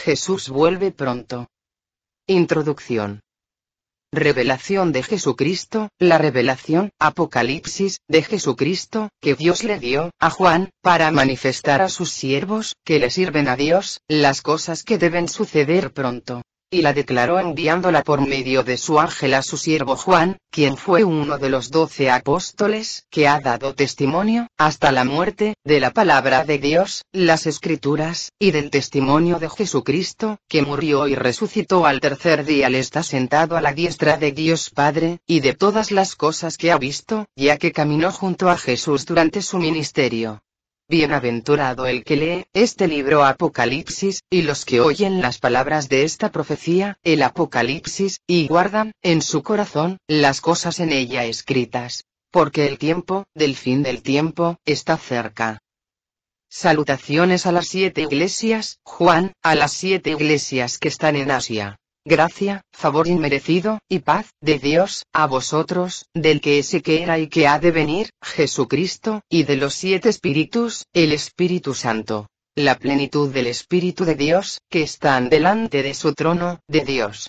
Jesús vuelve pronto. Introducción. Revelación de Jesucristo, la revelación, Apocalipsis, de Jesucristo, que Dios le dio a Juan, para manifestar a sus siervos, que le sirven a Dios, las cosas que deben suceder pronto y la declaró enviándola por medio de su ángel a su siervo Juan, quien fue uno de los doce apóstoles que ha dado testimonio, hasta la muerte, de la palabra de Dios, las escrituras, y del testimonio de Jesucristo, que murió y resucitó al tercer día. Le está sentado a la diestra de Dios Padre, y de todas las cosas que ha visto, ya que caminó junto a Jesús durante su ministerio Bienaventurado el que lee este libro Apocalipsis, y los que oyen las palabras de esta profecía, el Apocalipsis, y guardan, en su corazón, las cosas en ella escritas. Porque el tiempo, del fin del tiempo, está cerca. Salutaciones a las siete iglesias, Juan, a las siete iglesias que están en Asia gracia, favor inmerecido, y paz, de Dios, a vosotros, del que es que era y que ha de venir, Jesucristo, y de los siete espíritus, el Espíritu Santo. La plenitud del Espíritu de Dios, que están delante de su trono, de Dios,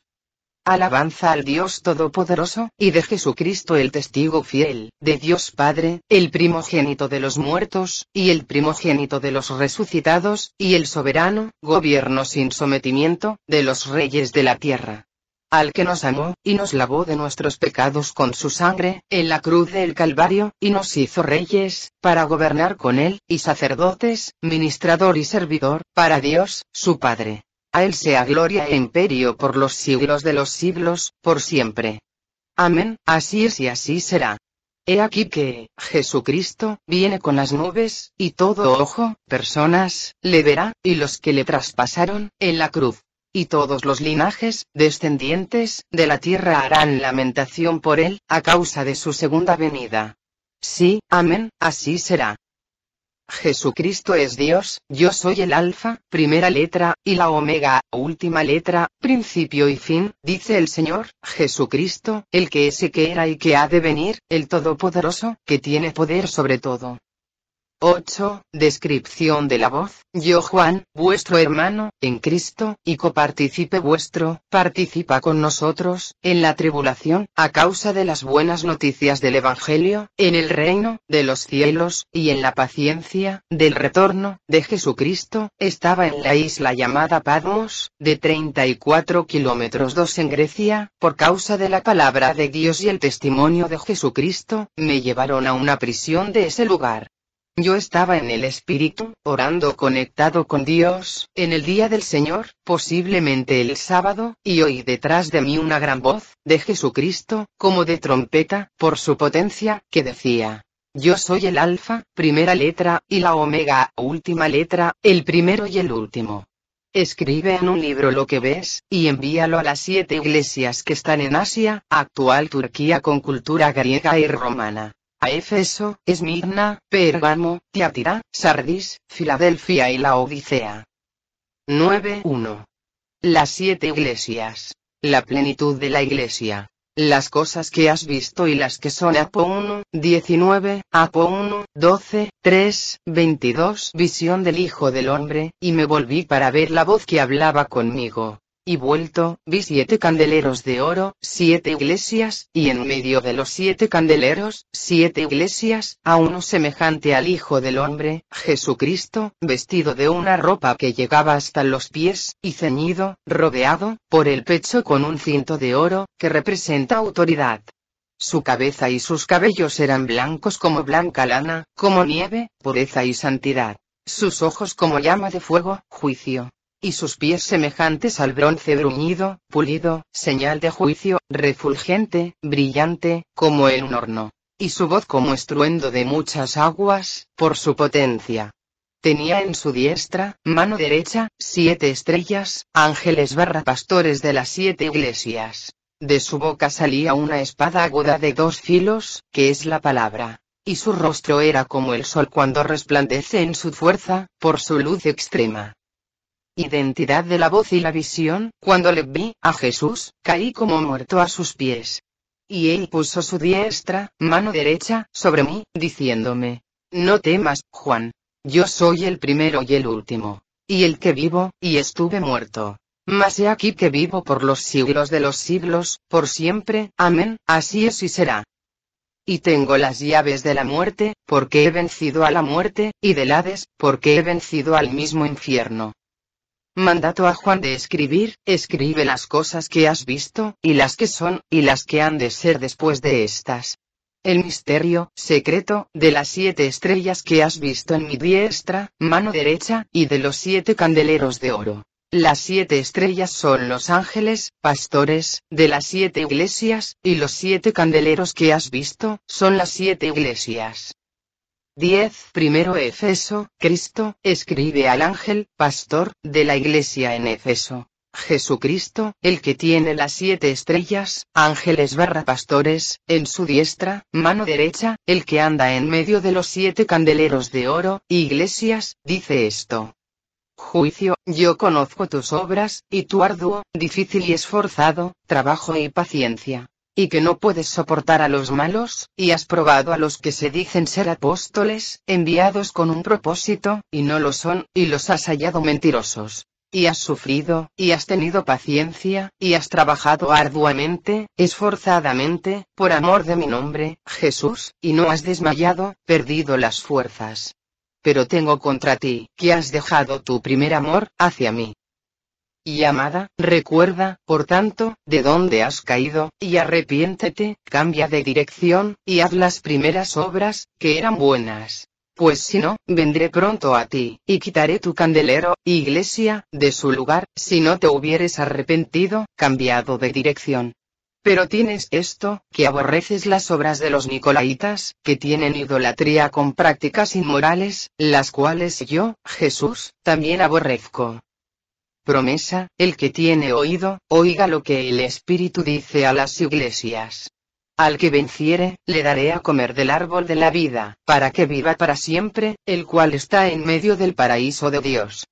Alabanza al Dios Todopoderoso, y de Jesucristo el testigo fiel, de Dios Padre, el primogénito de los muertos, y el primogénito de los resucitados, y el soberano, gobierno sin sometimiento, de los reyes de la tierra. Al que nos amó, y nos lavó de nuestros pecados con su sangre, en la cruz del Calvario, y nos hizo reyes, para gobernar con él, y sacerdotes, ministrador y servidor, para Dios, su Padre. A Él sea gloria e imperio por los siglos de los siglos, por siempre. Amén, así es y así será. He aquí que, Jesucristo, viene con las nubes, y todo ojo, personas, le verá, y los que le traspasaron, en la cruz. Y todos los linajes, descendientes, de la tierra harán lamentación por él, a causa de su segunda venida. Sí, amén, así será. Jesucristo es Dios, yo soy el alfa, primera letra, y la omega, última letra, principio y fin, dice el Señor, Jesucristo, el que es y que era y que ha de venir, el Todopoderoso, que tiene poder sobre todo. 8. Descripción de la voz. Yo Juan, vuestro hermano, en Cristo, y copartícipe vuestro, participa con nosotros, en la tribulación, a causa de las buenas noticias del Evangelio, en el reino, de los cielos, y en la paciencia, del retorno, de Jesucristo, estaba en la isla llamada Padmos, de 34 kilómetros 2 en Grecia, por causa de la palabra de Dios y el testimonio de Jesucristo, me llevaron a una prisión de ese lugar. Yo estaba en el Espíritu, orando conectado con Dios, en el día del Señor, posiblemente el sábado, y oí detrás de mí una gran voz, de Jesucristo, como de trompeta, por su potencia, que decía, yo soy el alfa, primera letra, y la omega, última letra, el primero y el último. Escribe en un libro lo que ves, y envíalo a las siete iglesias que están en Asia, actual Turquía con cultura griega y romana a Éfeso, Esmirna, Pérgamo, Tiatira, Sardis, Filadelfia y la Odisea. 9.1. Las siete iglesias. La plenitud de la iglesia. Las cosas que has visto y las que son Apo 1, 19, Apo 1, 12, 3, 22. Visión del Hijo del Hombre, y me volví para ver la voz que hablaba conmigo y vuelto, vi siete candeleros de oro, siete iglesias, y en medio de los siete candeleros, siete iglesias, a uno semejante al Hijo del Hombre, Jesucristo, vestido de una ropa que llegaba hasta los pies, y ceñido, rodeado, por el pecho con un cinto de oro, que representa autoridad. Su cabeza y sus cabellos eran blancos como blanca lana, como nieve, pureza y santidad. Sus ojos como llama de fuego, juicio y sus pies semejantes al bronce bruñido, pulido, señal de juicio, refulgente, brillante, como en un horno, y su voz como estruendo de muchas aguas, por su potencia. Tenía en su diestra, mano derecha, siete estrellas, ángeles barra pastores de las siete iglesias. De su boca salía una espada aguda de dos filos, que es la palabra y su rostro era como el sol cuando resplandece en su fuerza, por su luz extrema identidad de la voz y la visión, cuando le vi a Jesús, caí como muerto a sus pies. Y él puso su diestra, mano derecha, sobre mí, diciéndome, No temas, Juan. Yo soy el primero y el último. Y el que vivo, y estuve muerto. Mas he aquí que vivo por los siglos de los siglos, por siempre, amén, así es y será. Y tengo las llaves de la muerte, porque he vencido a la muerte, y del Hades, porque he vencido al mismo infierno. Mandato a Juan de escribir, escribe las cosas que has visto, y las que son, y las que han de ser después de estas. El misterio, secreto, de las siete estrellas que has visto en mi diestra, mano derecha, y de los siete candeleros de oro. Las siete estrellas son los ángeles, pastores, de las siete iglesias, y los siete candeleros que has visto, son las siete iglesias. 10. Primero Efeso, Cristo, escribe al ángel, pastor, de la iglesia en Efeso. Jesucristo, el que tiene las siete estrellas, ángeles barra pastores, en su diestra, mano derecha, el que anda en medio de los siete candeleros de oro, iglesias, dice esto. Juicio, yo conozco tus obras, y tu arduo, difícil y esforzado, trabajo y paciencia, y que no puedes soportar a los malos, y has probado a los que se dicen ser apóstoles, enviados con un propósito, y no lo son, y los has hallado mentirosos. Y has sufrido, y has tenido paciencia, y has trabajado arduamente, esforzadamente, por amor de mi nombre, Jesús, y no has desmayado, perdido las fuerzas. Pero tengo contra ti, que has dejado tu primer amor, hacia mí. Y amada, recuerda, por tanto, de dónde has caído, y arrepiéntete, cambia de dirección, y haz las primeras obras, que eran buenas. Pues si no, vendré pronto a ti, y quitaré tu candelero, iglesia, de su lugar, si no te hubieres arrepentido, cambiado de dirección. Pero tienes esto, que aborreces las obras de los nicolaitas, que tienen idolatría con prácticas inmorales, las cuales yo, Jesús, también aborrezco promesa, el que tiene oído, oiga lo que el Espíritu dice a las iglesias. Al que venciere, le daré a comer del árbol de la vida, para que viva para siempre, el cual está en medio del paraíso de Dios.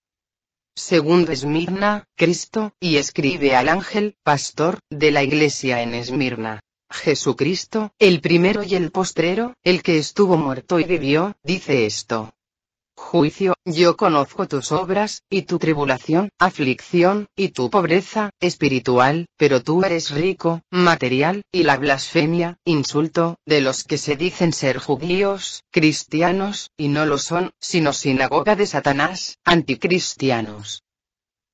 Segundo Esmirna, Cristo, y escribe al ángel, pastor, de la iglesia en Esmirna. Jesucristo, el primero y el postrero, el que estuvo muerto y vivió, dice esto, juicio, yo conozco tus obras, y tu tribulación, aflicción, y tu pobreza, espiritual, pero tú eres rico, material, y la blasfemia, insulto, de los que se dicen ser judíos, cristianos, y no lo son, sino sinagoga de Satanás, anticristianos.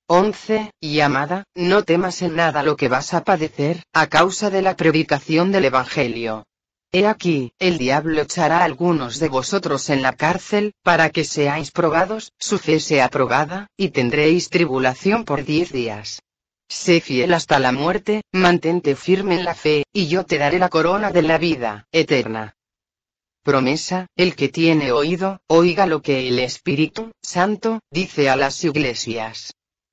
11. Y amada, no temas en nada lo que vas a padecer, a causa de la predicación del Evangelio. He aquí, el diablo echará a algunos de vosotros en la cárcel, para que seáis probados, su fe sea probada, y tendréis tribulación por diez días. Sé fiel hasta la muerte, mantente firme en la fe, y yo te daré la corona de la vida, eterna. Promesa, el que tiene oído, oiga lo que el Espíritu Santo dice a las iglesias.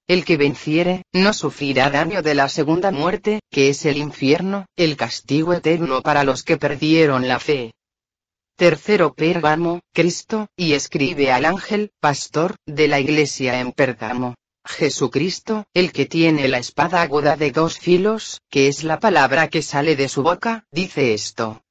El que venciere, no sufrirá daño de la segunda muerte, que es el infierno, el castigo eterno para los que perdieron la fe. Tercero Pérgamo, Cristo, y escribe al ángel, pastor, de la iglesia en Pérgamo. Jesucristo, el que tiene la espada aguda de dos filos, que es la palabra que sale de su boca, dice esto.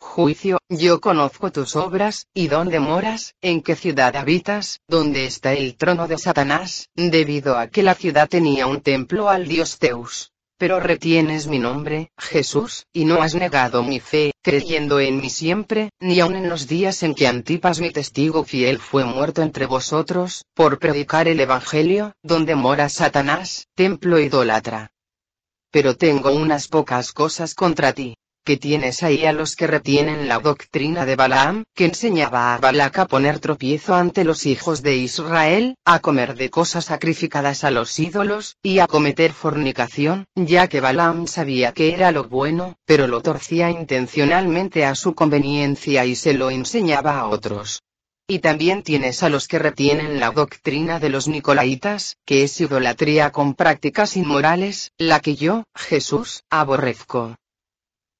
Juicio, yo conozco tus obras, y dónde moras, en qué ciudad habitas, dónde está el trono de Satanás, debido a que la ciudad tenía un templo al dios Teus. Pero retienes mi nombre, Jesús, y no has negado mi fe, creyendo en mí siempre, ni aun en los días en que Antipas mi testigo fiel fue muerto entre vosotros, por predicar el Evangelio, donde mora Satanás, templo idólatra. Pero tengo unas pocas cosas contra ti que tienes ahí a los que retienen la doctrina de Balaam, que enseñaba a Balak a poner tropiezo ante los hijos de Israel, a comer de cosas sacrificadas a los ídolos, y a cometer fornicación, ya que Balaam sabía que era lo bueno, pero lo torcía intencionalmente a su conveniencia y se lo enseñaba a otros. Y también tienes a los que retienen la doctrina de los Nicolaitas, que es idolatría con prácticas inmorales, la que yo, Jesús, aborrezco.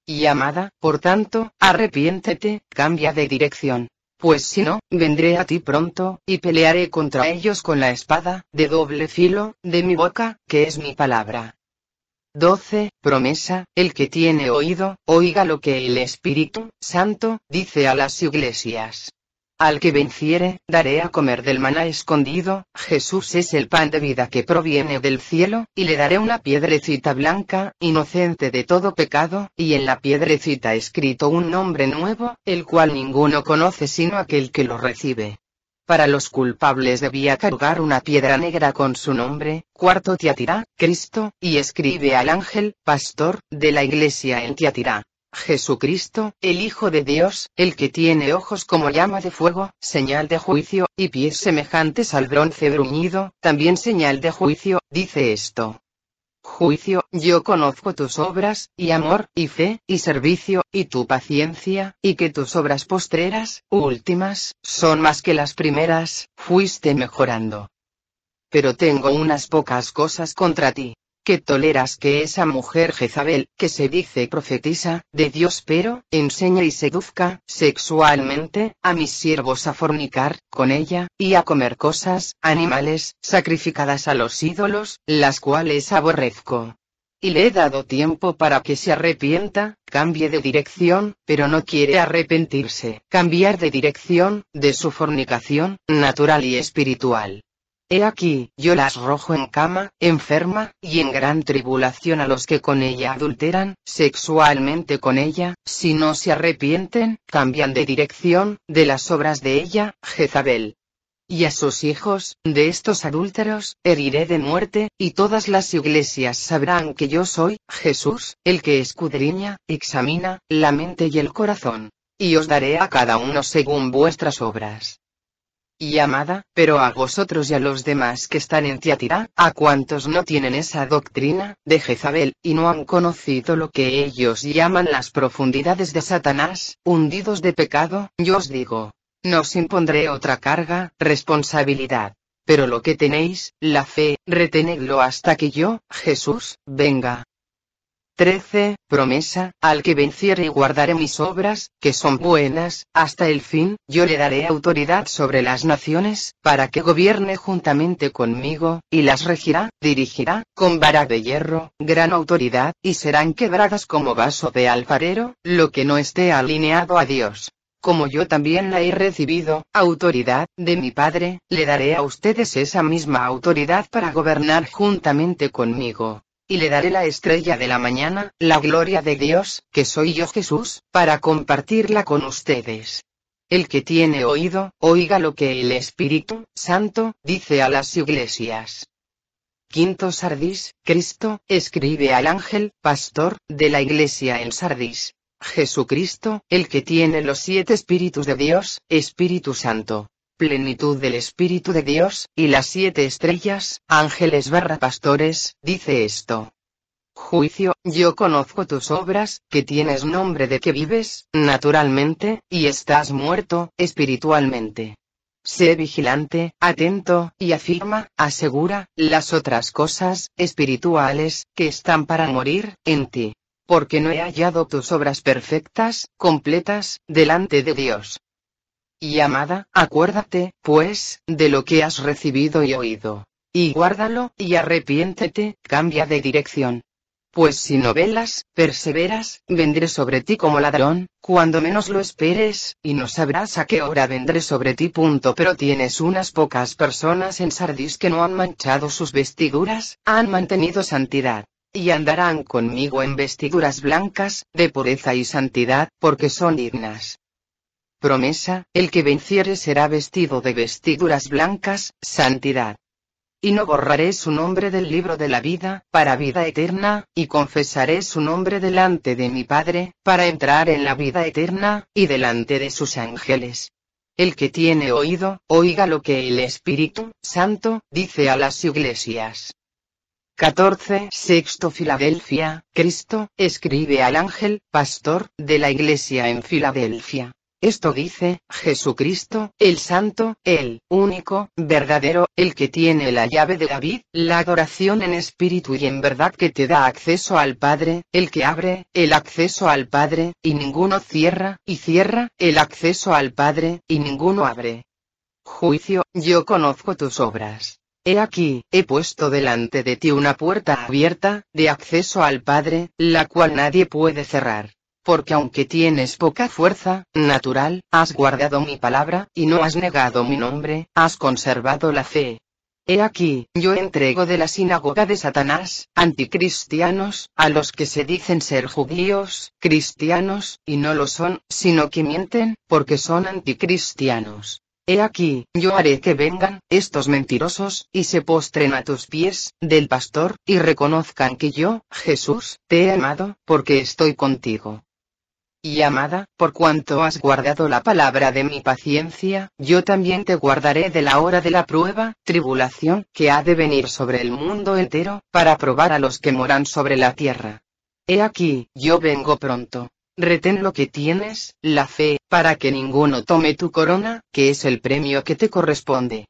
Y amada, por tanto, arrepiéntete, cambia de dirección. Pues si no, vendré a ti pronto, y pelearé contra ellos con la espada, de doble filo, de mi boca, que es mi palabra. 12. Promesa, el que tiene oído, oiga lo que el Espíritu Santo dice a las iglesias. Al que venciere, daré a comer del maná escondido, Jesús es el pan de vida que proviene del cielo, y le daré una piedrecita blanca, inocente de todo pecado, y en la piedrecita escrito un nombre nuevo, el cual ninguno conoce sino aquel que lo recibe. Para los culpables debía cargar una piedra negra con su nombre, cuarto Tiatirá, Cristo, y escribe al ángel, pastor, de la iglesia en Tiatirá. Jesucristo, el Hijo de Dios, el que tiene ojos como llama de fuego, señal de juicio, y pies semejantes al bronce bruñido, también señal de juicio, dice esto. Juicio, yo conozco tus obras, y amor, y fe, y servicio, y tu paciencia, y que tus obras postreras, últimas, son más que las primeras, fuiste mejorando. Pero tengo unas pocas cosas contra ti, que toleras que esa mujer Jezabel, que se dice profetisa, de Dios pero, enseña y seduzca, sexualmente, a mis siervos a fornicar, con ella, y a comer cosas, animales, sacrificadas a los ídolos, las cuales aborrezco. Y le he dado tiempo para que se arrepienta, cambie de dirección, pero no quiere arrepentirse, cambiar de dirección, de su fornicación, natural y espiritual. He aquí, yo las rojo en cama, enferma, y en gran tribulación a los que con ella adulteran, sexualmente con ella, si no se arrepienten, cambian de dirección, de las obras de ella, Jezabel. Y a sus hijos, de estos adúlteros, heriré de muerte, y todas las iglesias sabrán que yo soy, Jesús, el que escudriña, examina, la mente y el corazón. Y os daré a cada uno según vuestras obras y amada, pero a vosotros y a los demás que están en Tiatira, a cuantos no tienen esa doctrina, de Jezabel, y no han conocido lo que ellos llaman las profundidades de Satanás, hundidos de pecado, yo os digo, no os impondré otra carga, responsabilidad. Pero lo que tenéis, la fe, retenedlo hasta que yo, Jesús, venga. 13. Promesa, al que venciere y guardare mis obras, que son buenas, hasta el fin, yo le daré autoridad sobre las naciones, para que gobierne juntamente conmigo, y las regirá, dirigirá, con vara de hierro, gran autoridad, y serán quebradas como vaso de alfarero, lo que no esté alineado a Dios como yo también la he recibido, autoridad, de mi Padre, le daré a ustedes esa misma autoridad para gobernar juntamente conmigo, y le daré la estrella de la mañana, la gloria de Dios, que soy yo Jesús, para compartirla con ustedes. El que tiene oído, oiga lo que el Espíritu Santo dice a las iglesias. Quinto Sardis, Cristo, escribe al ángel, pastor, de la iglesia en Sardis. Jesucristo, el que tiene los siete espíritus de Dios, Espíritu Santo, plenitud del Espíritu de Dios, y las siete estrellas, ángeles barra pastores, dice esto. Juicio, yo conozco tus obras, que tienes nombre de que vives, naturalmente, y estás muerto, espiritualmente. Sé vigilante, atento, y afirma, asegura, las otras cosas, espirituales, que están para morir, en ti. Porque no he hallado tus obras perfectas, completas, delante de Dios. Y amada, acuérdate, pues, de lo que has recibido y oído. Y guárdalo, y arrepiéntete, cambia de dirección. Pues si no velas, perseveras, vendré sobre ti como ladrón, cuando menos lo esperes, y no sabrás a qué hora vendré sobre ti. Punto. Pero tienes unas pocas personas en Sardis que no han manchado sus vestiduras, han mantenido santidad. Y andarán conmigo en vestiduras blancas, de pureza y santidad, porque son dignas promesa, el que venciere será vestido de vestiduras blancas, santidad. Y no borraré su nombre del libro de la vida, para vida eterna, y confesaré su nombre delante de mi Padre, para entrar en la vida eterna, y delante de sus ángeles. El que tiene oído, oiga lo que el Espíritu Santo dice a las iglesias. 14. Sexto Filadelfia, Cristo, escribe al ángel, pastor, de la iglesia en Filadelfia. Esto dice, Jesucristo, el Santo, el único, verdadero, el que tiene la llave de David, la adoración en espíritu y en verdad que te da acceso al Padre, el que abre, el acceso al Padre, y ninguno cierra, y cierra, el acceso al Padre, y ninguno abre. Juicio, yo conozco tus obras. He aquí, he puesto delante de ti una puerta abierta, de acceso al Padre, la cual nadie puede cerrar porque aunque tienes poca fuerza, natural, has guardado mi palabra, y no has negado mi nombre, has conservado la fe. He aquí, yo entrego de la sinagoga de Satanás, anticristianos, a los que se dicen ser judíos, cristianos, y no lo son, sino que mienten, porque son anticristianos. He aquí, yo haré que vengan, estos mentirosos, y se postren a tus pies, del pastor, y reconozcan que yo, Jesús, te he amado, porque estoy contigo. Y amada, por cuanto has guardado la palabra de mi paciencia, yo también te guardaré de la hora de la prueba, tribulación, que ha de venir sobre el mundo entero, para probar a los que moran sobre la tierra. He aquí, yo vengo pronto. Retén lo que tienes, la fe, para que ninguno tome tu corona, que es el premio que te corresponde.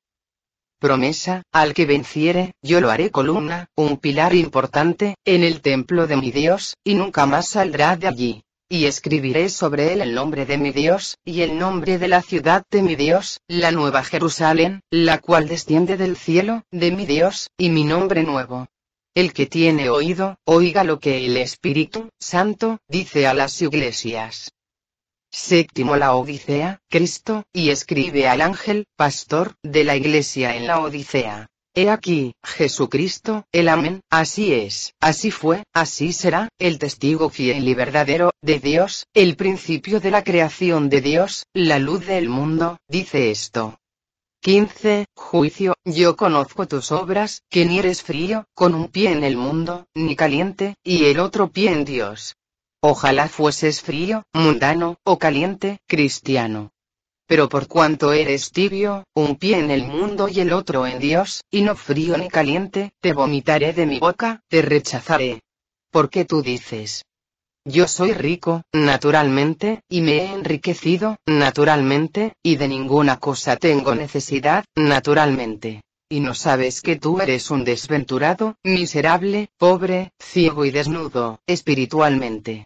Promesa, al que venciere, yo lo haré columna, un pilar importante, en el templo de mi Dios, y nunca más saldrá de allí y escribiré sobre él el nombre de mi Dios, y el nombre de la ciudad de mi Dios, la nueva Jerusalén, la cual desciende del cielo, de mi Dios, y mi nombre nuevo. El que tiene oído, oiga lo que el Espíritu Santo dice a las iglesias. Séptimo la Odisea, Cristo, y escribe al ángel, pastor, de la iglesia en la Odisea. He aquí, Jesucristo, el Amén, así es, así fue, así será, el testigo fiel y verdadero, de Dios, el principio de la creación de Dios, la luz del mundo, dice esto. 15. Juicio, yo conozco tus obras, que ni eres frío, con un pie en el mundo, ni caliente, y el otro pie en Dios. Ojalá fueses frío, mundano, o caliente, cristiano. Pero por cuanto eres tibio, un pie en el mundo y el otro en Dios, y no frío ni caliente, te vomitaré de mi boca, te rechazaré. ¿Por qué tú dices, yo soy rico, naturalmente, y me he enriquecido, naturalmente, y de ninguna cosa tengo necesidad, naturalmente. Y no sabes que tú eres un desventurado, miserable, pobre, ciego y desnudo, espiritualmente.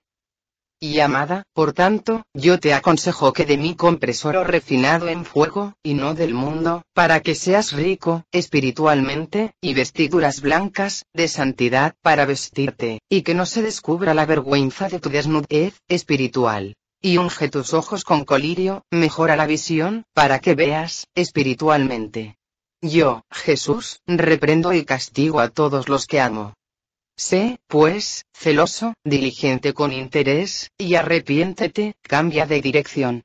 Y amada, por tanto, yo te aconsejo que de mi compresoro refinado en fuego, y no del mundo, para que seas rico, espiritualmente, y vestiduras blancas, de santidad, para vestirte, y que no se descubra la vergüenza de tu desnudez, espiritual. Y unge tus ojos con colirio, mejora la visión, para que veas, espiritualmente. Yo, Jesús, reprendo y castigo a todos los que amo. Sé, pues, celoso, diligente con interés, y arrepiéntete, cambia de dirección.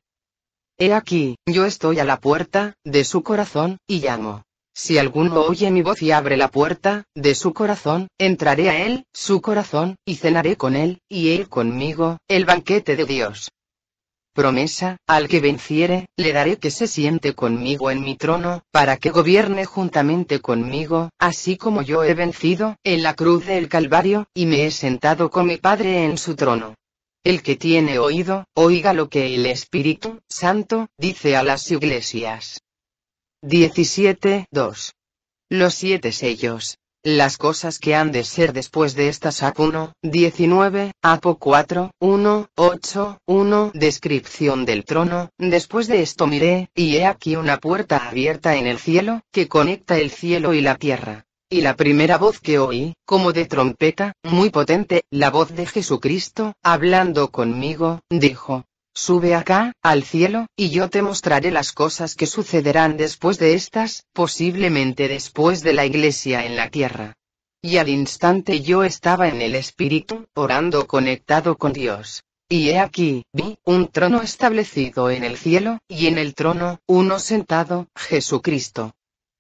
He aquí, yo estoy a la puerta, de su corazón, y llamo. Si alguno oye mi voz y abre la puerta, de su corazón, entraré a él, su corazón, y cenaré con él, y él conmigo, el banquete de Dios promesa, al que venciere, le daré que se siente conmigo en mi trono, para que gobierne juntamente conmigo, así como yo he vencido, en la cruz del Calvario, y me he sentado con mi Padre en su trono. El que tiene oído, oiga lo que el Espíritu Santo dice a las iglesias. 17.2. Los siete sellos las cosas que han de ser después de estas sac 1, 19, APO 4, 1, 8, 1. Descripción del trono, después de esto miré, y he aquí una puerta abierta en el cielo, que conecta el cielo y la tierra. Y la primera voz que oí, como de trompeta, muy potente, la voz de Jesucristo, hablando conmigo, dijo, Sube acá, al cielo, y yo te mostraré las cosas que sucederán después de estas, posiblemente después de la iglesia en la tierra. Y al instante yo estaba en el Espíritu, orando conectado con Dios. Y he aquí, vi, un trono establecido en el cielo, y en el trono, uno sentado, Jesucristo,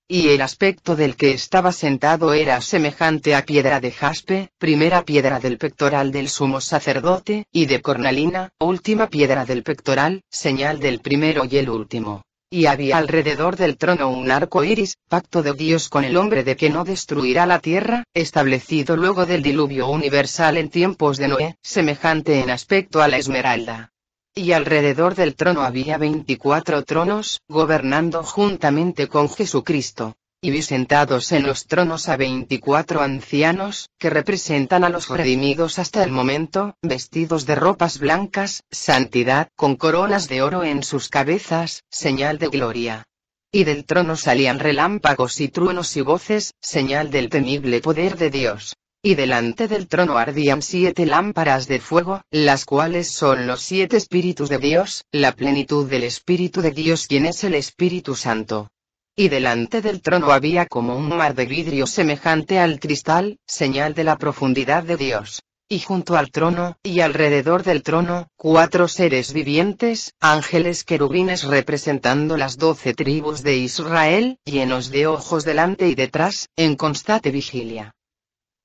y el aspecto del que estaba sentado era semejante a piedra de jaspe, primera piedra del pectoral del sumo sacerdote, y de cornalina, última piedra del pectoral, señal del primero y el último. Y había alrededor del trono un arco iris, pacto de Dios con el hombre de que no destruirá la tierra, establecido luego del diluvio universal en tiempos de Noé, semejante en aspecto a la esmeralda y alrededor del trono había veinticuatro tronos, gobernando juntamente con Jesucristo. Y vi sentados en los tronos a veinticuatro ancianos, que representan a los redimidos hasta el momento, vestidos de ropas blancas, santidad, con coronas de oro en sus cabezas, señal de gloria. Y del trono salían relámpagos y truenos y voces, señal del temible poder de Dios y delante del trono ardían siete lámparas de fuego, las cuales son los siete espíritus de Dios, la plenitud del Espíritu de Dios quien es el Espíritu Santo. Y delante del trono había como un mar de vidrio semejante al cristal, señal de la profundidad de Dios. Y junto al trono, y alrededor del trono, cuatro seres vivientes, ángeles querubines representando las doce tribus de Israel, llenos de ojos delante y detrás, en constante vigilia.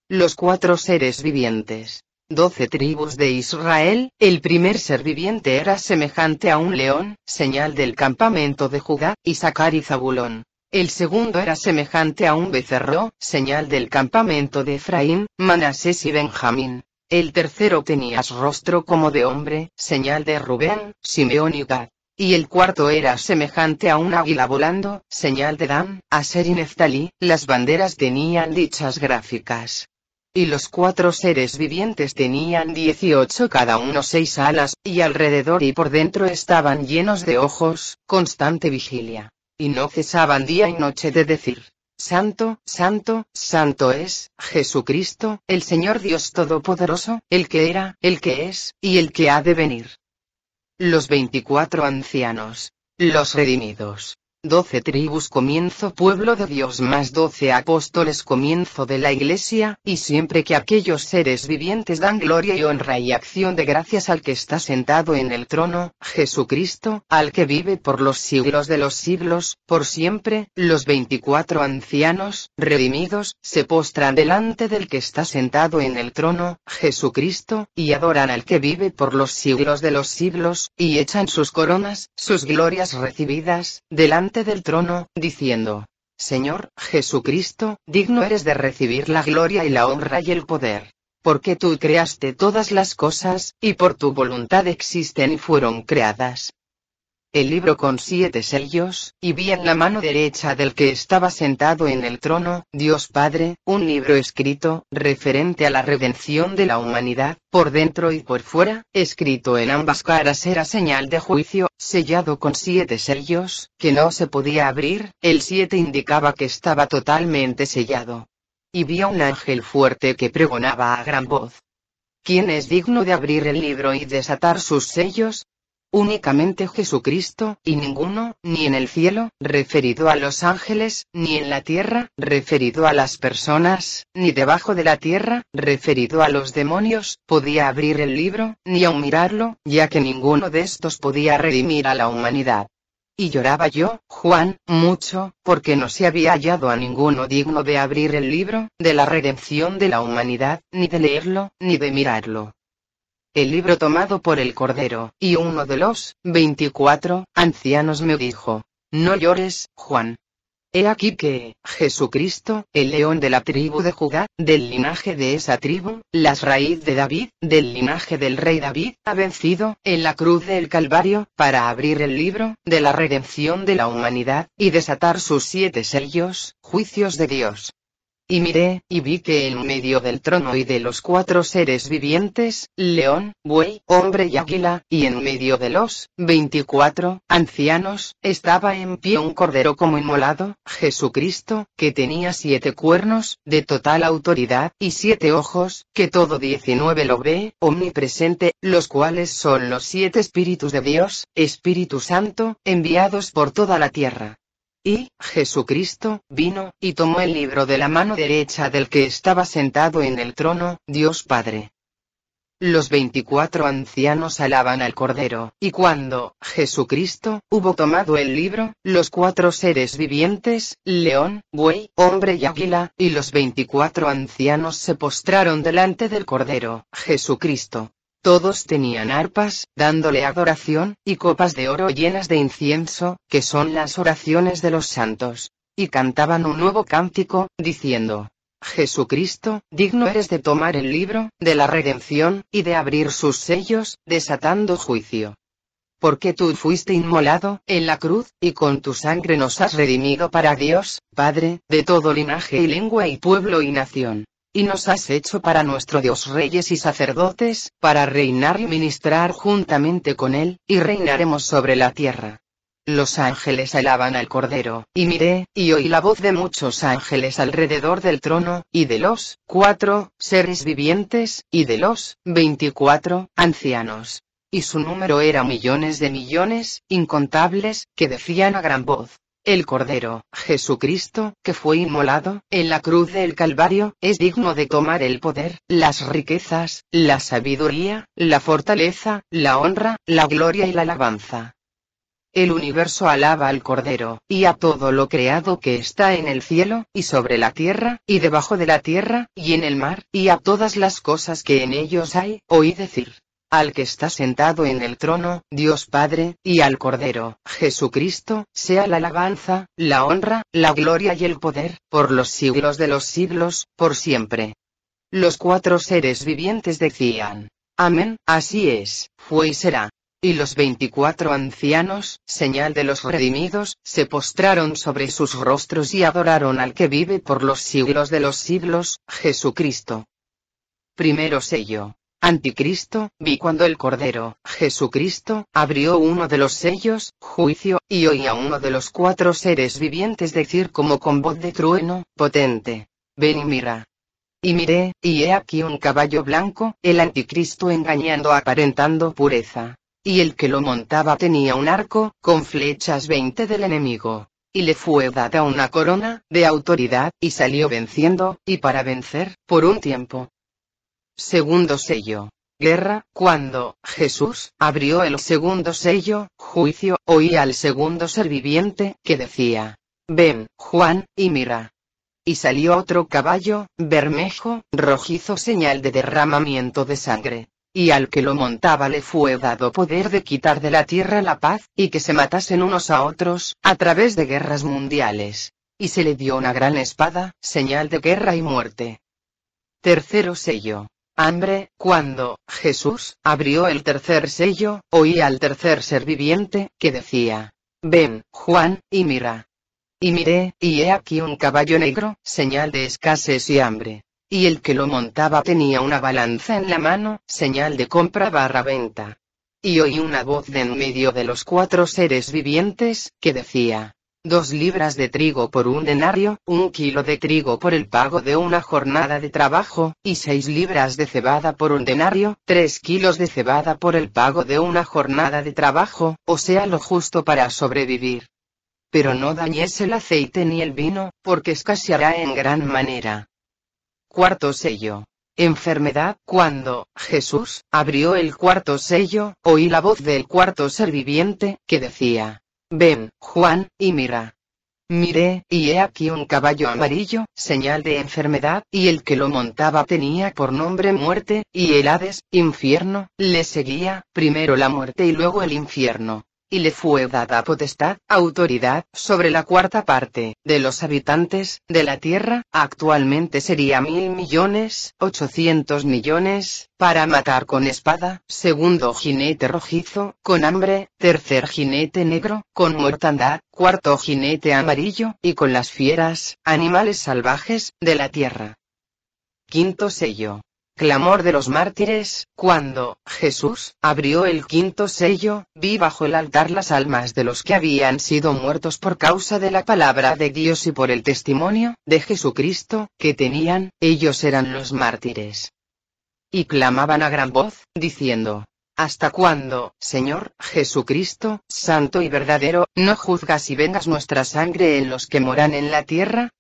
Los cuatro seres vivientes. Doce tribus de Israel, el primer ser viviente era semejante a un león, señal del campamento de Judá, Isaacar y Zabulón. El segundo era semejante a un becerro, señal del campamento de Efraín, Manasés y Benjamín. El tercero tenía rostro como de hombre, señal de Rubén, Simeón y Gad. Y el cuarto era semejante a un águila volando, señal de Dan, Aser y Neftalí. Las banderas tenían dichas gráficas. Y los cuatro seres vivientes tenían dieciocho cada uno seis alas, y alrededor y por dentro estaban llenos de ojos, constante vigilia. Y no cesaban día y noche de decir, Santo, Santo, Santo es, Jesucristo, el Señor Dios Todopoderoso, el que era, el que es, y el que ha de venir. Los veinticuatro ancianos, los redimidos, Doce tribus comienzo pueblo de Dios más doce apóstoles comienzo de la iglesia, y siempre que aquellos seres vivientes dan gloria y honra y acción de gracias al que está sentado en el trono, Jesucristo, al que vive por los siglos de los siglos, por siempre, los veinticuatro ancianos, redimidos, se postran delante del que está sentado en el trono, Jesucristo, y adoran al que vive por los siglos de los siglos, y echan sus coronas, sus glorias recibidas, delante del trono, diciendo, Señor, Jesucristo, digno eres de recibir la gloria y la honra y el poder. Porque tú creaste todas las cosas, y por tu voluntad existen y fueron creadas el libro con siete sellos, y vi en la mano derecha del que estaba sentado en el trono, Dios Padre, un libro escrito, referente a la redención de la humanidad, por dentro y por fuera, escrito en ambas caras era señal de juicio, sellado con siete sellos, que no se podía abrir, el siete indicaba que estaba totalmente sellado. Y vi a un ángel fuerte que pregonaba a gran voz. ¿Quién es digno de abrir el libro y desatar sus sellos? Únicamente Jesucristo, y ninguno, ni en el cielo, referido a los ángeles, ni en la tierra, referido a las personas, ni debajo de la tierra, referido a los demonios, podía abrir el libro, ni aun mirarlo, ya que ninguno de estos podía redimir a la humanidad. Y lloraba yo, Juan, mucho, porque no se había hallado a ninguno digno de abrir el libro, de la redención de la humanidad, ni de leerlo, ni de mirarlo el libro tomado por el Cordero, y uno de los, veinticuatro, ancianos me dijo, No llores, Juan. He aquí que, Jesucristo, el león de la tribu de Judá, del linaje de esa tribu, las raíz de David, del linaje del rey David, ha vencido, en la cruz del Calvario, para abrir el libro, de la redención de la humanidad, y desatar sus siete sellos, juicios de Dios y miré, y vi que en medio del trono y de los cuatro seres vivientes, león, buey, hombre y águila, y en medio de los veinticuatro ancianos, estaba en pie un cordero como inmolado, Jesucristo, que tenía siete cuernos, de total autoridad, y siete ojos, que todo diecinueve lo ve, omnipresente, los cuales son los siete espíritus de Dios, Espíritu Santo, enviados por toda la tierra. Y, Jesucristo, vino, y tomó el libro de la mano derecha del que estaba sentado en el trono, Dios Padre. Los veinticuatro ancianos alaban al Cordero, y cuando, Jesucristo, hubo tomado el libro, los cuatro seres vivientes, león, buey, hombre y águila, y los veinticuatro ancianos se postraron delante del Cordero, Jesucristo. Todos tenían arpas, dándole adoración, y copas de oro llenas de incienso, que son las oraciones de los santos. Y cantaban un nuevo cántico, diciendo, Jesucristo, digno eres de tomar el libro, de la redención, y de abrir sus sellos, desatando juicio. Porque tú fuiste inmolado, en la cruz, y con tu sangre nos has redimido para Dios, Padre, de todo linaje y lengua y pueblo y nación y nos has hecho para nuestro Dios reyes y sacerdotes, para reinar y ministrar juntamente con Él, y reinaremos sobre la tierra. Los ángeles alaban al Cordero, y miré, y oí la voz de muchos ángeles alrededor del trono, y de los, cuatro, seres vivientes, y de los, veinticuatro, ancianos. Y su número era millones de millones, incontables, que decían a gran voz, el Cordero, Jesucristo, que fue inmolado, en la cruz del Calvario, es digno de tomar el poder, las riquezas, la sabiduría, la fortaleza, la honra, la gloria y la alabanza. El universo alaba al Cordero, y a todo lo creado que está en el cielo, y sobre la tierra, y debajo de la tierra, y en el mar, y a todas las cosas que en ellos hay, oí decir al que está sentado en el trono, Dios Padre, y al Cordero, Jesucristo, sea la alabanza, la honra, la gloria y el poder, por los siglos de los siglos, por siempre. Los cuatro seres vivientes decían, Amén, así es, fue y será. Y los veinticuatro ancianos, señal de los redimidos, se postraron sobre sus rostros y adoraron al que vive por los siglos de los siglos, Jesucristo. Primero sello. Anticristo, vi cuando el Cordero, Jesucristo, abrió uno de los sellos, juicio, y oía a uno de los cuatro seres vivientes decir como con voz de trueno, potente, ven y mira. Y miré, y he aquí un caballo blanco, el anticristo engañando aparentando pureza. Y el que lo montaba tenía un arco, con flechas veinte del enemigo. Y le fue dada una corona, de autoridad, y salió venciendo, y para vencer, por un tiempo, Segundo sello. Guerra, cuando Jesús abrió el segundo sello, juicio, oí al segundo ser viviente, que decía, ven, Juan, y mira. Y salió otro caballo, bermejo, rojizo señal de derramamiento de sangre. Y al que lo montaba le fue dado poder de quitar de la tierra la paz, y que se matasen unos a otros, a través de guerras mundiales. Y se le dio una gran espada, señal de guerra y muerte. Tercero sello hambre, cuando Jesús abrió el tercer sello, oí al tercer ser viviente, que decía, Ven, Juan, y mira. Y miré, y he aquí un caballo negro, señal de escasez y hambre. Y el que lo montaba tenía una balanza en la mano, señal de compra barra venta. Y oí una voz de en medio de los cuatro seres vivientes, que decía, dos libras de trigo por un denario, un kilo de trigo por el pago de una jornada de trabajo, y seis libras de cebada por un denario, tres kilos de cebada por el pago de una jornada de trabajo, o sea lo justo para sobrevivir. Pero no dañes el aceite ni el vino, porque escaseará en gran manera. Cuarto sello. Enfermedad. Cuando Jesús abrió el cuarto sello, oí la voz del cuarto ser viviente, que decía, Ven, Juan, y mira. Miré, y he aquí un caballo amarillo, señal de enfermedad, y el que lo montaba tenía por nombre muerte, y el Hades, infierno, le seguía, primero la muerte y luego el infierno y le fue dada potestad, autoridad, sobre la cuarta parte, de los habitantes, de la tierra, actualmente sería mil millones, ochocientos millones, para matar con espada, segundo jinete rojizo, con hambre, tercer jinete negro, con mortandad, cuarto jinete amarillo, y con las fieras, animales salvajes, de la tierra. Quinto sello clamor de los mártires, cuando, Jesús, abrió el quinto sello, vi bajo el altar las almas de los que habían sido muertos por causa de la palabra de Dios y por el testimonio, de Jesucristo, que tenían, ellos eran los mártires. Y clamaban a gran voz, diciendo, ¿Hasta cuándo, Señor, Jesucristo, santo y verdadero, no juzgas y vengas nuestra sangre en los que moran en la tierra?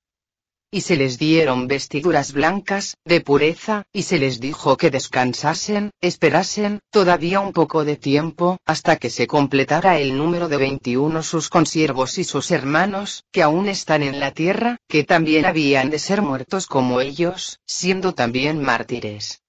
y se les dieron vestiduras blancas, de pureza, y se les dijo que descansasen, esperasen, todavía un poco de tiempo, hasta que se completara el número de veintiuno sus consiervos y sus hermanos, que aún están en la tierra, que también habían de ser muertos como ellos, siendo también mártires.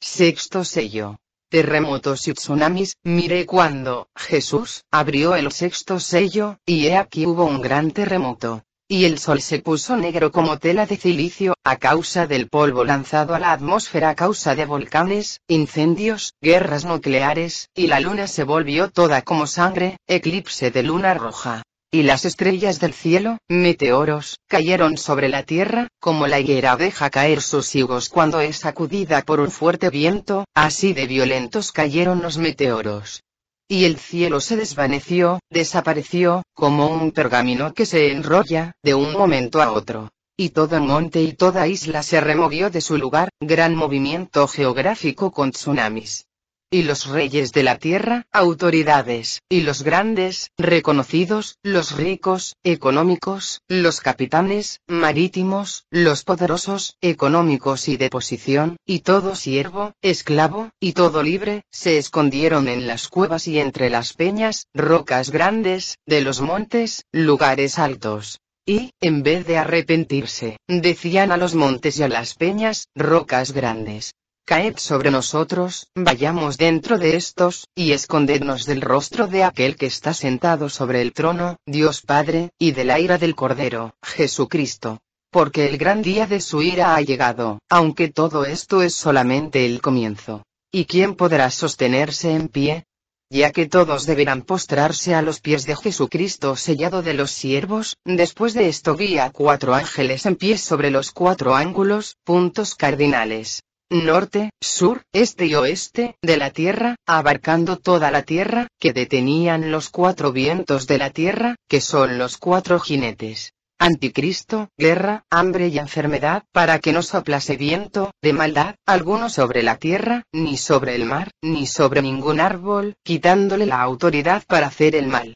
Sexto sello terremotos y tsunamis, miré cuando, Jesús, abrió el sexto sello, y he aquí hubo un gran terremoto, y el sol se puso negro como tela de cilicio, a causa del polvo lanzado a la atmósfera a causa de volcanes, incendios, guerras nucleares, y la luna se volvió toda como sangre, eclipse de luna roja. Y las estrellas del cielo, meteoros, cayeron sobre la tierra, como la higuera deja caer sus higos cuando es sacudida por un fuerte viento, así de violentos cayeron los meteoros. Y el cielo se desvaneció, desapareció, como un pergamino que se enrolla, de un momento a otro. Y todo monte y toda isla se removió de su lugar, gran movimiento geográfico con tsunamis y los reyes de la tierra, autoridades, y los grandes, reconocidos, los ricos, económicos, los capitanes, marítimos, los poderosos, económicos y de posición, y todo siervo, esclavo, y todo libre, se escondieron en las cuevas y entre las peñas, rocas grandes, de los montes, lugares altos, y, en vez de arrepentirse, decían a los montes y a las peñas, rocas grandes, caed sobre nosotros, vayamos dentro de estos, y escondednos del rostro de aquel que está sentado sobre el trono, Dios Padre, y de la ira del Cordero, Jesucristo. Porque el gran día de su ira ha llegado, aunque todo esto es solamente el comienzo. ¿Y quién podrá sostenerse en pie? Ya que todos deberán postrarse a los pies de Jesucristo sellado de los siervos, después de esto guía cuatro ángeles en pie sobre los cuatro ángulos, puntos cardinales norte, sur, este y oeste, de la tierra, abarcando toda la tierra, que detenían los cuatro vientos de la tierra, que son los cuatro jinetes. Anticristo, guerra, hambre y enfermedad, para que no soplase viento, de maldad, alguno sobre la tierra, ni sobre el mar, ni sobre ningún árbol, quitándole la autoridad para hacer el mal.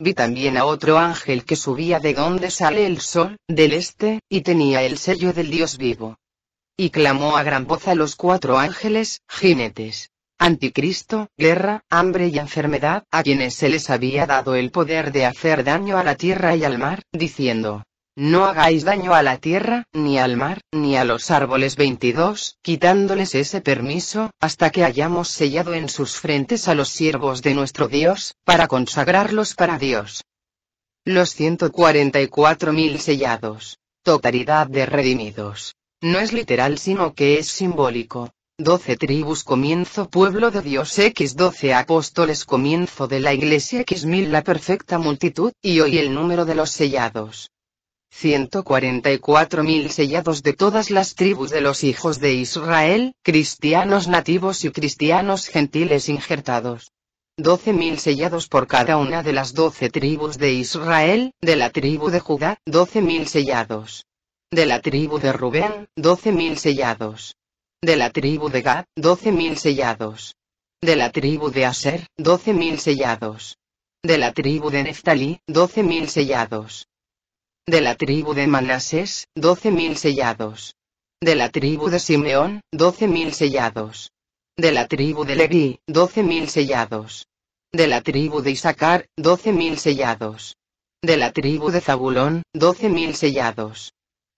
Vi también a otro ángel que subía de donde sale el sol, del este, y tenía el sello del Dios vivo y clamó a gran voz a los cuatro ángeles, jinetes, anticristo, guerra, hambre y enfermedad, a quienes se les había dado el poder de hacer daño a la tierra y al mar, diciendo, no hagáis daño a la tierra, ni al mar, ni a los árboles 22, quitándoles ese permiso, hasta que hayamos sellado en sus frentes a los siervos de nuestro Dios, para consagrarlos para Dios. Los 144.000 sellados. Totalidad de redimidos. No es literal sino que es simbólico. Doce tribus comienzo pueblo de Dios X doce apóstoles comienzo de la iglesia X mil la perfecta multitud, y hoy el número de los sellados. 144.000 sellados de todas las tribus de los hijos de Israel, cristianos nativos y cristianos gentiles injertados. 12.000 sellados por cada una de las doce tribus de Israel, de la tribu de Judá, 12.000 sellados. De la tribu de Rubén, 12.000 sellados. De la tribu de Gad, 12.000 sellados. De la tribu de Aser, 12.000 sellados. De la tribu de Neftalí, 12.000 sellados. De la tribu de Manasés, 12.000 sellados. De la tribu de Simeón, 12.000 sellados. De la tribu de Leví, 12.000 sellados. De la tribu de doce 12.000 sellados. De la tribu de Zabulón, 12.000 sellados.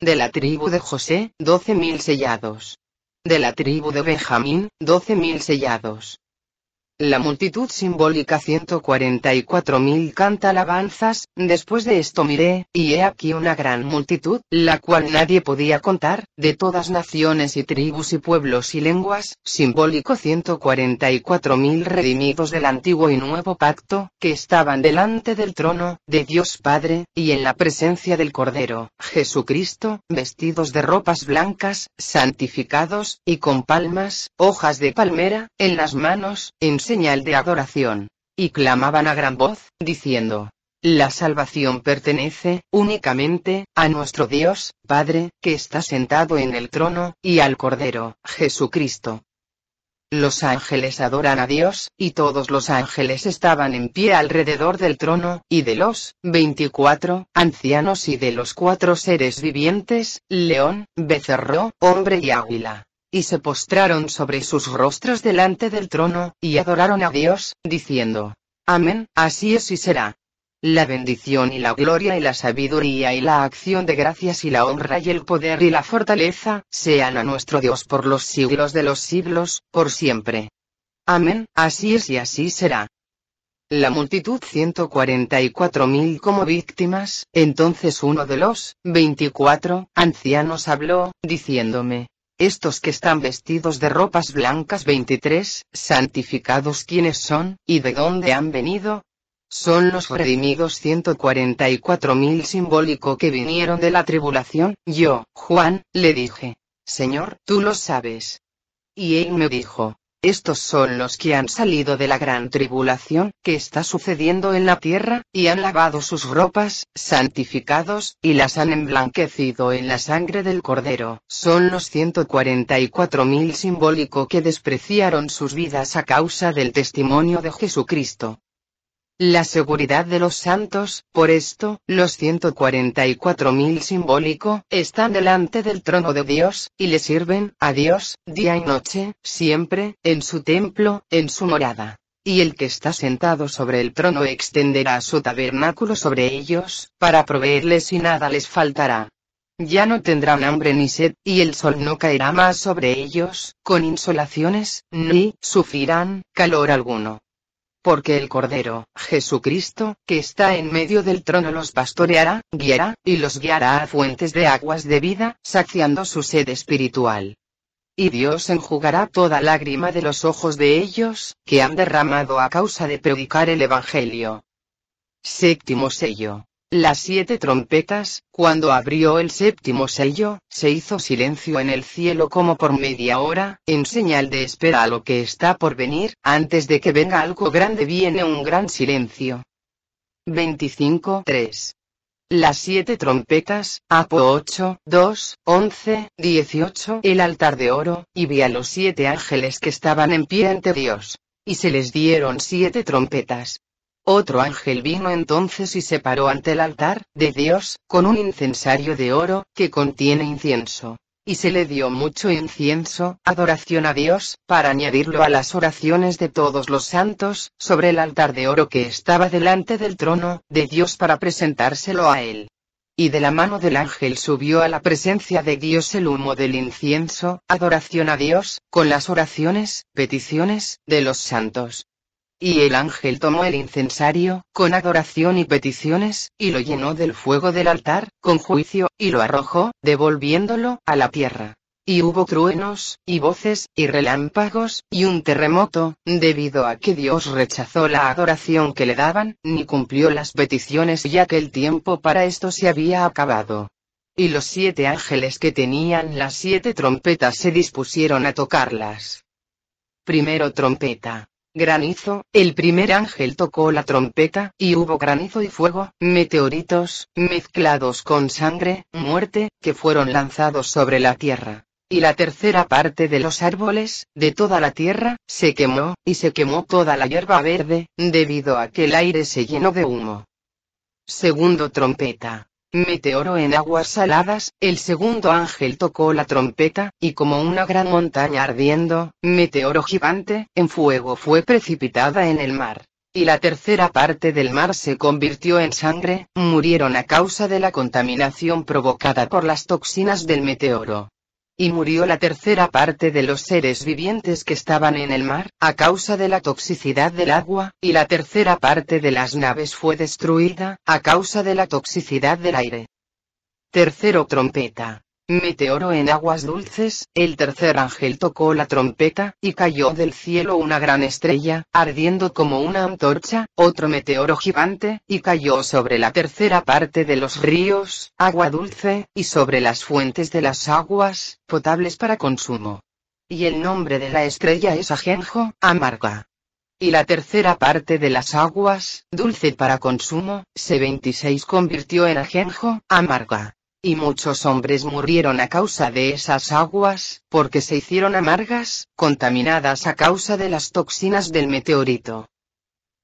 De la tribu de José, 12.000 sellados. De la tribu de Benjamín, 12.000 sellados. La multitud simbólica 144.000 canta alabanzas, después de esto miré, y he aquí una gran multitud, la cual nadie podía contar, de todas naciones y tribus y pueblos y lenguas, simbólico 144.000 redimidos del antiguo y nuevo pacto, que estaban delante del trono, de Dios Padre, y en la presencia del Cordero, Jesucristo, vestidos de ropas blancas, santificados, y con palmas, hojas de palmera, en las manos, en señal de adoración. Y clamaban a gran voz, diciendo, La salvación pertenece, únicamente, a nuestro Dios, Padre, que está sentado en el trono, y al Cordero, Jesucristo. Los ángeles adoran a Dios, y todos los ángeles estaban en pie alrededor del trono, y de los veinticuatro ancianos y de los cuatro seres vivientes, león, becerro, hombre y águila, y se postraron sobre sus rostros delante del trono, y adoraron a Dios, diciendo, Amén, así es y será. La bendición y la gloria y la sabiduría y la acción de gracias y la honra y el poder y la fortaleza, sean a nuestro Dios por los siglos de los siglos, por siempre. Amén, así es y así será. La multitud 144.000 como víctimas, entonces uno de los, 24, ancianos habló, diciéndome, estos que están vestidos de ropas blancas 23, santificados ¿quiénes son, y de dónde han venido, son los redimidos 144.000 simbólico que vinieron de la tribulación, yo, Juan, le dije, Señor, tú lo sabes. Y él me dijo, estos son los que han salido de la gran tribulación que está sucediendo en la tierra, y han lavado sus ropas, santificados, y las han emblanquecido en la sangre del Cordero. Son los 144.000 simbólico que despreciaron sus vidas a causa del testimonio de Jesucristo la seguridad de los santos, por esto, los 144.000 simbólico, están delante del trono de Dios, y le sirven, a Dios, día y noche, siempre, en su templo, en su morada. Y el que está sentado sobre el trono extenderá su tabernáculo sobre ellos, para proveerles y nada les faltará. Ya no tendrán hambre ni sed, y el sol no caerá más sobre ellos, con insolaciones, ni sufrirán calor alguno porque el Cordero, Jesucristo, que está en medio del trono los pastoreará, guiará, y los guiará a fuentes de aguas de vida, saciando su sed espiritual. Y Dios enjugará toda lágrima de los ojos de ellos, que han derramado a causa de predicar el Evangelio. Séptimo sello. Las siete trompetas, cuando abrió el séptimo sello, se hizo silencio en el cielo como por media hora, en señal de espera a lo que está por venir, antes de que venga algo grande viene un gran silencio. 25.3. Las siete trompetas, Apo 8, 2, 11, 18, el altar de oro, y vi a los siete ángeles que estaban en pie ante Dios. Y se les dieron siete trompetas, otro ángel vino entonces y se paró ante el altar de Dios, con un incensario de oro, que contiene incienso. Y se le dio mucho incienso, adoración a Dios, para añadirlo a las oraciones de todos los santos, sobre el altar de oro que estaba delante del trono de Dios para presentárselo a él. Y de la mano del ángel subió a la presencia de Dios el humo del incienso, adoración a Dios, con las oraciones, peticiones, de los santos. Y el ángel tomó el incensario, con adoración y peticiones, y lo llenó del fuego del altar, con juicio, y lo arrojó, devolviéndolo, a la tierra. Y hubo truenos, y voces, y relámpagos, y un terremoto, debido a que Dios rechazó la adoración que le daban, ni cumplió las peticiones ya que el tiempo para esto se había acabado. Y los siete ángeles que tenían las siete trompetas se dispusieron a tocarlas. Primero trompeta granizo, el primer ángel tocó la trompeta, y hubo granizo y fuego, meteoritos, mezclados con sangre, muerte, que fueron lanzados sobre la tierra. Y la tercera parte de los árboles, de toda la tierra, se quemó, y se quemó toda la hierba verde, debido a que el aire se llenó de humo. Segundo trompeta. Meteoro en aguas saladas, el segundo ángel tocó la trompeta, y como una gran montaña ardiendo, meteoro gigante, en fuego fue precipitada en el mar. Y la tercera parte del mar se convirtió en sangre, murieron a causa de la contaminación provocada por las toxinas del meteoro. Y murió la tercera parte de los seres vivientes que estaban en el mar, a causa de la toxicidad del agua, y la tercera parte de las naves fue destruida, a causa de la toxicidad del aire. Tercero trompeta. Meteoro en aguas dulces, el tercer ángel tocó la trompeta, y cayó del cielo una gran estrella, ardiendo como una antorcha, otro meteoro gigante, y cayó sobre la tercera parte de los ríos, agua dulce, y sobre las fuentes de las aguas, potables para consumo. Y el nombre de la estrella es Ajenjo, amarga y la tercera parte de las aguas, dulce para consumo, se 26 convirtió en ajenjo, amarga y muchos hombres murieron a causa de esas aguas, porque se hicieron amargas, contaminadas a causa de las toxinas del meteorito.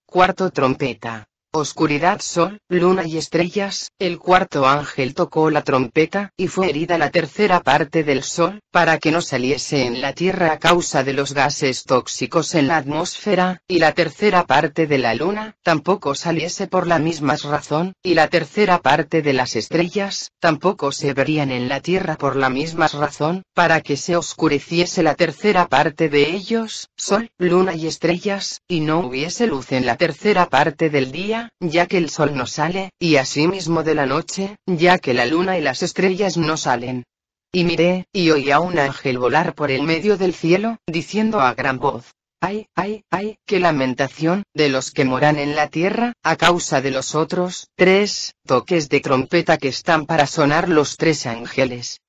Cuarto trompeta oscuridad sol, luna y estrellas, el cuarto ángel tocó la trompeta, y fue herida la tercera parte del sol, para que no saliese en la Tierra a causa de los gases tóxicos en la atmósfera, y la tercera parte de la luna, tampoco saliese por la misma razón, y la tercera parte de las estrellas, tampoco se verían en la Tierra por la misma razón, para que se oscureciese la tercera parte de ellos, sol, luna y estrellas, y no hubiese luz en la tercera parte del día, ya que el sol no sale, y asimismo de la noche, ya que la luna y las estrellas no salen. Y miré, y oí a un ángel volar por el medio del cielo, diciendo a gran voz, ay, ay, ay, qué lamentación, de los que moran en la tierra, a causa de los otros, tres, toques de trompeta que están para sonar los tres ángeles.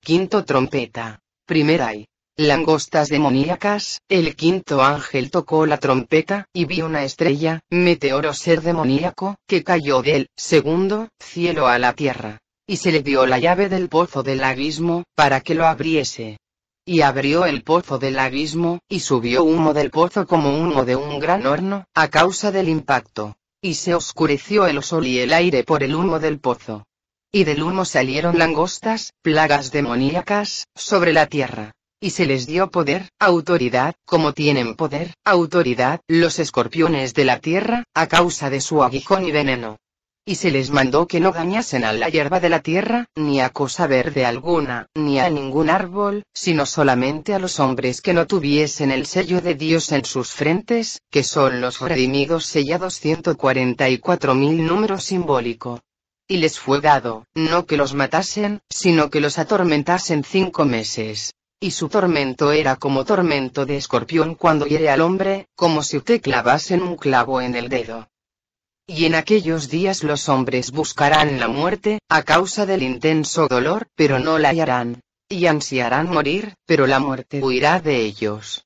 Quinto trompeta. Primera y Langostas demoníacas, el quinto ángel tocó la trompeta, y vi una estrella, meteoro ser demoníaco, que cayó del segundo cielo a la tierra. Y se le dio la llave del pozo del abismo, para que lo abriese. Y abrió el pozo del abismo, y subió humo del pozo como humo de un gran horno, a causa del impacto. Y se oscureció el sol y el aire por el humo del pozo. Y del humo salieron langostas, plagas demoníacas, sobre la tierra y se les dio poder, autoridad, como tienen poder, autoridad, los escorpiones de la tierra, a causa de su aguijón y veneno. Y se les mandó que no dañasen a la hierba de la tierra, ni a cosa verde alguna, ni a ningún árbol, sino solamente a los hombres que no tuviesen el sello de Dios en sus frentes, que son los redimidos sellados 144.000 número simbólico y les fue dado, no que los matasen, sino que los atormentasen cinco meses. Y su tormento era como tormento de escorpión cuando hiere al hombre, como si te clavasen un clavo en el dedo. Y en aquellos días los hombres buscarán la muerte, a causa del intenso dolor, pero no la hallarán. Y ansiarán morir, pero la muerte huirá de ellos.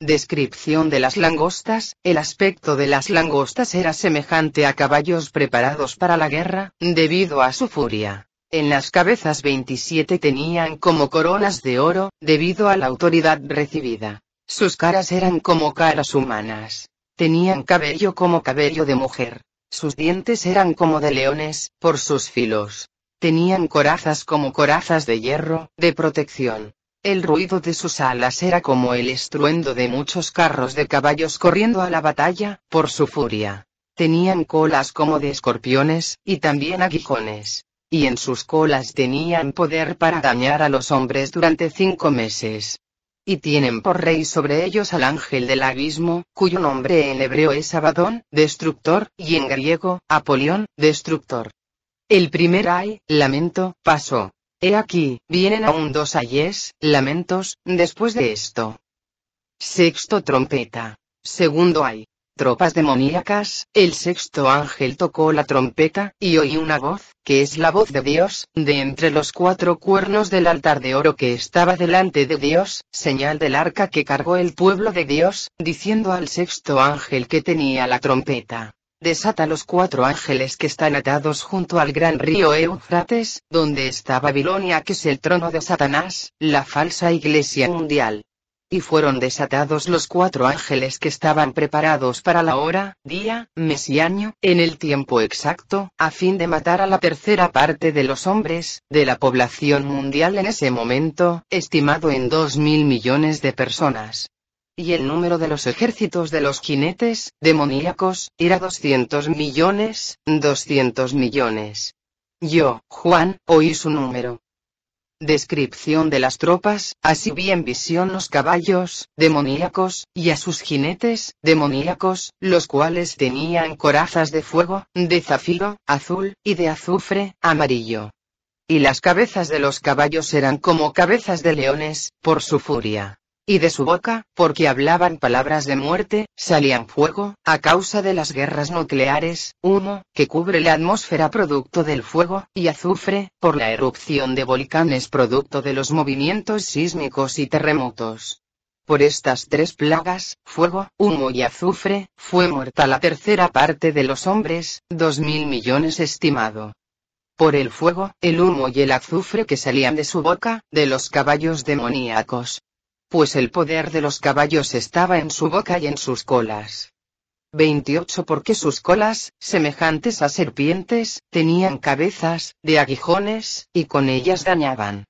Descripción de las langostas, el aspecto de las langostas era semejante a caballos preparados para la guerra, debido a su furia. En las cabezas 27 tenían como coronas de oro, debido a la autoridad recibida. Sus caras eran como caras humanas. Tenían cabello como cabello de mujer. Sus dientes eran como de leones, por sus filos. Tenían corazas como corazas de hierro, de protección. El ruido de sus alas era como el estruendo de muchos carros de caballos corriendo a la batalla, por su furia. Tenían colas como de escorpiones, y también aguijones y en sus colas tenían poder para dañar a los hombres durante cinco meses. Y tienen por rey sobre ellos al ángel del abismo, cuyo nombre en hebreo es Abadón, destructor, y en griego, Apolión, destructor. El primer ay, lamento, pasó. He aquí, vienen aún dos ayes, lamentos, después de esto. Sexto trompeta. Segundo ay tropas demoníacas, el sexto ángel tocó la trompeta, y oí una voz, que es la voz de Dios, de entre los cuatro cuernos del altar de oro que estaba delante de Dios, señal del arca que cargó el pueblo de Dios, diciendo al sexto ángel que tenía la trompeta. Desata los cuatro ángeles que están atados junto al gran río Eufrates, donde está Babilonia que es el trono de Satanás, la falsa iglesia mundial y fueron desatados los cuatro ángeles que estaban preparados para la hora, día, mes y año, en el tiempo exacto, a fin de matar a la tercera parte de los hombres, de la población mundial en ese momento, estimado en dos mil millones de personas. Y el número de los ejércitos de los jinetes, demoníacos, era 200 millones, 200 millones. Yo, Juan, oí su número. Descripción de las tropas, así bien visión los caballos, demoníacos, y a sus jinetes, demoníacos, los cuales tenían corazas de fuego, de zafiro, azul, y de azufre, amarillo. Y las cabezas de los caballos eran como cabezas de leones, por su furia. Y de su boca, porque hablaban palabras de muerte, salían fuego, a causa de las guerras nucleares, humo, que cubre la atmósfera producto del fuego, y azufre, por la erupción de volcanes producto de los movimientos sísmicos y terremotos. Por estas tres plagas, fuego, humo y azufre, fue muerta la tercera parte de los hombres, dos mil millones estimado. Por el fuego, el humo y el azufre que salían de su boca, de los caballos demoníacos, pues el poder de los caballos estaba en su boca y en sus colas. 28 Porque sus colas, semejantes a serpientes, tenían cabezas, de aguijones, y con ellas dañaban.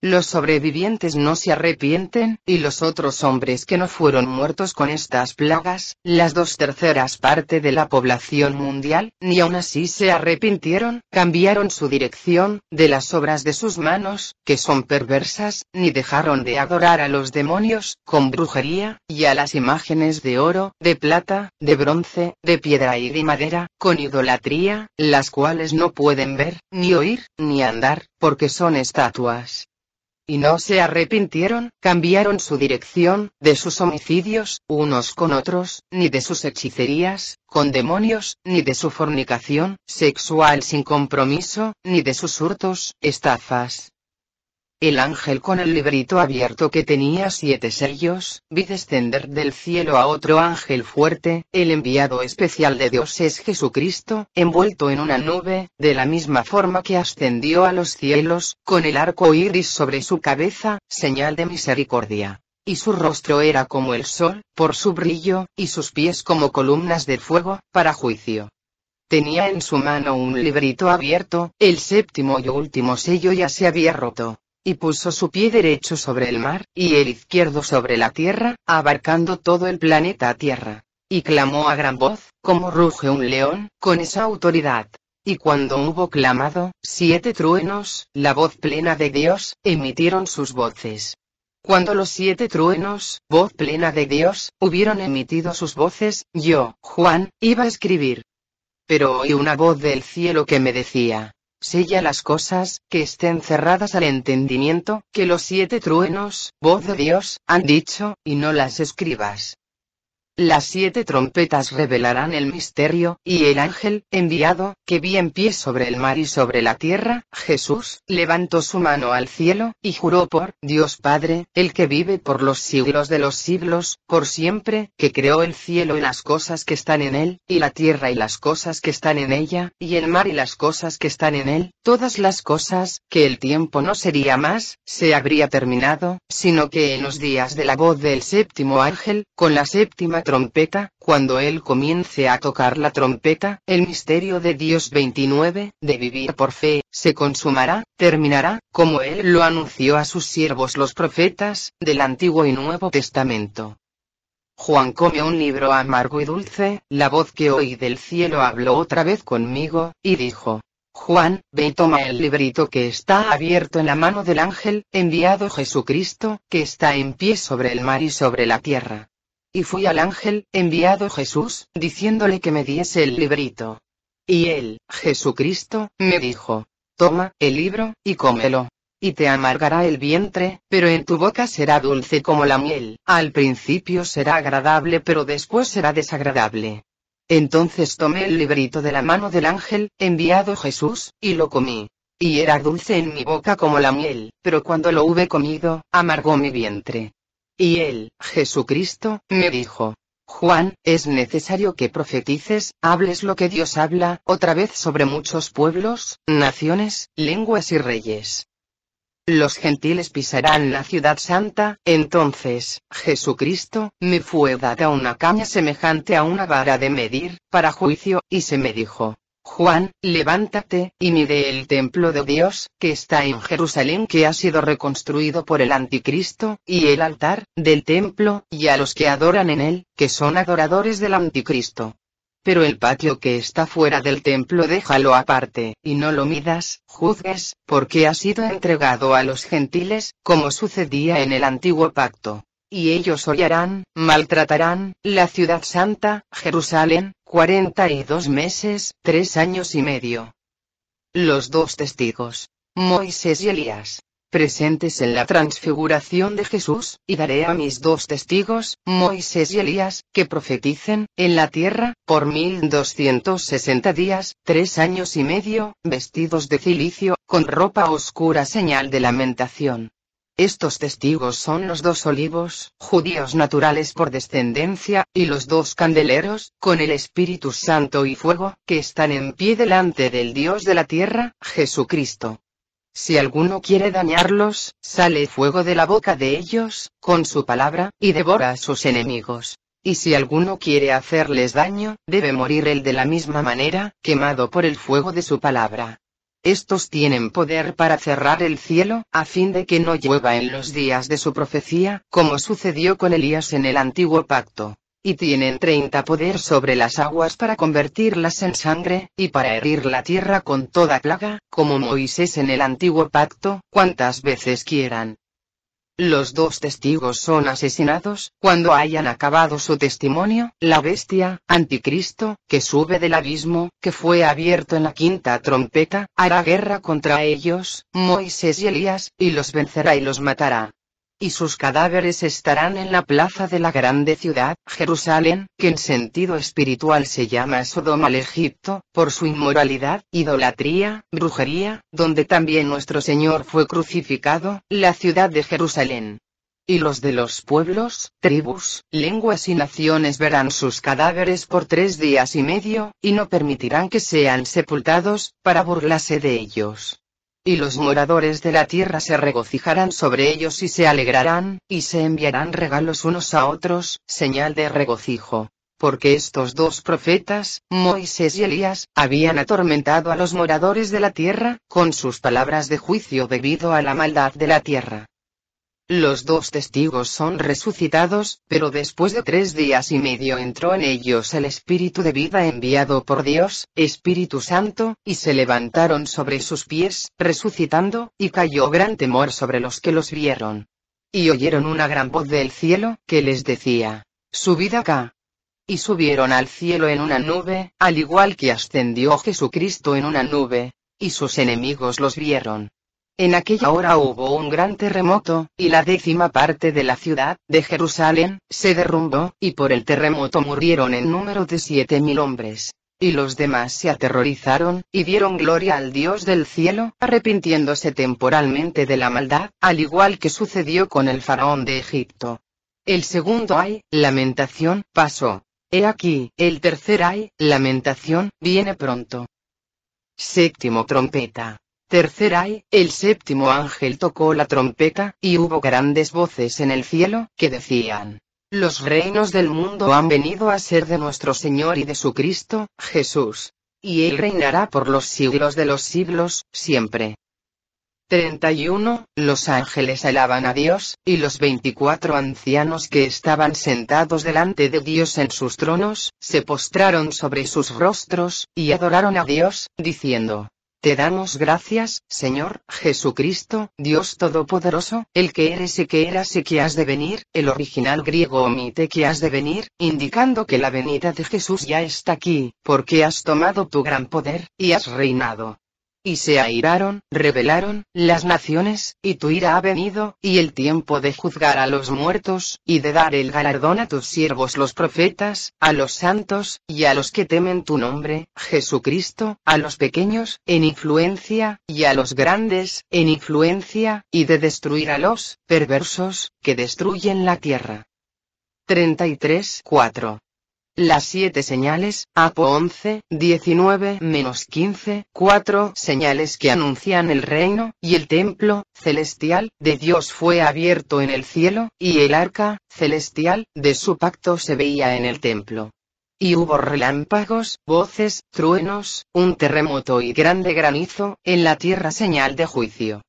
Los sobrevivientes no se arrepienten, y los otros hombres que no fueron muertos con estas plagas, las dos terceras parte de la población mundial, ni aun así se arrepintieron, cambiaron su dirección, de las obras de sus manos, que son perversas, ni dejaron de adorar a los demonios, con brujería, y a las imágenes de oro, de plata, de bronce, de piedra y de madera, con idolatría, las cuales no pueden ver, ni oír, ni andar, porque son estatuas y no se arrepintieron, cambiaron su dirección, de sus homicidios, unos con otros, ni de sus hechicerías, con demonios, ni de su fornicación, sexual sin compromiso, ni de sus hurtos, estafas, el ángel con el librito abierto que tenía siete sellos, vi descender del cielo a otro ángel fuerte, el enviado especial de Dios es Jesucristo, envuelto en una nube, de la misma forma que ascendió a los cielos, con el arco iris sobre su cabeza, señal de misericordia. Y su rostro era como el sol, por su brillo, y sus pies como columnas de fuego, para juicio. Tenía en su mano un librito abierto, el séptimo y último sello ya se había roto y puso su pie derecho sobre el mar, y el izquierdo sobre la tierra, abarcando todo el planeta Tierra. Y clamó a gran voz, como ruge un león, con esa autoridad. Y cuando hubo clamado, siete truenos, la voz plena de Dios, emitieron sus voces. Cuando los siete truenos, voz plena de Dios, hubieron emitido sus voces, yo, Juan, iba a escribir. Pero oí una voz del cielo que me decía, sella las cosas, que estén cerradas al entendimiento, que los siete truenos, voz de Dios, han dicho, y no las escribas. Las siete trompetas revelarán el misterio, y el ángel, enviado, que vi en pie sobre el mar y sobre la tierra, Jesús, levantó su mano al cielo, y juró por Dios Padre, el que vive por los siglos de los siglos, por siempre, que creó el cielo y las cosas que están en él, y la tierra y las cosas que están en ella, y el mar y las cosas que están en él, todas las cosas, que el tiempo no sería más, se habría terminado, sino que en los días de la voz del séptimo ángel, con la séptima trompeta, cuando Él comience a tocar la trompeta, el misterio de Dios 29, de vivir por fe, se consumará, terminará, como Él lo anunció a sus siervos los profetas, del Antiguo y Nuevo Testamento. Juan come un libro amargo y dulce, la voz que oí del cielo habló otra vez conmigo, y dijo, Juan, ve y toma el librito que está abierto en la mano del ángel, enviado Jesucristo, que está en pie sobre el mar y sobre la tierra. Y fui al ángel, enviado Jesús, diciéndole que me diese el librito. Y él, Jesucristo, me dijo, Toma, el libro, y cómelo. Y te amargará el vientre, pero en tu boca será dulce como la miel, al principio será agradable pero después será desagradable. Entonces tomé el librito de la mano del ángel, enviado Jesús, y lo comí. Y era dulce en mi boca como la miel, pero cuando lo hube comido, amargó mi vientre. Y él, Jesucristo, me dijo, Juan, es necesario que profetices, hables lo que Dios habla, otra vez sobre muchos pueblos, naciones, lenguas y reyes. Los gentiles pisarán la ciudad santa, entonces, Jesucristo, me fue dada una caña semejante a una vara de medir, para juicio, y se me dijo, Juan, levántate, y mide el templo de Dios, que está en Jerusalén, que ha sido reconstruido por el anticristo, y el altar, del templo, y a los que adoran en él, que son adoradores del anticristo. Pero el patio que está fuera del templo déjalo aparte, y no lo midas, juzgues, porque ha sido entregado a los gentiles, como sucedía en el antiguo pacto y ellos hollarán, maltratarán, la ciudad santa, Jerusalén, cuarenta y dos meses, tres años y medio. Los dos testigos, Moisés y Elías, presentes en la transfiguración de Jesús, y daré a mis dos testigos, Moisés y Elías, que profeticen, en la tierra, por mil doscientos sesenta días, tres años y medio, vestidos de cilicio, con ropa oscura señal de lamentación. Estos testigos son los dos olivos, judíos naturales por descendencia, y los dos candeleros, con el Espíritu Santo y fuego, que están en pie delante del Dios de la tierra, Jesucristo. Si alguno quiere dañarlos, sale fuego de la boca de ellos, con su palabra, y devora a sus enemigos. Y si alguno quiere hacerles daño, debe morir él de la misma manera, quemado por el fuego de su palabra. Estos tienen poder para cerrar el cielo, a fin de que no llueva en los días de su profecía, como sucedió con Elías en el antiguo pacto. Y tienen treinta poder sobre las aguas para convertirlas en sangre, y para herir la tierra con toda plaga, como Moisés en el antiguo pacto, cuantas veces quieran. Los dos testigos son asesinados, cuando hayan acabado su testimonio, la bestia, anticristo, que sube del abismo, que fue abierto en la quinta trompeta, hará guerra contra ellos, Moisés y Elías, y los vencerá y los matará y sus cadáveres estarán en la plaza de la grande ciudad, Jerusalén, que en sentido espiritual se llama Sodoma al Egipto, por su inmoralidad, idolatría, brujería, donde también nuestro Señor fue crucificado, la ciudad de Jerusalén. Y los de los pueblos, tribus, lenguas y naciones verán sus cadáveres por tres días y medio, y no permitirán que sean sepultados, para burlarse de ellos y los moradores de la tierra se regocijarán sobre ellos y se alegrarán, y se enviarán regalos unos a otros, señal de regocijo. Porque estos dos profetas, Moisés y Elías, habían atormentado a los moradores de la tierra, con sus palabras de juicio debido a la maldad de la tierra. Los dos testigos son resucitados, pero después de tres días y medio entró en ellos el Espíritu de vida enviado por Dios, Espíritu Santo, y se levantaron sobre sus pies, resucitando, y cayó gran temor sobre los que los vieron. Y oyeron una gran voz del cielo, que les decía, Subid acá. Y subieron al cielo en una nube, al igual que ascendió Jesucristo en una nube. Y sus enemigos los vieron. En aquella hora hubo un gran terremoto, y la décima parte de la ciudad, de Jerusalén, se derrumbó, y por el terremoto murieron en número de siete mil hombres. Y los demás se aterrorizaron, y dieron gloria al Dios del cielo, arrepintiéndose temporalmente de la maldad, al igual que sucedió con el faraón de Egipto. El segundo ay, lamentación, pasó. He aquí, el tercer ay, lamentación, viene pronto. Séptimo trompeta. Tercer ay, el séptimo ángel tocó la trompeta, y hubo grandes voces en el cielo, que decían, los reinos del mundo han venido a ser de nuestro Señor y de su Cristo, Jesús. Y Él reinará por los siglos de los siglos, siempre. 31. Los ángeles alaban a Dios, y los veinticuatro ancianos que estaban sentados delante de Dios en sus tronos, se postraron sobre sus rostros, y adoraron a Dios, diciendo, te damos gracias, Señor, Jesucristo, Dios Todopoderoso, el que eres y que eras y que has de venir, el original griego omite que has de venir, indicando que la venida de Jesús ya está aquí, porque has tomado tu gran poder, y has reinado y se airaron, revelaron, las naciones, y tu ira ha venido, y el tiempo de juzgar a los muertos, y de dar el galardón a tus siervos los profetas, a los santos, y a los que temen tu nombre, Jesucristo, a los pequeños, en influencia, y a los grandes, en influencia, y de destruir a los perversos, que destruyen la tierra. 4 las siete señales, APO 11, 19, menos 15, cuatro señales que anuncian el reino, y el templo, celestial, de Dios fue abierto en el cielo, y el arca, celestial, de su pacto se veía en el templo. Y hubo relámpagos, voces, truenos, un terremoto y grande granizo, en la tierra señal de juicio.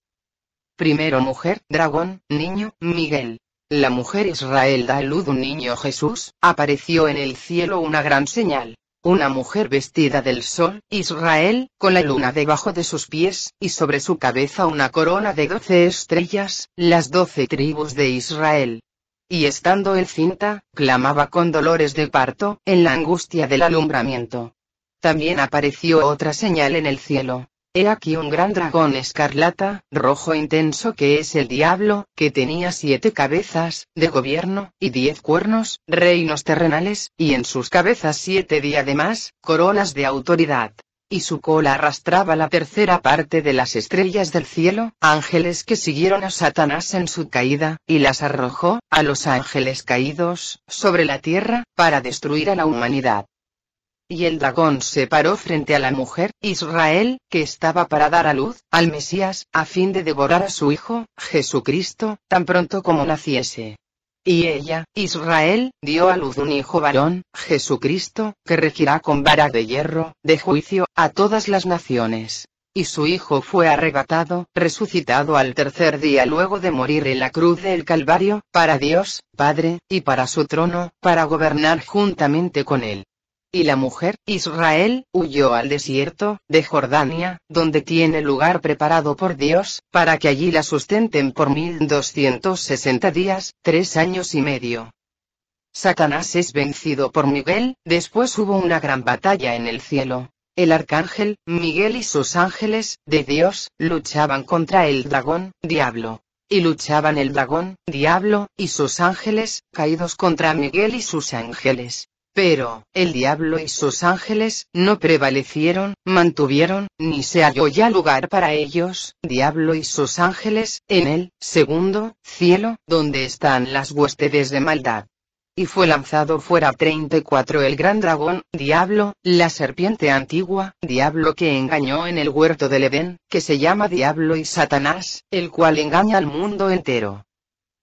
Primero mujer, dragón, niño, Miguel la mujer Israel da a un niño Jesús, apareció en el cielo una gran señal. Una mujer vestida del sol, Israel, con la luna debajo de sus pies, y sobre su cabeza una corona de doce estrellas, las doce tribus de Israel. Y estando cinta, clamaba con dolores de parto, en la angustia del alumbramiento. También apareció otra señal en el cielo, He aquí un gran dragón escarlata, rojo intenso que es el diablo, que tenía siete cabezas, de gobierno, y diez cuernos, reinos terrenales, y en sus cabezas siete diademas, coronas de autoridad. Y su cola arrastraba la tercera parte de las estrellas del cielo, ángeles que siguieron a Satanás en su caída, y las arrojó, a los ángeles caídos, sobre la tierra, para destruir a la humanidad. Y el dragón se paró frente a la mujer, Israel, que estaba para dar a luz, al Mesías, a fin de devorar a su hijo, Jesucristo, tan pronto como naciese. Y ella, Israel, dio a luz un hijo varón, Jesucristo, que regirá con vara de hierro, de juicio, a todas las naciones. Y su hijo fue arrebatado, resucitado al tercer día luego de morir en la cruz del Calvario, para Dios, Padre, y para su trono, para gobernar juntamente con él y la mujer, Israel, huyó al desierto de Jordania, donde tiene lugar preparado por Dios, para que allí la sustenten por 1260 días, tres años y medio. Satanás es vencido por Miguel, después hubo una gran batalla en el cielo. El arcángel, Miguel y sus ángeles, de Dios, luchaban contra el dragón, diablo. Y luchaban el dragón, diablo, y sus ángeles, caídos contra Miguel y sus ángeles. Pero, el diablo y sus ángeles, no prevalecieron, mantuvieron, ni se halló ya lugar para ellos, diablo y sus ángeles, en el segundo cielo, donde están las huéspedes de maldad. Y fue lanzado fuera 34 el gran dragón, diablo, la serpiente antigua, diablo que engañó en el huerto del Edén, que se llama diablo y Satanás, el cual engaña al mundo entero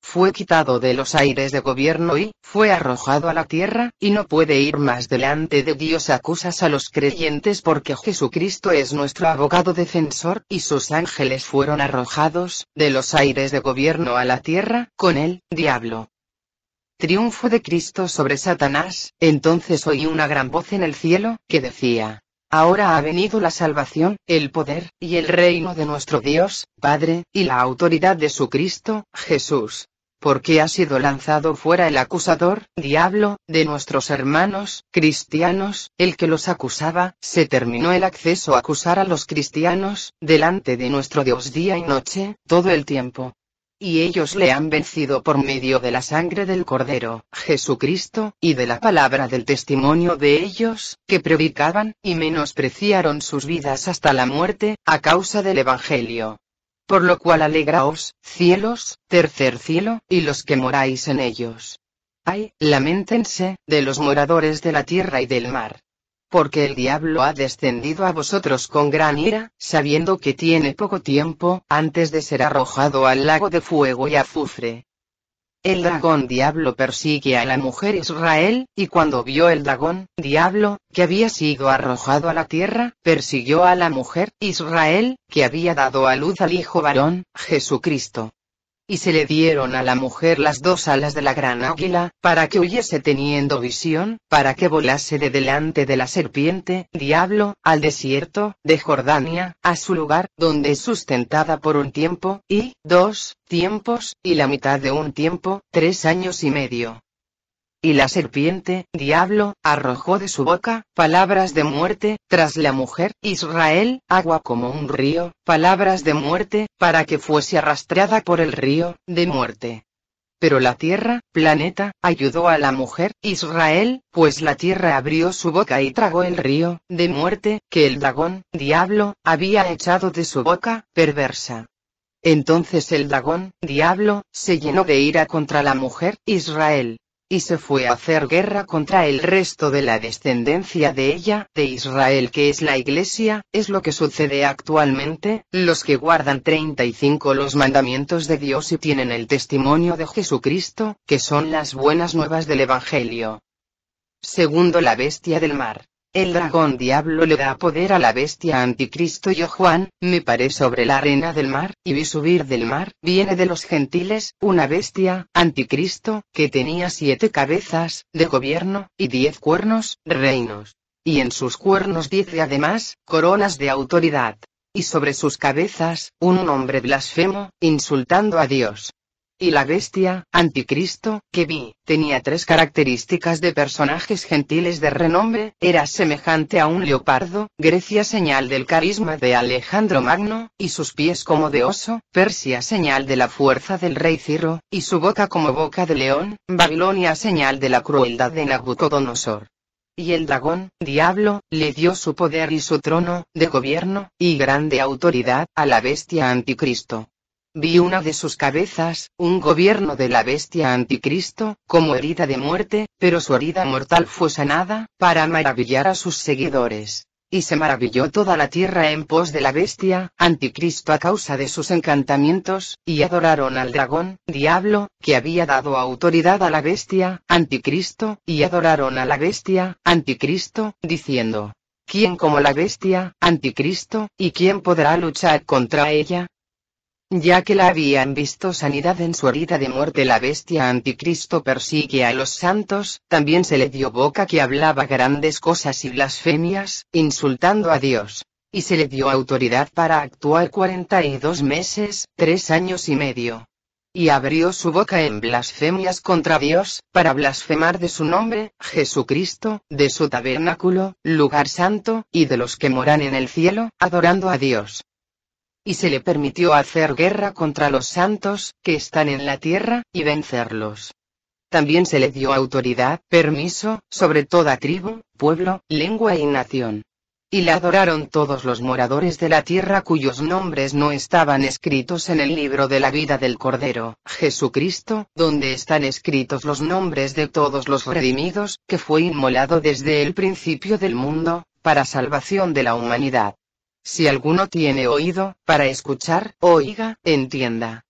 fue quitado de los aires de gobierno y, fue arrojado a la tierra, y no puede ir más delante de Dios. Acusas a los creyentes porque Jesucristo es nuestro abogado defensor, y sus ángeles fueron arrojados, de los aires de gobierno a la tierra, con el, diablo. Triunfo de Cristo sobre Satanás, entonces oí una gran voz en el cielo, que decía, Ahora ha venido la salvación, el poder, y el reino de nuestro Dios, Padre, y la autoridad de su Cristo, Jesús, porque ha sido lanzado fuera el acusador, diablo, de nuestros hermanos, cristianos, el que los acusaba, se terminó el acceso a acusar a los cristianos, delante de nuestro Dios día y noche, todo el tiempo. Y ellos le han vencido por medio de la sangre del Cordero, Jesucristo, y de la palabra del testimonio de ellos, que predicaban, y menospreciaron sus vidas hasta la muerte, a causa del Evangelio por lo cual alegraos, cielos, tercer cielo, y los que moráis en ellos. Ay, lamentense, de los moradores de la tierra y del mar. Porque el diablo ha descendido a vosotros con gran ira, sabiendo que tiene poco tiempo, antes de ser arrojado al lago de fuego y azufre. El dragón diablo persigue a la mujer Israel, y cuando vio el dragón diablo, que había sido arrojado a la tierra, persiguió a la mujer Israel, que había dado a luz al hijo varón, Jesucristo y se le dieron a la mujer las dos alas de la gran águila, para que huyese teniendo visión, para que volase de delante de la serpiente, diablo, al desierto, de Jordania, a su lugar, donde es sustentada por un tiempo, y, dos, tiempos, y la mitad de un tiempo, tres años y medio y la serpiente, diablo, arrojó de su boca, palabras de muerte, tras la mujer, Israel, agua como un río, palabras de muerte, para que fuese arrastrada por el río, de muerte. Pero la tierra, planeta, ayudó a la mujer, Israel, pues la tierra abrió su boca y tragó el río, de muerte, que el dragón, diablo, había echado de su boca, perversa. Entonces el dragón, diablo, se llenó de ira contra la mujer, Israel y se fue a hacer guerra contra el resto de la descendencia de ella, de Israel que es la iglesia, es lo que sucede actualmente, los que guardan 35 los mandamientos de Dios y tienen el testimonio de Jesucristo, que son las buenas nuevas del Evangelio. Segundo la bestia del mar. El dragón diablo le da poder a la bestia anticristo. Yo Juan, me paré sobre la arena del mar, y vi subir del mar, viene de los gentiles, una bestia, anticristo, que tenía siete cabezas, de gobierno, y diez cuernos, reinos. Y en sus cuernos diez además, coronas de autoridad. Y sobre sus cabezas, un hombre blasfemo, insultando a Dios. Y la bestia, anticristo, que vi, tenía tres características de personajes gentiles de renombre, era semejante a un leopardo, Grecia señal del carisma de Alejandro Magno, y sus pies como de oso, Persia señal de la fuerza del rey Ciro, y su boca como boca de león, Babilonia señal de la crueldad de Nabucodonosor. Y el dragón, diablo, le dio su poder y su trono, de gobierno, y grande autoridad, a la bestia anticristo. Vi una de sus cabezas, un gobierno de la bestia anticristo, como herida de muerte, pero su herida mortal fue sanada, para maravillar a sus seguidores. Y se maravilló toda la tierra en pos de la bestia, anticristo a causa de sus encantamientos, y adoraron al dragón, diablo, que había dado autoridad a la bestia, anticristo, y adoraron a la bestia, anticristo, diciendo, ¿Quién como la bestia, anticristo, y quién podrá luchar contra ella? ya que la habían visto sanidad en su herida de muerte. La bestia anticristo persigue a los santos, también se le dio boca que hablaba grandes cosas y blasfemias, insultando a Dios. Y se le dio autoridad para actuar 42 meses, tres años y medio. Y abrió su boca en blasfemias contra Dios, para blasfemar de su nombre, Jesucristo, de su tabernáculo, lugar santo, y de los que moran en el cielo, adorando a Dios y se le permitió hacer guerra contra los santos, que están en la tierra, y vencerlos. También se le dio autoridad, permiso, sobre toda tribu, pueblo, lengua y nación. Y la adoraron todos los moradores de la tierra cuyos nombres no estaban escritos en el libro de la vida del Cordero, Jesucristo, donde están escritos los nombres de todos los redimidos, que fue inmolado desde el principio del mundo, para salvación de la humanidad. Si alguno tiene oído, para escuchar, oiga, entienda.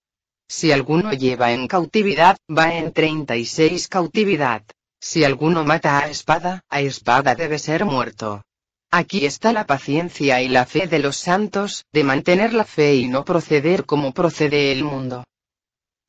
Si alguno lleva en cautividad, va en 36 cautividad. Si alguno mata a espada, a espada debe ser muerto. Aquí está la paciencia y la fe de los santos, de mantener la fe y no proceder como procede el mundo.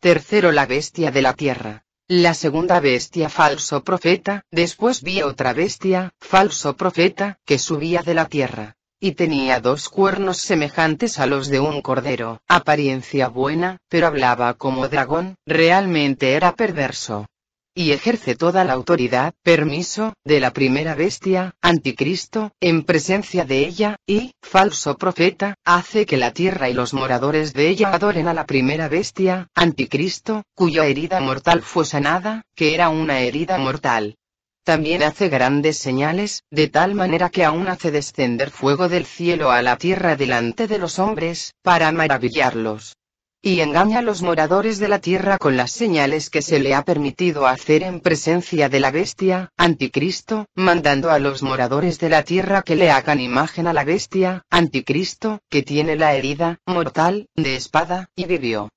Tercero, la bestia de la tierra. La segunda bestia falso profeta, después vi otra bestia, falso profeta, que subía de la tierra y tenía dos cuernos semejantes a los de un cordero, apariencia buena, pero hablaba como dragón, realmente era perverso. Y ejerce toda la autoridad, permiso, de la primera bestia, anticristo, en presencia de ella, y, falso profeta, hace que la tierra y los moradores de ella adoren a la primera bestia, anticristo, cuya herida mortal fue sanada, que era una herida mortal, también hace grandes señales, de tal manera que aún hace descender fuego del cielo a la tierra delante de los hombres, para maravillarlos. Y engaña a los moradores de la tierra con las señales que se le ha permitido hacer en presencia de la bestia, anticristo, mandando a los moradores de la tierra que le hagan imagen a la bestia, anticristo, que tiene la herida, mortal, de espada, y vivió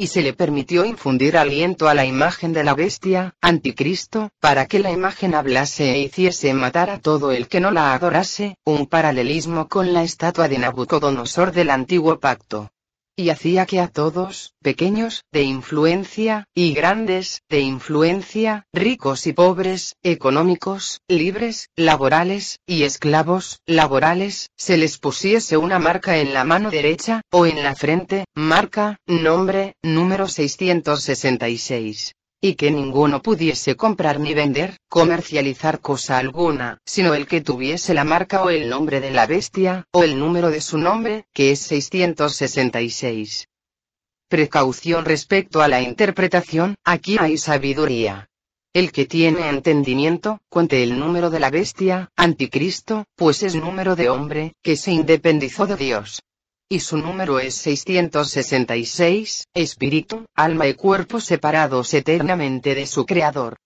y se le permitió infundir aliento a la imagen de la bestia, anticristo, para que la imagen hablase e hiciese matar a todo el que no la adorase, un paralelismo con la estatua de Nabucodonosor del antiguo pacto y hacía que a todos, pequeños, de influencia, y grandes, de influencia, ricos y pobres, económicos, libres, laborales, y esclavos, laborales, se les pusiese una marca en la mano derecha, o en la frente, marca, nombre, número 666 y que ninguno pudiese comprar ni vender, comercializar cosa alguna, sino el que tuviese la marca o el nombre de la bestia, o el número de su nombre, que es 666. Precaución respecto a la interpretación, aquí hay sabiduría. El que tiene entendimiento, cuente el número de la bestia, anticristo, pues es número de hombre, que se independizó de Dios y su número es 666, espíritu, alma y cuerpo separados eternamente de su creador.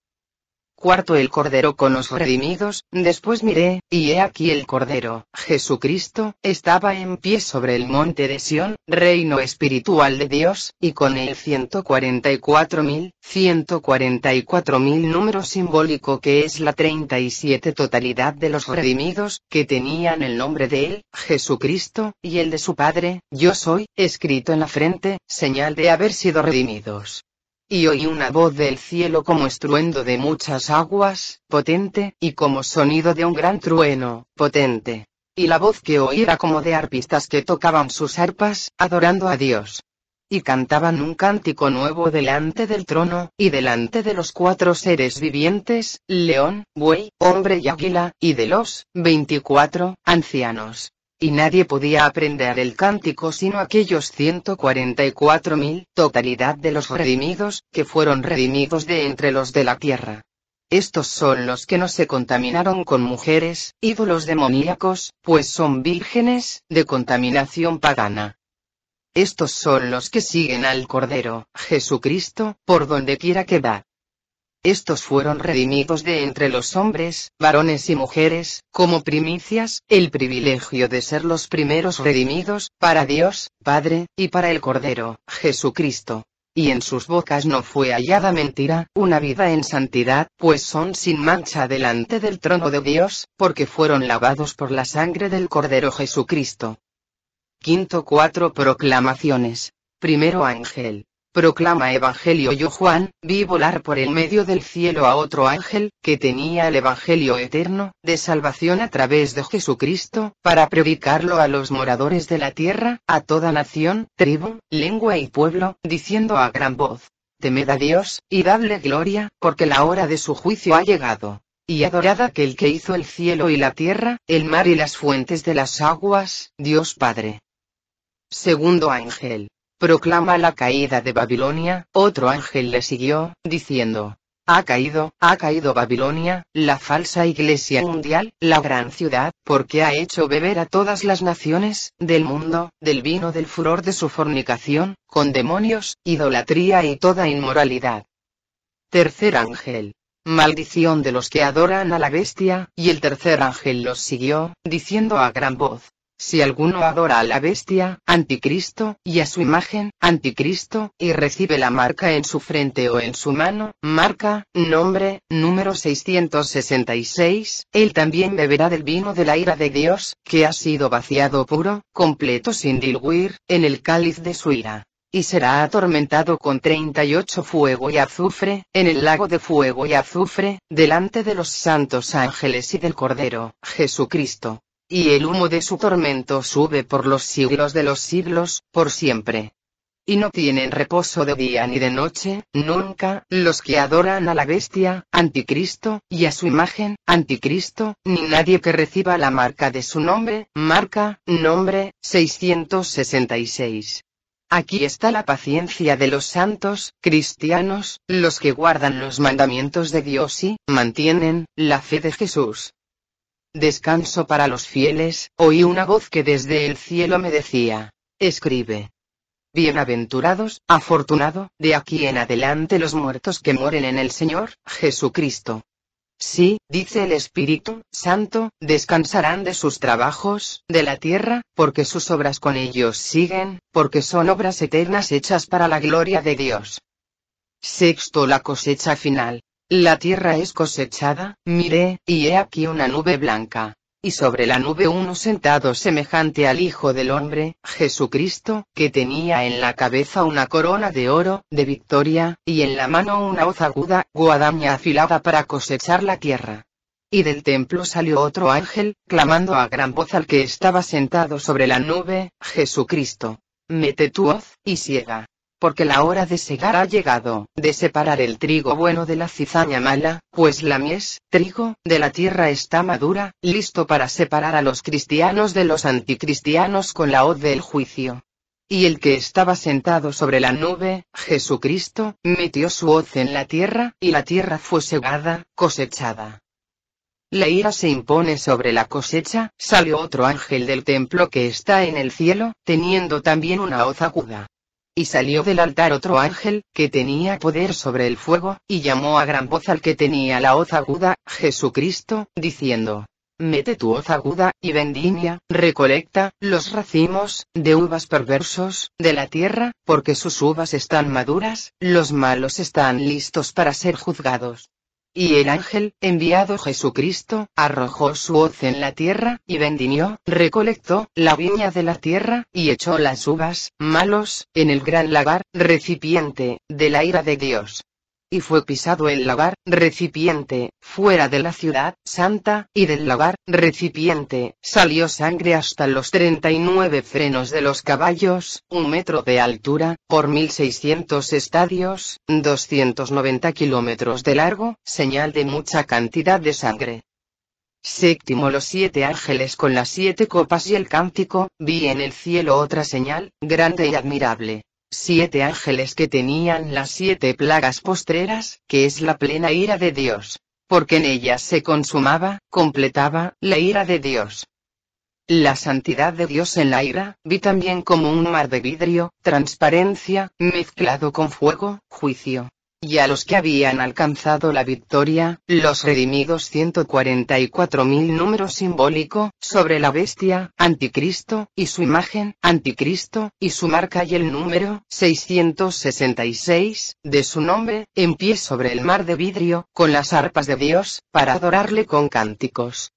Cuarto el Cordero con los redimidos, después miré, y he aquí el Cordero, Jesucristo, estaba en pie sobre el monte de Sión, reino espiritual de Dios, y con el 144.000, 144.000 número simbólico que es la 37 totalidad de los redimidos, que tenían el nombre de él, Jesucristo, y el de su Padre, yo soy, escrito en la frente, señal de haber sido redimidos y oí una voz del cielo como estruendo de muchas aguas, potente, y como sonido de un gran trueno, potente. Y la voz que oí era como de arpistas que tocaban sus arpas, adorando a Dios. Y cantaban un cántico nuevo delante del trono, y delante de los cuatro seres vivientes, león, buey, hombre y águila, y de los veinticuatro ancianos. Y nadie podía aprender el cántico sino aquellos 144.000, totalidad de los redimidos, que fueron redimidos de entre los de la tierra. Estos son los que no se contaminaron con mujeres, ídolos demoníacos, pues son vírgenes, de contaminación pagana. Estos son los que siguen al Cordero, Jesucristo, por donde quiera que va. Estos fueron redimidos de entre los hombres, varones y mujeres, como primicias, el privilegio de ser los primeros redimidos, para Dios, Padre, y para el Cordero, Jesucristo. Y en sus bocas no fue hallada mentira, una vida en santidad, pues son sin mancha delante del trono de Dios, porque fueron lavados por la sangre del Cordero Jesucristo. Quinto cuatro proclamaciones. Primero ángel proclama Evangelio yo Juan, vi volar por el medio del cielo a otro ángel, que tenía el Evangelio eterno, de salvación a través de Jesucristo, para predicarlo a los moradores de la tierra, a toda nación, tribu, lengua y pueblo, diciendo a gran voz, temed a Dios, y dadle gloria, porque la hora de su juicio ha llegado. Y adorad aquel que hizo el cielo y la tierra, el mar y las fuentes de las aguas, Dios Padre. Segundo ángel proclama la caída de Babilonia, otro ángel le siguió, diciendo, ha caído, ha caído Babilonia, la falsa iglesia mundial, la gran ciudad, porque ha hecho beber a todas las naciones, del mundo, del vino del furor de su fornicación, con demonios, idolatría y toda inmoralidad. Tercer ángel. Maldición de los que adoran a la bestia, y el tercer ángel los siguió, diciendo a gran voz, si alguno adora a la bestia, anticristo, y a su imagen, anticristo, y recibe la marca en su frente o en su mano, marca, nombre, número 666, él también beberá del vino de la ira de Dios, que ha sido vaciado puro, completo sin diluir, en el cáliz de su ira y será atormentado con 38 fuego y azufre, en el lago de fuego y azufre, delante de los santos ángeles y del Cordero, Jesucristo y el humo de su tormento sube por los siglos de los siglos, por siempre. Y no tienen reposo de día ni de noche, nunca, los que adoran a la bestia, anticristo, y a su imagen, anticristo, ni nadie que reciba la marca de su nombre, marca, nombre, 666. Aquí está la paciencia de los santos, cristianos, los que guardan los mandamientos de Dios y, mantienen, la fe de Jesús descanso para los fieles, oí una voz que desde el cielo me decía, escribe. Bienaventurados, afortunado, de aquí en adelante los muertos que mueren en el Señor, Jesucristo. Sí, dice el Espíritu Santo, descansarán de sus trabajos, de la tierra, porque sus obras con ellos siguen, porque son obras eternas hechas para la gloria de Dios. Sexto, la cosecha final. La tierra es cosechada, miré, y he aquí una nube blanca. Y sobre la nube uno sentado semejante al Hijo del Hombre, Jesucristo, que tenía en la cabeza una corona de oro, de victoria, y en la mano una hoz aguda, guadaña afilada para cosechar la tierra. Y del templo salió otro ángel, clamando a gran voz al que estaba sentado sobre la nube, Jesucristo. Mete tu hoz, y ciega porque la hora de segar ha llegado, de separar el trigo bueno de la cizaña mala, pues la mies, trigo, de la tierra está madura, listo para separar a los cristianos de los anticristianos con la hoz del juicio. Y el que estaba sentado sobre la nube, Jesucristo, metió su hoz en la tierra, y la tierra fue segada, cosechada. La ira se impone sobre la cosecha, salió otro ángel del templo que está en el cielo, teniendo también una hoz aguda. Y salió del altar otro ángel, que tenía poder sobre el fuego, y llamó a gran voz al que tenía la hoz aguda, Jesucristo, diciendo, Mete tu hoz aguda, y vendimia, recolecta, los racimos, de uvas perversos, de la tierra, porque sus uvas están maduras, los malos están listos para ser juzgados. Y el ángel, enviado Jesucristo, arrojó su hoz en la tierra, y vendimió, recolectó, la viña de la tierra, y echó las uvas, malos, en el gran lagar, recipiente, de la ira de Dios y fue pisado el lagar, recipiente, fuera de la ciudad santa, y del lavar, recipiente, salió sangre hasta los 39 frenos de los caballos, un metro de altura, por 1600 estadios, 290 kilómetros de largo, señal de mucha cantidad de sangre. Séptimo los siete ángeles con las siete copas y el cántico, vi en el cielo otra señal, grande y admirable, siete ángeles que tenían las siete plagas postreras, que es la plena ira de Dios, porque en ellas se consumaba, completaba, la ira de Dios. La santidad de Dios en la ira, vi también como un mar de vidrio, transparencia, mezclado con fuego, juicio, y a los que habían alcanzado la victoria, los redimidos 144.000 número simbólico, sobre la bestia, anticristo, y su imagen, anticristo, y su marca y el número, 666, de su nombre, en pie sobre el mar de vidrio, con las arpas de Dios, para adorarle con cánticos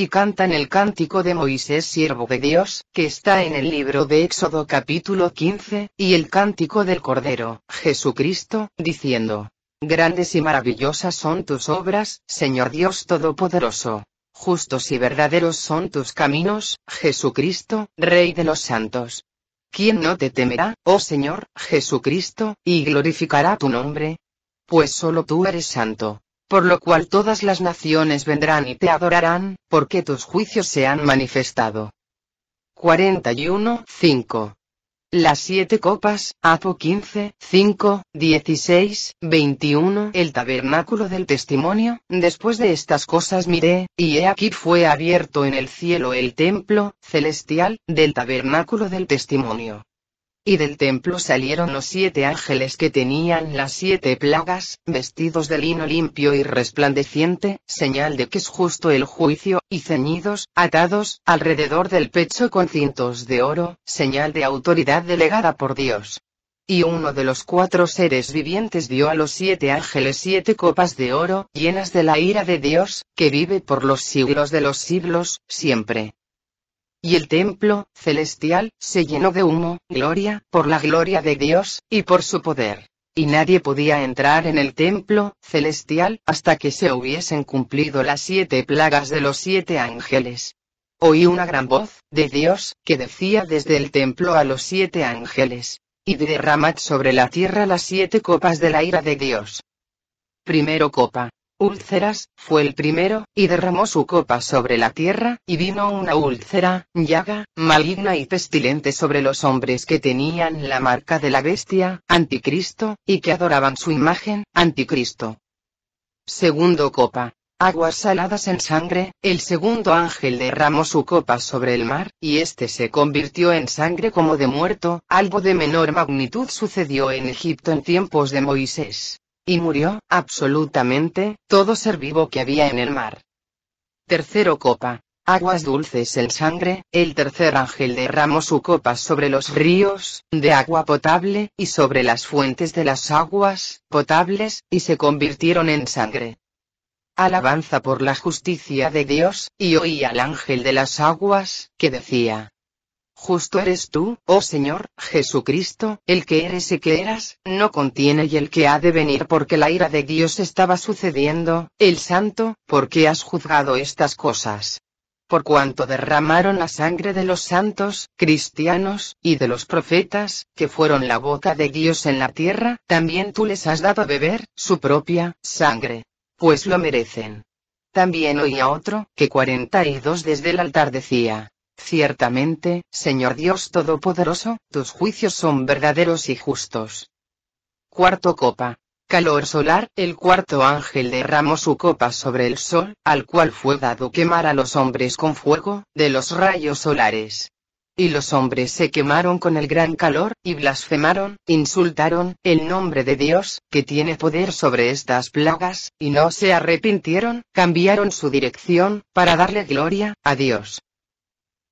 y cantan el cántico de Moisés siervo de Dios, que está en el libro de Éxodo capítulo 15, y el cántico del Cordero, Jesucristo, diciendo, Grandes y maravillosas son tus obras, Señor Dios Todopoderoso. Justos y verdaderos son tus caminos, Jesucristo, Rey de los santos. ¿Quién no te temerá, oh Señor, Jesucristo, y glorificará tu nombre? Pues solo tú eres santo por lo cual todas las naciones vendrán y te adorarán, porque tus juicios se han manifestado. 41, 5. Las siete copas, Apo 15, 5, 16, 21. El tabernáculo del testimonio. Después de estas cosas miré, y he aquí fue abierto en el cielo el templo celestial del tabernáculo del testimonio y del templo salieron los siete ángeles que tenían las siete plagas, vestidos de lino limpio y resplandeciente, señal de que es justo el juicio, y ceñidos, atados, alrededor del pecho con cintos de oro, señal de autoridad delegada por Dios. Y uno de los cuatro seres vivientes dio a los siete ángeles siete copas de oro, llenas de la ira de Dios, que vive por los siglos de los siglos, siempre. Y el templo celestial se llenó de humo, gloria, por la gloria de Dios, y por su poder. Y nadie podía entrar en el templo celestial hasta que se hubiesen cumplido las siete plagas de los siete ángeles. Oí una gran voz, de Dios, que decía desde el templo a los siete ángeles, y derramad sobre la tierra las siete copas de la ira de Dios. Primero copa, Úlceras, fue el primero, y derramó su copa sobre la tierra, y vino una úlcera, llaga, maligna y pestilente sobre los hombres que tenían la marca de la bestia, anticristo, y que adoraban su imagen, anticristo. Segundo copa. Aguas saladas en sangre, el segundo ángel derramó su copa sobre el mar, y éste se convirtió en sangre como de muerto, algo de menor magnitud sucedió en Egipto en tiempos de Moisés y murió, absolutamente, todo ser vivo que había en el mar. Tercero copa. Aguas dulces el sangre, el tercer ángel derramó su copa sobre los ríos, de agua potable, y sobre las fuentes de las aguas, potables, y se convirtieron en sangre. Alabanza por la justicia de Dios, y oí al ángel de las aguas, que decía, Justo eres tú, oh Señor, Jesucristo, el que eres y que eras, no contiene y el que ha de venir porque la ira de Dios estaba sucediendo, el Santo, porque has juzgado estas cosas. Por cuanto derramaron la sangre de los santos, cristianos, y de los profetas, que fueron la boca de Dios en la tierra, también tú les has dado a beber, su propia, sangre. Pues lo merecen. También oía a otro, que cuarenta y dos desde el altar decía, Ciertamente, Señor Dios Todopoderoso, tus juicios son verdaderos y justos. Cuarto copa. Calor solar, el cuarto ángel derramó su copa sobre el sol, al cual fue dado quemar a los hombres con fuego, de los rayos solares. Y los hombres se quemaron con el gran calor, y blasfemaron, insultaron, el nombre de Dios, que tiene poder sobre estas plagas, y no se arrepintieron, cambiaron su dirección, para darle gloria, a Dios.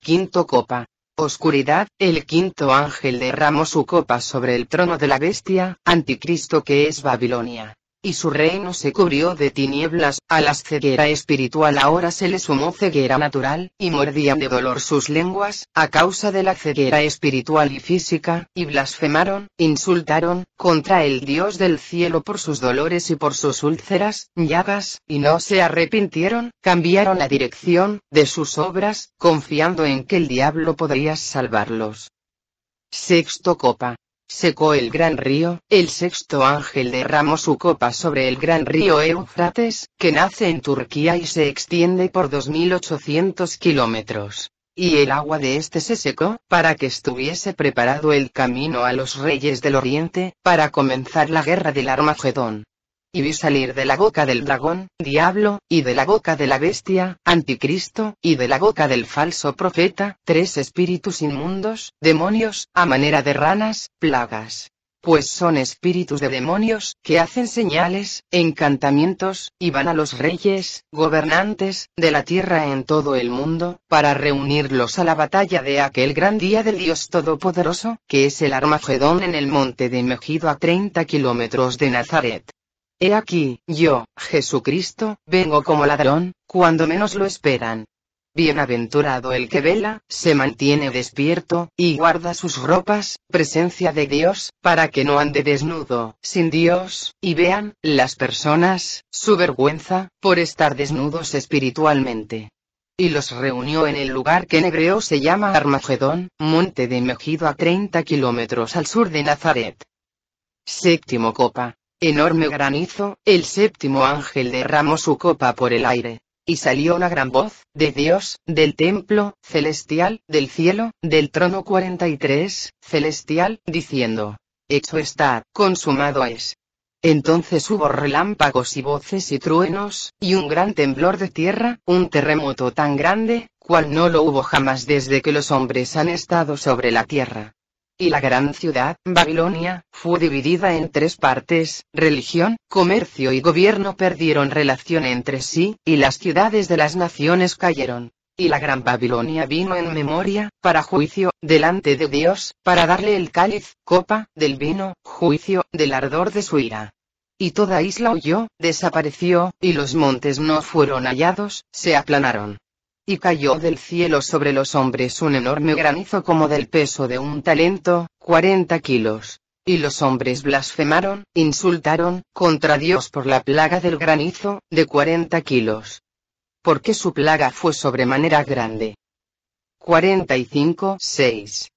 Quinto copa. Oscuridad, el quinto ángel derramó su copa sobre el trono de la bestia, anticristo que es Babilonia, y su reino se cubrió de tinieblas, a la ceguera espiritual ahora se le sumó ceguera natural, y mordían de dolor sus lenguas, a causa de la ceguera espiritual y física, y blasfemaron, insultaron, contra el Dios del cielo por sus dolores y por sus úlceras, llagas, y no se arrepintieron, cambiaron la dirección, de sus obras, confiando en que el diablo podría salvarlos. Sexto copa. Secó el gran río, el sexto ángel derramó su copa sobre el gran río Eufrates, que nace en Turquía y se extiende por 2.800 kilómetros. Y el agua de este se secó, para que estuviese preparado el camino a los reyes del oriente, para comenzar la guerra del Armagedón y vi salir de la boca del dragón, diablo, y de la boca de la bestia, anticristo, y de la boca del falso profeta, tres espíritus inmundos, demonios, a manera de ranas, plagas. Pues son espíritus de demonios, que hacen señales, encantamientos, y van a los reyes, gobernantes, de la tierra en todo el mundo, para reunirlos a la batalla de aquel gran día del Dios Todopoderoso, que es el Armagedón en el monte de Megido a 30 kilómetros de Nazaret. He aquí, yo, Jesucristo, vengo como ladrón, cuando menos lo esperan. Bienaventurado el que vela, se mantiene despierto, y guarda sus ropas, presencia de Dios, para que no ande desnudo, sin Dios, y vean, las personas, su vergüenza, por estar desnudos espiritualmente. Y los reunió en el lugar que en hebreo se llama Armagedón, monte de Megido a 30 kilómetros al sur de Nazaret. Séptimo copa. Enorme granizo, el séptimo ángel derramó su copa por el aire. Y salió una gran voz, de Dios, del templo, celestial, del cielo, del trono 43, celestial, diciendo, Hecho está, consumado es. Entonces hubo relámpagos y voces y truenos, y un gran temblor de tierra, un terremoto tan grande, cual no lo hubo jamás desde que los hombres han estado sobre la tierra y la gran ciudad, Babilonia, fue dividida en tres partes, religión, comercio y gobierno perdieron relación entre sí, y las ciudades de las naciones cayeron. Y la gran Babilonia vino en memoria, para juicio, delante de Dios, para darle el cáliz, copa, del vino, juicio, del ardor de su ira. Y toda isla huyó, desapareció, y los montes no fueron hallados, se aplanaron y cayó del cielo sobre los hombres un enorme granizo como del peso de un talento, 40 kilos. Y los hombres blasfemaron, insultaron, contra Dios por la plaga del granizo, de 40 kilos. Porque su plaga fue sobremanera grande. 45 6.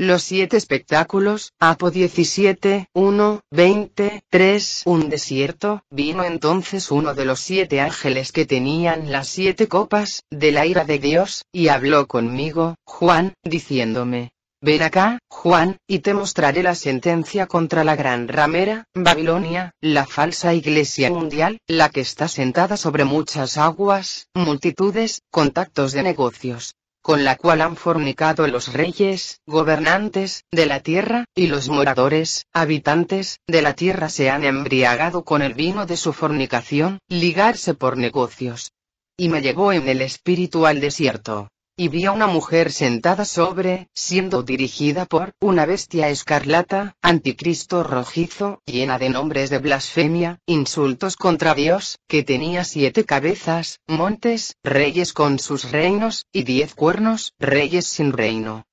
Los siete espectáculos, Apo 17, 1, 20, 3, un desierto, vino entonces uno de los siete ángeles que tenían las siete copas, de la ira de Dios, y habló conmigo, Juan, diciéndome, Ven acá, Juan, y te mostraré la sentencia contra la gran ramera, Babilonia, la falsa iglesia mundial, la que está sentada sobre muchas aguas, multitudes, contactos de negocios, con la cual han fornicado los reyes, gobernantes, de la tierra, y los moradores, habitantes, de la tierra se han embriagado con el vino de su fornicación, ligarse por negocios. Y me llevó en el espíritu al desierto y vi a una mujer sentada sobre, siendo dirigida por, una bestia escarlata, anticristo rojizo, llena de nombres de blasfemia, insultos contra Dios, que tenía siete cabezas, montes, reyes con sus reinos, y diez cuernos, reyes sin reino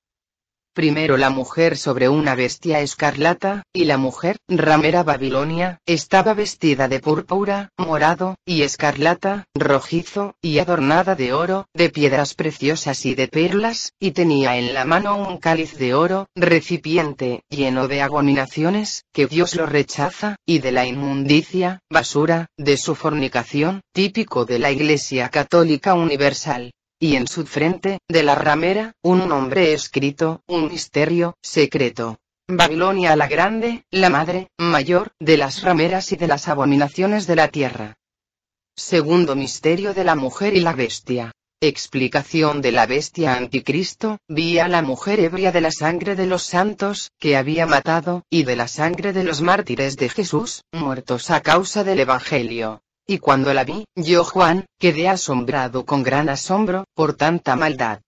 primero la mujer sobre una bestia escarlata, y la mujer, ramera babilonia, estaba vestida de púrpura, morado, y escarlata, rojizo, y adornada de oro, de piedras preciosas y de perlas, y tenía en la mano un cáliz de oro, recipiente, lleno de abominaciones, que Dios lo rechaza, y de la inmundicia, basura, de su fornicación, típico de la Iglesia Católica Universal y en su frente, de la ramera, un nombre escrito, un misterio, secreto. Babilonia la Grande, la madre, mayor, de las rameras y de las abominaciones de la tierra. Segundo misterio de la mujer y la bestia. Explicación de la bestia anticristo, vi a la mujer ebria de la sangre de los santos, que había matado, y de la sangre de los mártires de Jesús, muertos a causa del Evangelio. Y cuando la vi, yo Juan, quedé asombrado con gran asombro, por tanta maldad.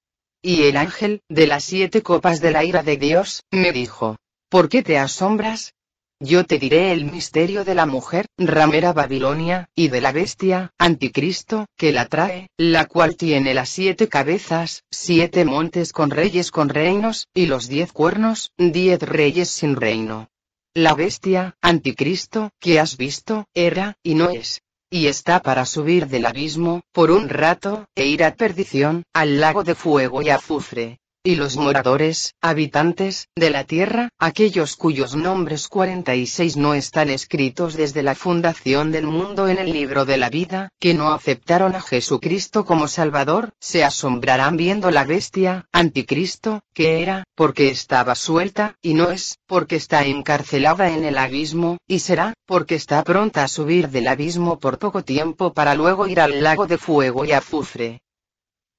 Y el ángel, de las siete copas de la ira de Dios, me dijo, ¿por qué te asombras? Yo te diré el misterio de la mujer, ramera Babilonia, y de la bestia, anticristo, que la trae, la cual tiene las siete cabezas, siete montes con reyes con reinos, y los diez cuernos, diez reyes sin reino. La bestia, anticristo, que has visto, era, y no es, y está para subir del abismo, por un rato, e ir a perdición, al lago de fuego y azufre y los moradores, habitantes, de la tierra, aquellos cuyos nombres 46 no están escritos desde la fundación del mundo en el libro de la vida, que no aceptaron a Jesucristo como Salvador, se asombrarán viendo la bestia, anticristo, que era, porque estaba suelta, y no es, porque está encarcelada en el abismo, y será, porque está pronta a subir del abismo por poco tiempo para luego ir al lago de fuego y azufre,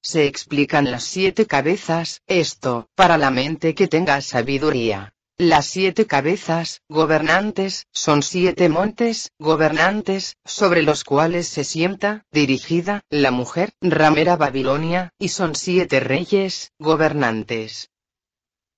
se explican las siete cabezas, esto, para la mente que tenga sabiduría. Las siete cabezas, gobernantes, son siete montes, gobernantes, sobre los cuales se sienta, dirigida, la mujer, ramera Babilonia, y son siete reyes, gobernantes.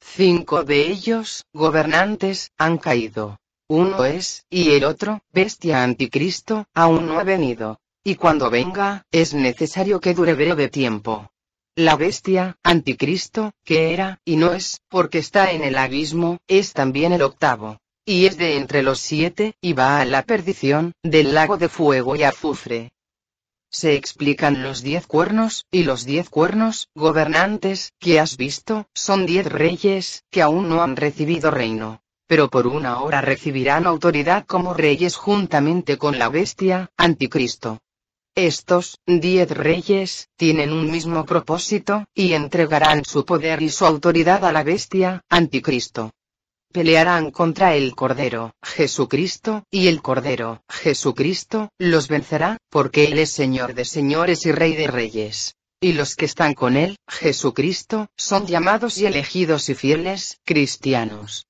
Cinco de ellos, gobernantes, han caído. Uno es, y el otro, bestia anticristo, aún no ha venido. Y cuando venga, es necesario que dure breve tiempo. La bestia, anticristo, que era, y no es, porque está en el abismo, es también el octavo. Y es de entre los siete, y va a la perdición, del lago de fuego y azufre. Se explican los diez cuernos, y los diez cuernos, gobernantes, que has visto, son diez reyes, que aún no han recibido reino pero por una hora recibirán autoridad como reyes juntamente con la bestia, anticristo. Estos, diez reyes, tienen un mismo propósito, y entregarán su poder y su autoridad a la bestia, anticristo. Pelearán contra el Cordero, Jesucristo, y el Cordero, Jesucristo, los vencerá, porque Él es Señor de señores y Rey de reyes. Y los que están con Él, Jesucristo, son llamados y elegidos y fieles, cristianos.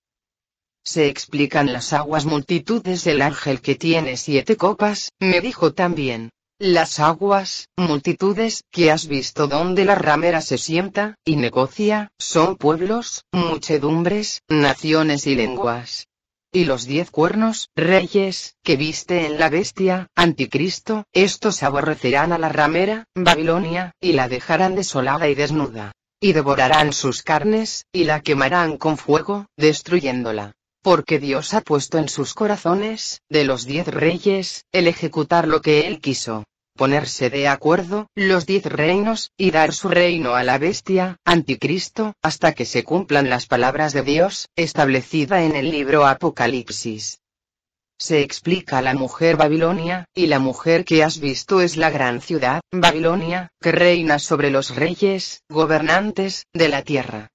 Se explican las aguas multitudes el ángel que tiene siete copas, me dijo también, las aguas, multitudes, que has visto donde la ramera se sienta, y negocia, son pueblos, muchedumbres, naciones y lenguas. Y los diez cuernos, reyes, que viste en la bestia, anticristo, estos aborrecerán a la ramera, Babilonia, y la dejarán desolada y desnuda. Y devorarán sus carnes, y la quemarán con fuego, destruyéndola porque Dios ha puesto en sus corazones, de los diez reyes, el ejecutar lo que él quiso ponerse de acuerdo, los diez reinos, y dar su reino a la bestia, anticristo, hasta que se cumplan las palabras de Dios, establecida en el libro Apocalipsis. Se explica la mujer Babilonia, y la mujer que has visto es la gran ciudad, Babilonia, que reina sobre los reyes, gobernantes, de la tierra.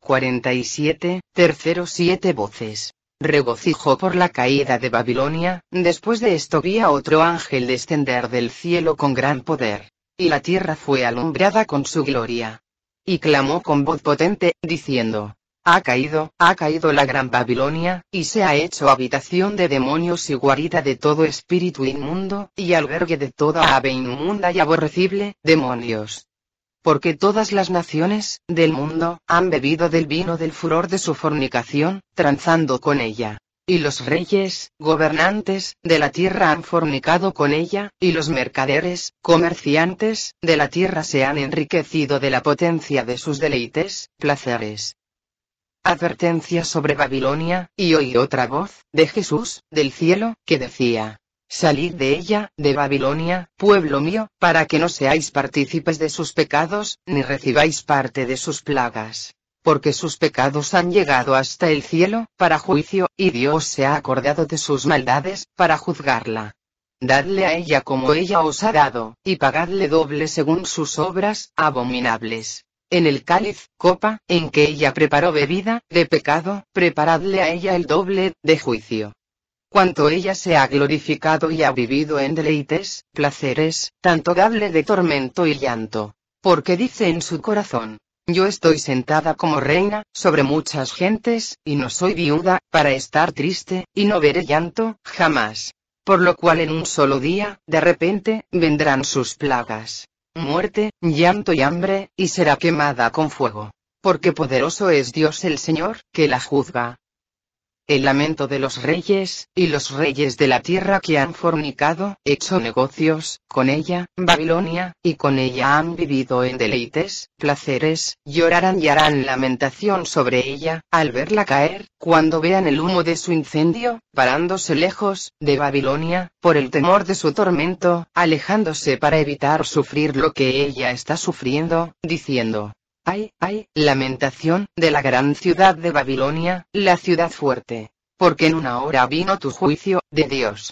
47, tercero siete voces regocijó por la caída de Babilonia, después de esto vi a otro ángel descender del cielo con gran poder. Y la tierra fue alumbrada con su gloria. Y clamó con voz potente, diciendo, ha caído, ha caído la gran Babilonia, y se ha hecho habitación de demonios y guarida de todo espíritu inmundo, y albergue de toda ave inmunda y aborrecible, demonios, porque todas las naciones del mundo han bebido del vino del furor de su fornicación, tranzando con ella. Y los reyes, gobernantes, de la tierra han fornicado con ella, y los mercaderes, comerciantes, de la tierra se han enriquecido de la potencia de sus deleites, placeres. Advertencia sobre Babilonia, y oí otra voz, de Jesús, del cielo, que decía, Salid de ella, de Babilonia, pueblo mío, para que no seáis partícipes de sus pecados, ni recibáis parte de sus plagas. Porque sus pecados han llegado hasta el cielo, para juicio, y Dios se ha acordado de sus maldades, para juzgarla. Dadle a ella como ella os ha dado, y pagadle doble según sus obras, abominables. En el cáliz, copa, en que ella preparó bebida, de pecado, preparadle a ella el doble, de juicio cuanto ella se ha glorificado y ha vivido en deleites, placeres, tanto gable de tormento y llanto. Porque dice en su corazón, yo estoy sentada como reina, sobre muchas gentes, y no soy viuda, para estar triste, y no veré llanto, jamás. Por lo cual en un solo día, de repente, vendrán sus plagas. Muerte, llanto y hambre, y será quemada con fuego. Porque poderoso es Dios el Señor, que la juzga el lamento de los reyes, y los reyes de la tierra que han fornicado, hecho negocios, con ella, Babilonia, y con ella han vivido en deleites, placeres, llorarán y harán lamentación sobre ella, al verla caer, cuando vean el humo de su incendio, parándose lejos, de Babilonia, por el temor de su tormento, alejándose para evitar sufrir lo que ella está sufriendo, diciendo, Ay, ay, lamentación, de la gran ciudad de Babilonia, la ciudad fuerte, porque en una hora vino tu juicio, de Dios.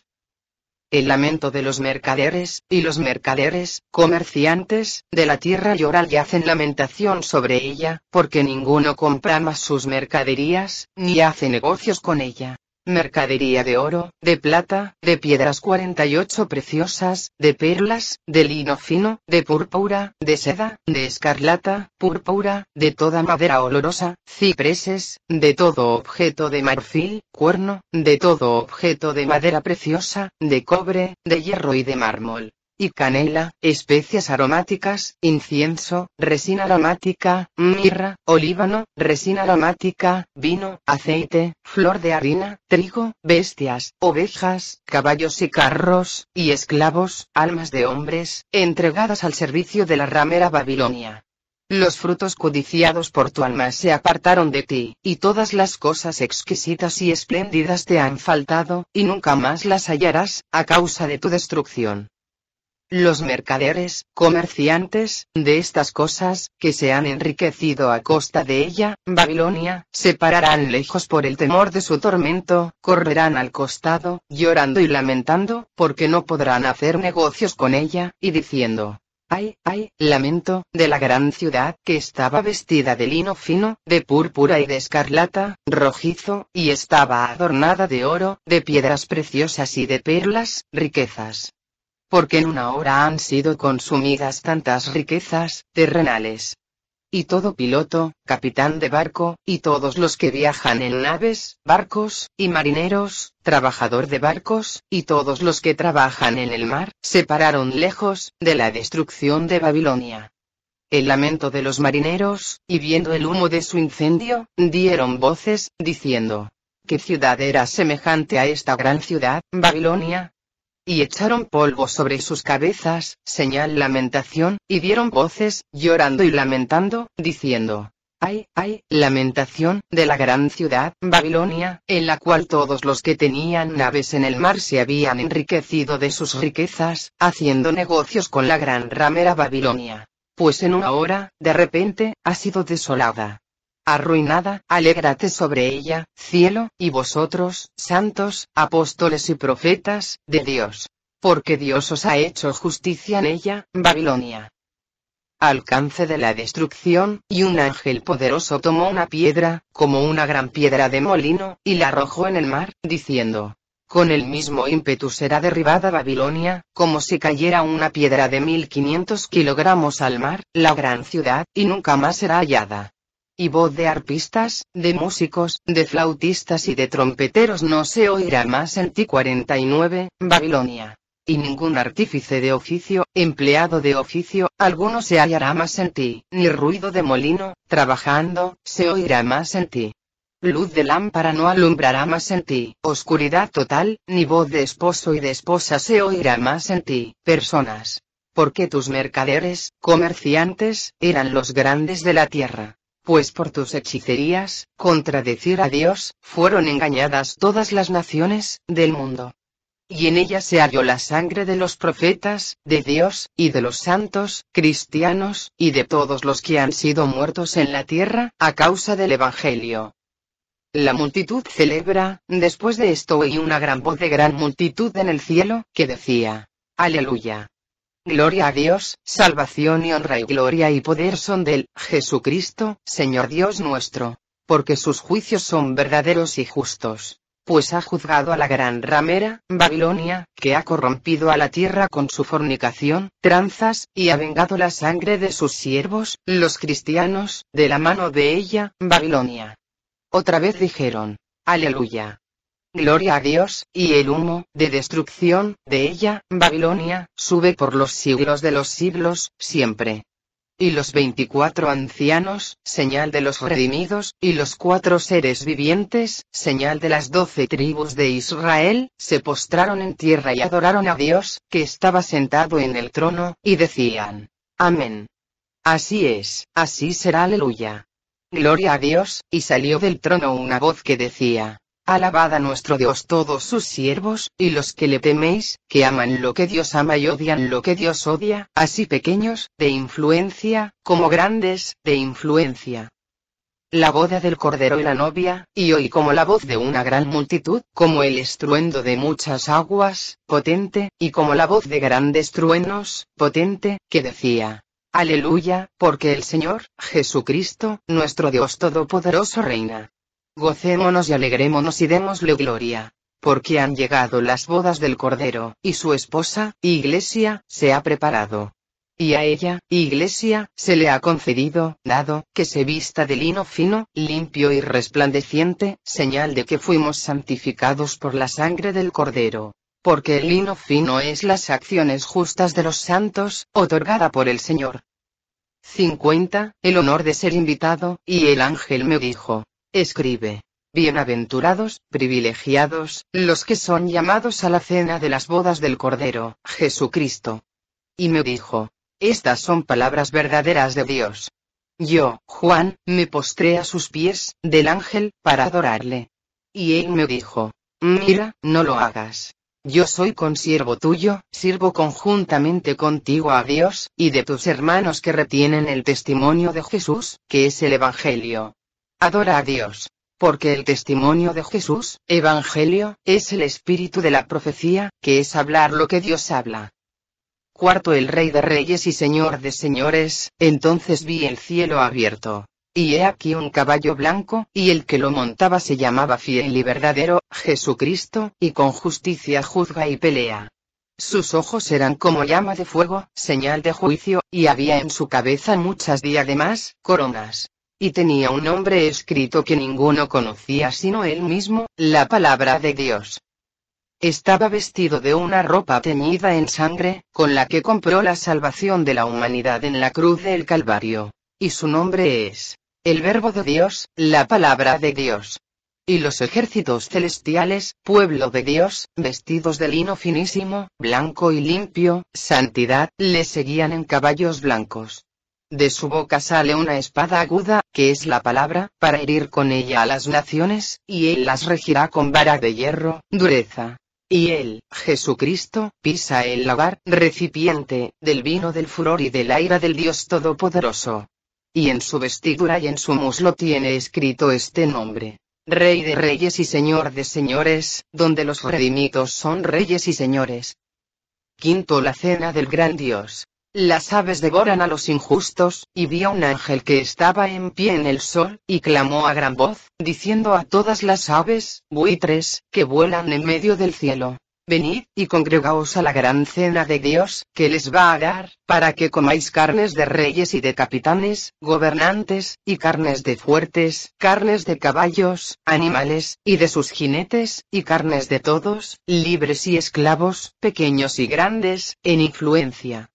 El lamento de los mercaderes, y los mercaderes, comerciantes, de la tierra lloran y hacen lamentación sobre ella, porque ninguno compra más sus mercaderías, ni hace negocios con ella mercadería de oro, de plata, de piedras 48 preciosas, de perlas, de lino fino, de púrpura, de seda, de escarlata, púrpura, de toda madera olorosa, cipreses, de todo objeto de marfil, cuerno, de todo objeto de madera preciosa, de cobre, de hierro y de mármol y canela, especias aromáticas, incienso, resina aromática, mirra, olíbano, resina aromática, vino, aceite, flor de harina, trigo, bestias, ovejas, caballos y carros, y esclavos, almas de hombres, entregadas al servicio de la ramera Babilonia. Los frutos codiciados por tu alma se apartaron de ti, y todas las cosas exquisitas y espléndidas te han faltado, y nunca más las hallarás, a causa de tu destrucción. Los mercaderes, comerciantes, de estas cosas, que se han enriquecido a costa de ella, Babilonia, se pararán lejos por el temor de su tormento, correrán al costado, llorando y lamentando, porque no podrán hacer negocios con ella, y diciendo, Ay, ay, lamento, de la gran ciudad que estaba vestida de lino fino, de púrpura y de escarlata, rojizo, y estaba adornada de oro, de piedras preciosas y de perlas, riquezas porque en una hora han sido consumidas tantas riquezas terrenales. Y todo piloto, capitán de barco, y todos los que viajan en naves, barcos, y marineros, trabajador de barcos, y todos los que trabajan en el mar, se pararon lejos, de la destrucción de Babilonia el lamento de los marineros, y viendo el humo de su incendio, dieron voces, diciendo, ¿qué ciudad era semejante a esta gran ciudad, Babilonia, y echaron polvo sobre sus cabezas, señal lamentación, y dieron voces, llorando y lamentando, diciendo, Ay, ay, lamentación, de la gran ciudad, Babilonia, en la cual todos los que tenían naves en el mar se habían enriquecido de sus riquezas, haciendo negocios con la gran ramera Babilonia. Pues en una hora, de repente, ha sido desolada. Arruinada, alégrate sobre ella, cielo, y vosotros, santos, apóstoles y profetas, de Dios. Porque Dios os ha hecho justicia en ella, Babilonia alcance de la destrucción, y un ángel poderoso tomó una piedra, como una gran piedra de molino, y la arrojó en el mar, diciendo, con el mismo ímpetu será derribada Babilonia, como si cayera una piedra de 1500 kilogramos al mar, la gran ciudad, y nunca más será hallada y voz de arpistas, de músicos, de flautistas y de trompeteros no se oirá más en ti 49, Babilonia. Y ningún artífice de oficio, empleado de oficio, alguno se hallará más en ti, ni ruido de molino, trabajando, se oirá más en ti. Luz de lámpara no alumbrará más en ti, oscuridad total, ni voz de esposo y de esposa se oirá más en ti, personas. Porque tus mercaderes, comerciantes, eran los grandes de la tierra pues por tus hechicerías, contradecir a Dios, fueron engañadas todas las naciones del mundo. Y en ella se halló la sangre de los profetas, de Dios, y de los santos, cristianos, y de todos los que han sido muertos en la tierra, a causa del Evangelio. La multitud celebra, después de esto oí una gran voz de gran multitud en el cielo, que decía, Aleluya. Gloria a Dios, salvación y honra y gloria y poder son del Jesucristo, Señor Dios nuestro, porque sus juicios son verdaderos y justos. Pues ha juzgado a la gran ramera, Babilonia, que ha corrompido a la tierra con su fornicación, tranzas, y ha vengado la sangre de sus siervos, los cristianos, de la mano de ella, Babilonia. Otra vez dijeron, Aleluya gloria a Dios, y el humo, de destrucción, de ella, Babilonia, sube por los siglos de los siglos, siempre. Y los veinticuatro ancianos, señal de los redimidos, y los cuatro seres vivientes, señal de las doce tribus de Israel, se postraron en tierra y adoraron a Dios, que estaba sentado en el trono, y decían, Amén. Así es, así será aleluya. Gloria a Dios, y salió del trono una voz que decía, Alabada nuestro Dios todos sus siervos, y los que le teméis, que aman lo que Dios ama y odian lo que Dios odia, así pequeños, de influencia, como grandes, de influencia. La boda del Cordero y la novia, y oí como la voz de una gran multitud, como el estruendo de muchas aguas, potente, y como la voz de grandes truenos, potente, que decía, Aleluya, porque el Señor, Jesucristo, nuestro Dios Todopoderoso reina. Gocémonos y alegrémonos y démosle gloria. Porque han llegado las bodas del Cordero, y su esposa, Iglesia, se ha preparado. Y a ella, Iglesia, se le ha concedido, dado, que se vista de lino fino, limpio y resplandeciente, señal de que fuimos santificados por la sangre del Cordero porque el lino fino es las acciones justas de los santos, otorgada por el Señor. 50. El honor de ser invitado, y el ángel me dijo, Escribe. Bienaventurados, privilegiados, los que son llamados a la cena de las bodas del Cordero, Jesucristo. Y me dijo, estas son palabras verdaderas de Dios. Yo, Juan, me postré a sus pies, del ángel, para adorarle. Y él me dijo, mira, no lo hagas. Yo soy consiervo tuyo, sirvo conjuntamente contigo a Dios, y de tus hermanos que retienen el testimonio de Jesús, que es el Evangelio. Adora a Dios. Porque el testimonio de Jesús, Evangelio, es el espíritu de la profecía, que es hablar lo que Dios habla. Cuarto el Rey de Reyes y Señor de Señores, entonces vi el cielo abierto. Y he aquí un caballo blanco, y el que lo montaba se llamaba fiel y verdadero, Jesucristo, y con justicia juzga y pelea. Sus ojos eran como llama de fuego, señal de juicio, y había en su cabeza muchas diademas, coronas y tenía un nombre escrito que ninguno conocía sino él mismo, la palabra de Dios. Estaba vestido de una ropa teñida en sangre, con la que compró la salvación de la humanidad en la cruz del Calvario. Y su nombre es, el Verbo de Dios, la palabra de Dios. Y los ejércitos celestiales, pueblo de Dios, vestidos de lino finísimo, blanco y limpio, santidad, le seguían en caballos blancos. De su boca sale una espada aguda, que es la palabra, para herir con ella a las naciones, y él las regirá con vara de hierro, dureza. Y él, Jesucristo, pisa el lagar, recipiente, del vino del furor y del la ira del Dios Todopoderoso. Y en su vestidura y en su muslo tiene escrito este nombre. Rey de reyes y Señor de señores, donde los redimidos son reyes y señores. Quinto la cena del gran Dios. Las aves devoran a los injustos, y vio un ángel que estaba en pie en el sol, y clamó a gran voz, diciendo a todas las aves, buitres, que vuelan en medio del cielo. Venid, y congregaos a la gran cena de Dios, que les va a dar, para que comáis carnes de reyes y de capitanes, gobernantes, y carnes de fuertes, carnes de caballos, animales, y de sus jinetes, y carnes de todos, libres y esclavos, pequeños y grandes, en influencia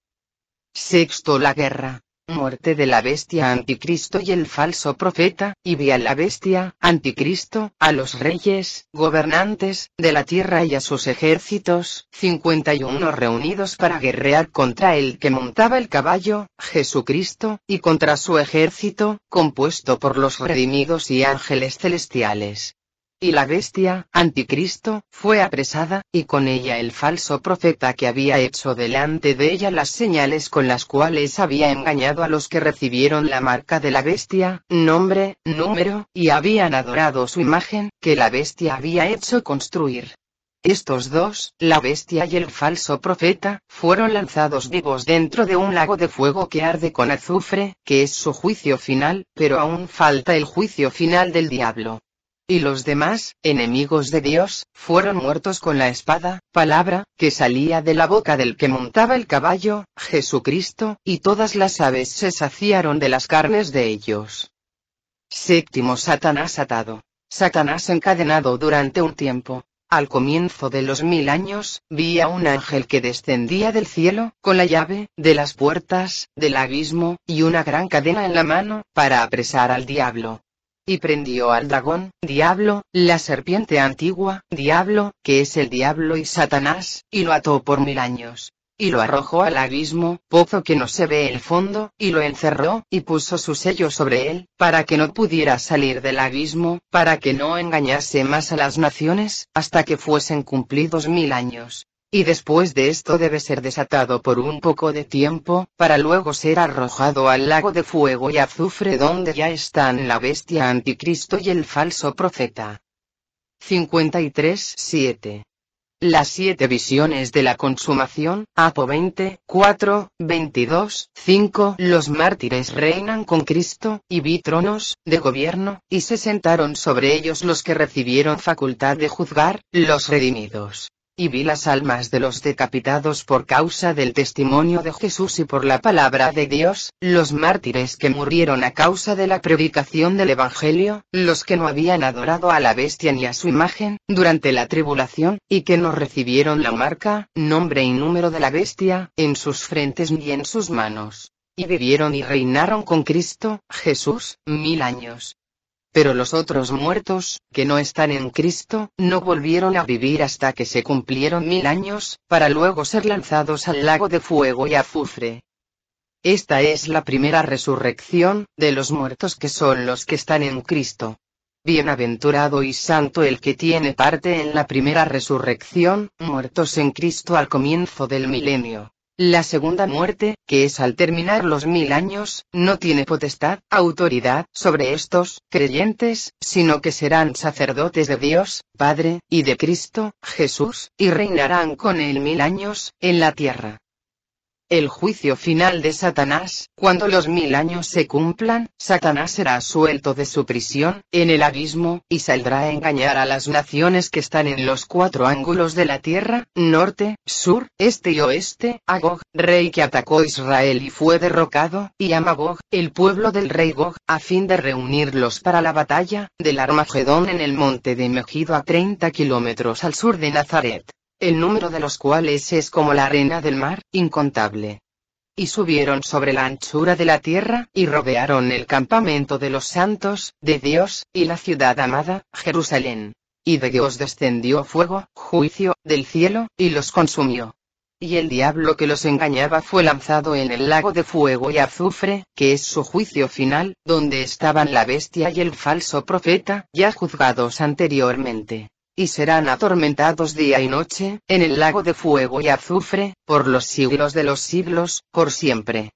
Sexto la guerra. Muerte de la bestia anticristo y el falso profeta, y vi a la bestia anticristo, a los reyes, gobernantes, de la tierra y a sus ejércitos, 51 reunidos para guerrear contra el que montaba el caballo, Jesucristo, y contra su ejército, compuesto por los redimidos y ángeles celestiales. Y la bestia, anticristo, fue apresada, y con ella el falso profeta que había hecho delante de ella las señales con las cuales había engañado a los que recibieron la marca de la bestia, nombre, número, y habían adorado su imagen, que la bestia había hecho construir. Estos dos, la bestia y el falso profeta, fueron lanzados vivos dentro de un lago de fuego que arde con azufre, que es su juicio final, pero aún falta el juicio final del diablo. Y los demás, enemigos de Dios, fueron muertos con la espada, palabra, que salía de la boca del que montaba el caballo, Jesucristo, y todas las aves se saciaron de las carnes de ellos. Séptimo Satanás atado. Satanás encadenado durante un tiempo. Al comienzo de los mil años, vi a un ángel que descendía del cielo, con la llave, de las puertas, del abismo, y una gran cadena en la mano, para apresar al diablo y prendió al dragón, diablo, la serpiente antigua, diablo, que es el diablo y Satanás, y lo ató por mil años. Y lo arrojó al abismo, pozo que no se ve el fondo, y lo encerró, y puso su sello sobre él, para que no pudiera salir del abismo, para que no engañase más a las naciones, hasta que fuesen cumplidos mil años y después de esto debe ser desatado por un poco de tiempo, para luego ser arrojado al lago de fuego y azufre donde ya están la bestia anticristo y el falso profeta. 53.7. Las siete visiones de la consumación, Apo 20, 4, 22, 5. Los mártires reinan con Cristo, y vi tronos, de gobierno, y se sentaron sobre ellos los que recibieron facultad de juzgar, los redimidos y vi las almas de los decapitados por causa del testimonio de Jesús y por la palabra de Dios, los mártires que murieron a causa de la predicación del Evangelio, los que no habían adorado a la bestia ni a su imagen, durante la tribulación, y que no recibieron la marca, nombre y número de la bestia, en sus frentes ni en sus manos. Y vivieron y reinaron con Cristo, Jesús, mil años. Pero los otros muertos, que no están en Cristo, no volvieron a vivir hasta que se cumplieron mil años, para luego ser lanzados al lago de fuego y azufre. Esta es la primera resurrección, de los muertos que son los que están en Cristo. Bienaventurado y santo el que tiene parte en la primera resurrección, muertos en Cristo al comienzo del milenio. La segunda muerte, que es al terminar los mil años, no tiene potestad, autoridad, sobre estos, creyentes, sino que serán sacerdotes de Dios, Padre, y de Cristo, Jesús, y reinarán con él mil años, en la tierra el juicio final de Satanás, cuando los mil años se cumplan, Satanás será suelto de su prisión, en el abismo, y saldrá a engañar a las naciones que están en los cuatro ángulos de la tierra, norte, sur, este y oeste, a Gog, rey que atacó Israel y fue derrocado, y a Magog, el pueblo del rey Gog, a fin de reunirlos para la batalla, del Armagedón en el monte de Megido a 30 kilómetros al sur de Nazaret el número de los cuales es como la arena del mar, incontable. Y subieron sobre la anchura de la tierra, y rodearon el campamento de los santos, de Dios, y la ciudad amada, Jerusalén. Y de Dios descendió fuego, juicio, del cielo, y los consumió. Y el diablo que los engañaba fue lanzado en el lago de fuego y azufre, que es su juicio final, donde estaban la bestia y el falso profeta, ya juzgados anteriormente y serán atormentados día y noche, en el lago de fuego y azufre, por los siglos de los siglos, por siempre.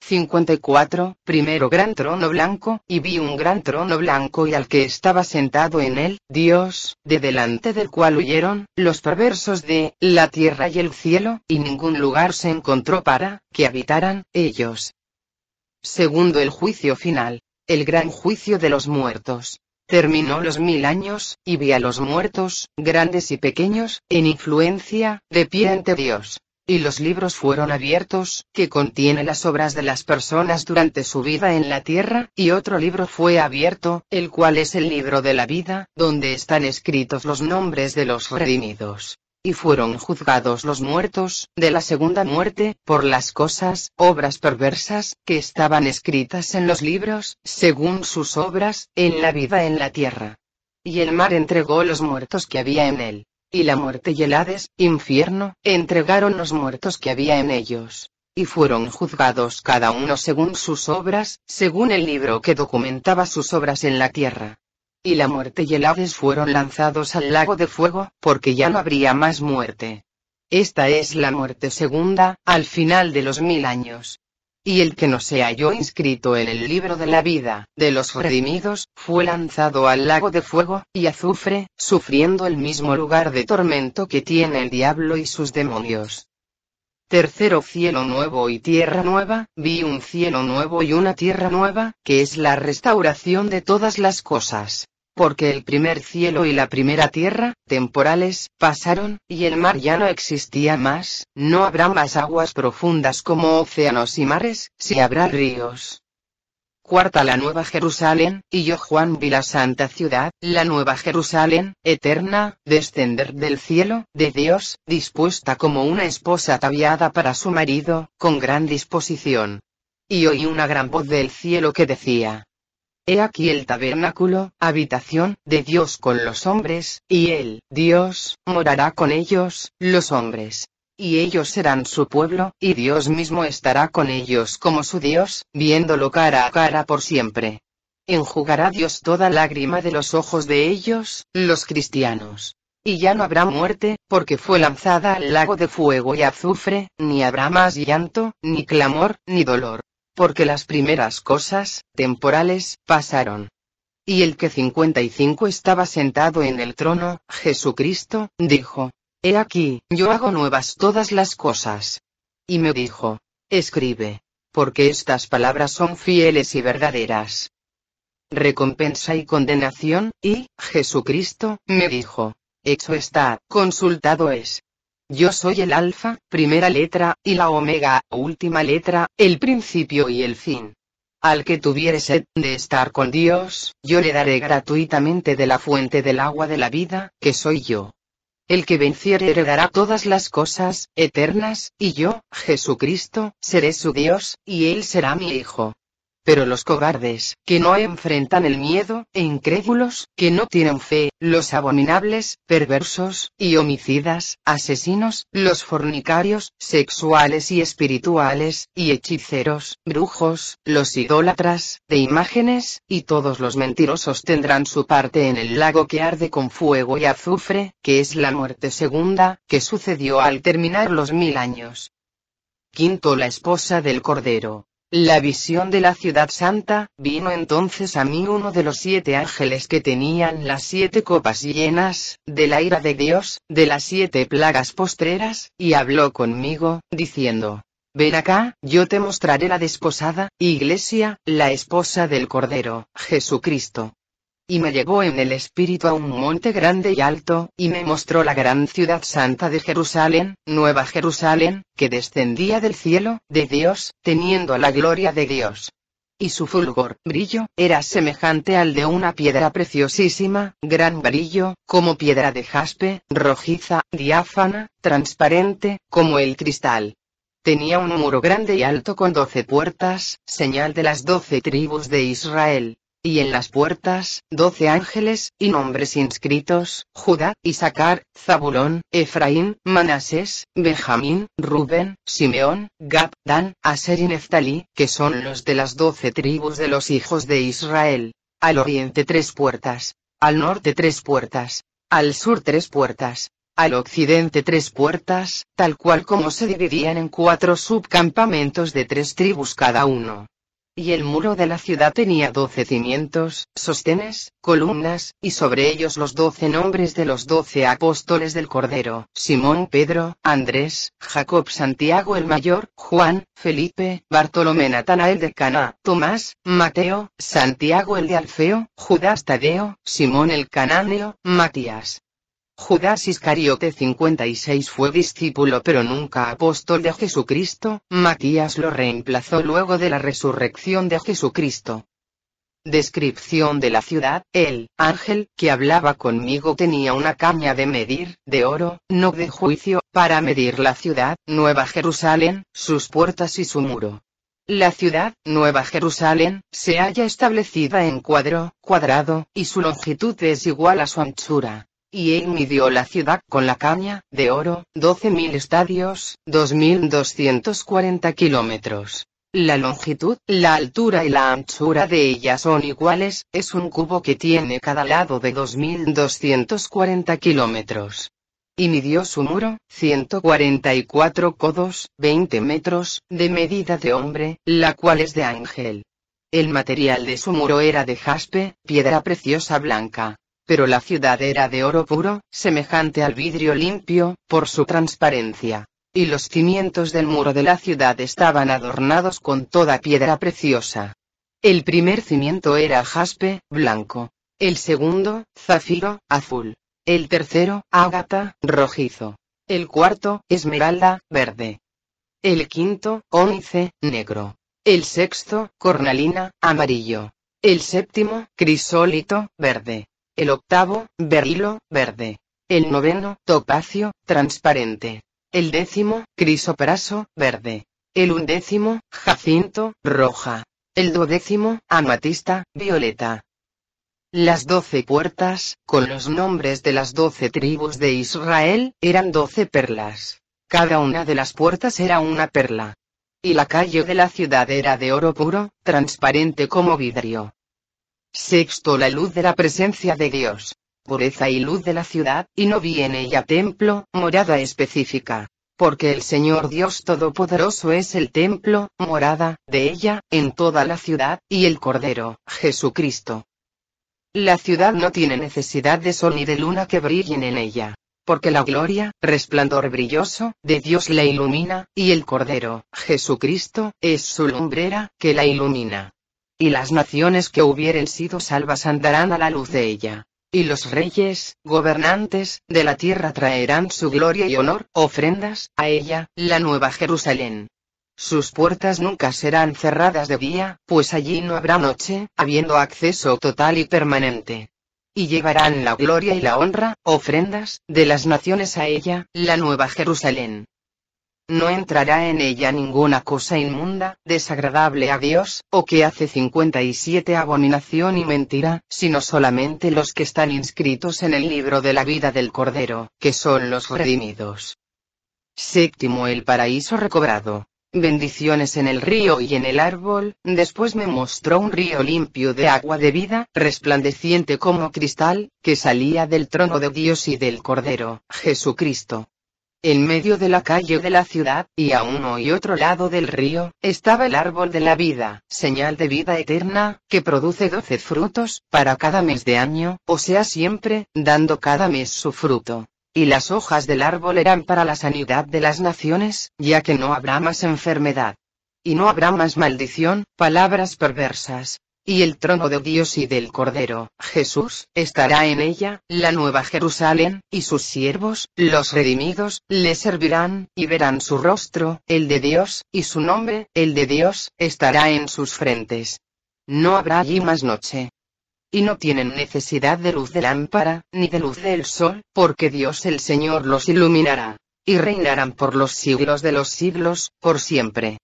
54. Primero gran trono blanco, y vi un gran trono blanco y al que estaba sentado en él, Dios, de delante del cual huyeron, los perversos de, la tierra y el cielo, y ningún lugar se encontró para, que habitaran, ellos. Segundo el juicio final. El gran juicio de los muertos terminó los mil años, y vi a los muertos, grandes y pequeños, en influencia, de pie ante Dios. Y los libros fueron abiertos, que contiene las obras de las personas durante su vida en la tierra, y otro libro fue abierto, el cual es el libro de la vida, donde están escritos los nombres de los redimidos y fueron juzgados los muertos, de la segunda muerte, por las cosas, obras perversas, que estaban escritas en los libros, según sus obras, en la vida en la tierra. Y el mar entregó los muertos que había en él. Y la muerte y el Hades, infierno, entregaron los muertos que había en ellos. Y fueron juzgados cada uno según sus obras, según el libro que documentaba sus obras en la tierra y la muerte y el Hades fueron lanzados al lago de fuego, porque ya no habría más muerte. Esta es la muerte segunda, al final de los mil años. Y el que no se halló inscrito en el libro de la vida, de los redimidos, fue lanzado al lago de fuego y azufre, sufriendo el mismo lugar de tormento que tiene el diablo y sus demonios. Tercero cielo nuevo y tierra nueva, vi un cielo nuevo y una tierra nueva, que es la restauración de todas las cosas porque el primer cielo y la primera tierra, temporales, pasaron, y el mar ya no existía más, no habrá más aguas profundas como océanos y mares, si habrá ríos. Cuarta la Nueva Jerusalén, y yo Juan vi la santa ciudad, la Nueva Jerusalén, eterna, descender del cielo, de Dios, dispuesta como una esposa ataviada para su marido, con gran disposición. Y oí una gran voz del cielo que decía, He aquí el tabernáculo, habitación, de Dios con los hombres, y él, Dios, morará con ellos, los hombres. Y ellos serán su pueblo, y Dios mismo estará con ellos como su Dios, viéndolo cara a cara por siempre. Enjugará Dios toda lágrima de los ojos de ellos, los cristianos. Y ya no habrá muerte, porque fue lanzada al lago de fuego y azufre, ni habrá más llanto, ni clamor, ni dolor, porque las primeras cosas, temporales, pasaron. Y el que 55 estaba sentado en el trono, Jesucristo, dijo, He aquí, yo hago nuevas todas las cosas. Y me dijo, Escribe, porque estas palabras son fieles y verdaderas. Recompensa y condenación, y, Jesucristo, me dijo, Hecho está, consultado es. Yo soy el alfa, primera letra, y la omega, última letra, el principio y el fin. Al que tuviere sed de estar con Dios, yo le daré gratuitamente de la fuente del agua de la vida, que soy yo. El que venciere heredará todas las cosas, eternas, y yo, Jesucristo, seré su Dios, y él será mi Hijo. Pero los cobardes, que no enfrentan el miedo, e incrédulos, que no tienen fe, los abominables, perversos, y homicidas, asesinos, los fornicarios, sexuales y espirituales, y hechiceros, brujos, los idólatras, de imágenes, y todos los mentirosos tendrán su parte en el lago que arde con fuego y azufre, que es la muerte segunda, que sucedió al terminar los mil años. Quinto la esposa del Cordero. La visión de la ciudad santa, vino entonces a mí uno de los siete ángeles que tenían las siete copas llenas, de la ira de Dios, de las siete plagas postreras, y habló conmigo, diciendo, Ven acá, yo te mostraré la desposada, iglesia, la esposa del Cordero, Jesucristo. Y me llevó en el espíritu a un monte grande y alto, y me mostró la gran ciudad santa de Jerusalén, Nueva Jerusalén, que descendía del cielo, de Dios, teniendo la gloria de Dios. Y su fulgor, brillo, era semejante al de una piedra preciosísima, gran brillo, como piedra de jaspe, rojiza, diáfana, transparente, como el cristal. Tenía un muro grande y alto con doce puertas, señal de las doce tribus de Israel y en las puertas, doce ángeles, y nombres inscritos, Judá, Isaacar, Zabulón, Efraín, Manasés, Benjamín, Rubén, Simeón, Gab, Dan, Aser y Neftalí, que son los de las doce tribus de los hijos de Israel. Al oriente tres puertas, al norte tres puertas, al sur tres puertas, al occidente tres puertas, tal cual como se dividían en cuatro subcampamentos de tres tribus cada uno y el muro de la ciudad tenía doce cimientos, sostenes, columnas, y sobre ellos los doce nombres de los doce apóstoles del Cordero, Simón Pedro, Andrés, Jacob Santiago el Mayor, Juan, Felipe, Bartolomé Natanael de Cana, Tomás, Mateo, Santiago el de Alfeo, Judas Tadeo, Simón el Cananeo, Matías, Judas Iscariote 56 fue discípulo pero nunca apóstol de Jesucristo, Matías lo reemplazó luego de la resurrección de Jesucristo. Descripción de la ciudad, el ángel que hablaba conmigo tenía una caña de medir, de oro, no de juicio, para medir la ciudad, Nueva Jerusalén, sus puertas y su muro. La ciudad, Nueva Jerusalén, se halla establecida en cuadro, cuadrado, y su longitud es igual a su anchura y él midió la ciudad con la caña, de oro, 12.000 estadios, 2.240 kilómetros. La longitud, la altura y la anchura de ella son iguales, es un cubo que tiene cada lado de 2.240 kilómetros. Y midió su muro, 144 codos, 20 metros, de medida de hombre, la cual es de ángel. El material de su muro era de jaspe, piedra preciosa blanca pero la ciudad era de oro puro, semejante al vidrio limpio, por su transparencia. Y los cimientos del muro de la ciudad estaban adornados con toda piedra preciosa. El primer cimiento era jaspe, blanco. El segundo, zafiro, azul. El tercero, ágata, rojizo. El cuarto, esmeralda, verde. El quinto, ónice, negro. El sexto, cornalina, amarillo. El séptimo, crisólito, verde el octavo, berilo, verde, el noveno, topacio, transparente, el décimo, Crisopraso, verde, el undécimo, jacinto, roja, el duodécimo, amatista, violeta. Las doce puertas, con los nombres de las doce tribus de Israel, eran doce perlas. Cada una de las puertas era una perla. Y la calle de la ciudad era de oro puro, transparente como vidrio. Sexto la luz de la presencia de Dios. Pureza y luz de la ciudad, y no vi en ella templo, morada específica. Porque el Señor Dios Todopoderoso es el templo, morada, de ella, en toda la ciudad, y el Cordero, Jesucristo. La ciudad no tiene necesidad de sol ni de luna que brillen en ella. Porque la gloria, resplandor brilloso, de Dios la ilumina, y el Cordero, Jesucristo, es su lumbrera, que la ilumina. Y las naciones que hubieren sido salvas andarán a la luz de ella. Y los reyes, gobernantes, de la tierra traerán su gloria y honor, ofrendas, a ella, la nueva Jerusalén. Sus puertas nunca serán cerradas de día, pues allí no habrá noche, habiendo acceso total y permanente. Y llevarán la gloria y la honra, ofrendas, de las naciones a ella, la nueva Jerusalén no entrará en ella ninguna cosa inmunda, desagradable a Dios, o que hace 57 abominación y mentira, sino solamente los que están inscritos en el libro de la vida del Cordero, que son los redimidos. Séptimo el paraíso recobrado. Bendiciones en el río y en el árbol, después me mostró un río limpio de agua de vida, resplandeciente como cristal, que salía del trono de Dios y del Cordero, Jesucristo en medio de la calle de la ciudad, y a uno y otro lado del río, estaba el árbol de la vida, señal de vida eterna, que produce doce frutos, para cada mes de año, o sea siempre, dando cada mes su fruto. Y las hojas del árbol eran para la sanidad de las naciones, ya que no habrá más enfermedad. Y no habrá más maldición, palabras perversas, y el trono de Dios y del Cordero, Jesús, estará en ella, la nueva Jerusalén, y sus siervos, los redimidos, le servirán, y verán su rostro, el de Dios, y su nombre, el de Dios, estará en sus frentes. No habrá allí más noche. Y no tienen necesidad de luz de lámpara, ni de luz del sol, porque Dios el Señor los iluminará. Y reinarán por los siglos de los siglos, por siempre.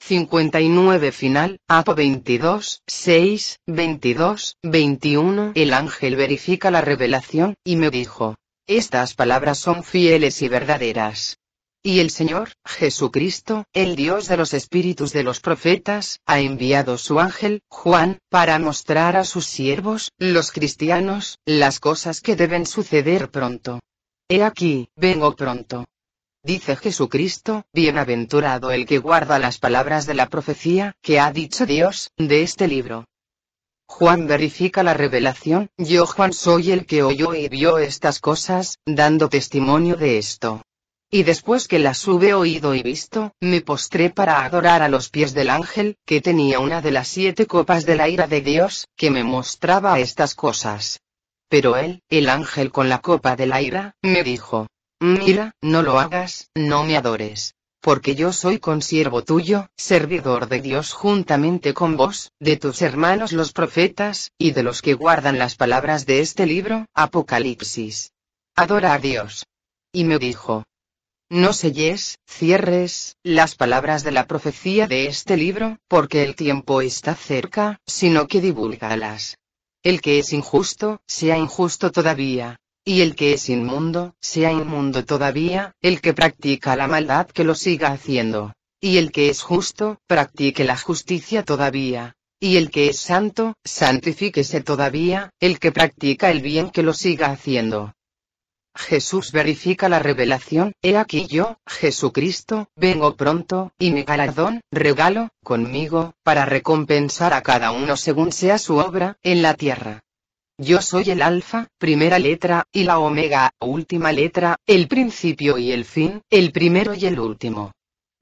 59 final, APO 22, 6, 22, 21. El ángel verifica la revelación, y me dijo, estas palabras son fieles y verdaderas. Y el Señor, Jesucristo, el Dios de los espíritus de los profetas, ha enviado su ángel, Juan, para mostrar a sus siervos, los cristianos, las cosas que deben suceder pronto. He aquí, vengo pronto. Dice Jesucristo, bienaventurado el que guarda las palabras de la profecía que ha dicho Dios, de este libro. Juan verifica la revelación, yo Juan soy el que oyó y vio estas cosas, dando testimonio de esto. Y después que las hube oído y visto, me postré para adorar a los pies del ángel, que tenía una de las siete copas de la ira de Dios, que me mostraba estas cosas. Pero él, el ángel con la copa de la ira, me dijo, Mira, no lo hagas, no me adores. Porque yo soy consiervo tuyo, servidor de Dios juntamente con vos, de tus hermanos los profetas, y de los que guardan las palabras de este libro, Apocalipsis. Adora a Dios. Y me dijo, no selles, cierres, las palabras de la profecía de este libro, porque el tiempo está cerca, sino que divúlgalas. El que es injusto, sea injusto todavía, y el que es inmundo, sea inmundo todavía, el que practica la maldad que lo siga haciendo. Y el que es justo, practique la justicia todavía. Y el que es santo, santifíquese todavía, el que practica el bien que lo siga haciendo. Jesús verifica la revelación, he aquí yo, Jesucristo, vengo pronto, y mi galardón, regalo, conmigo, para recompensar a cada uno según sea su obra, en la tierra. Yo soy el alfa, primera letra, y la omega, última letra, el principio y el fin, el primero y el último.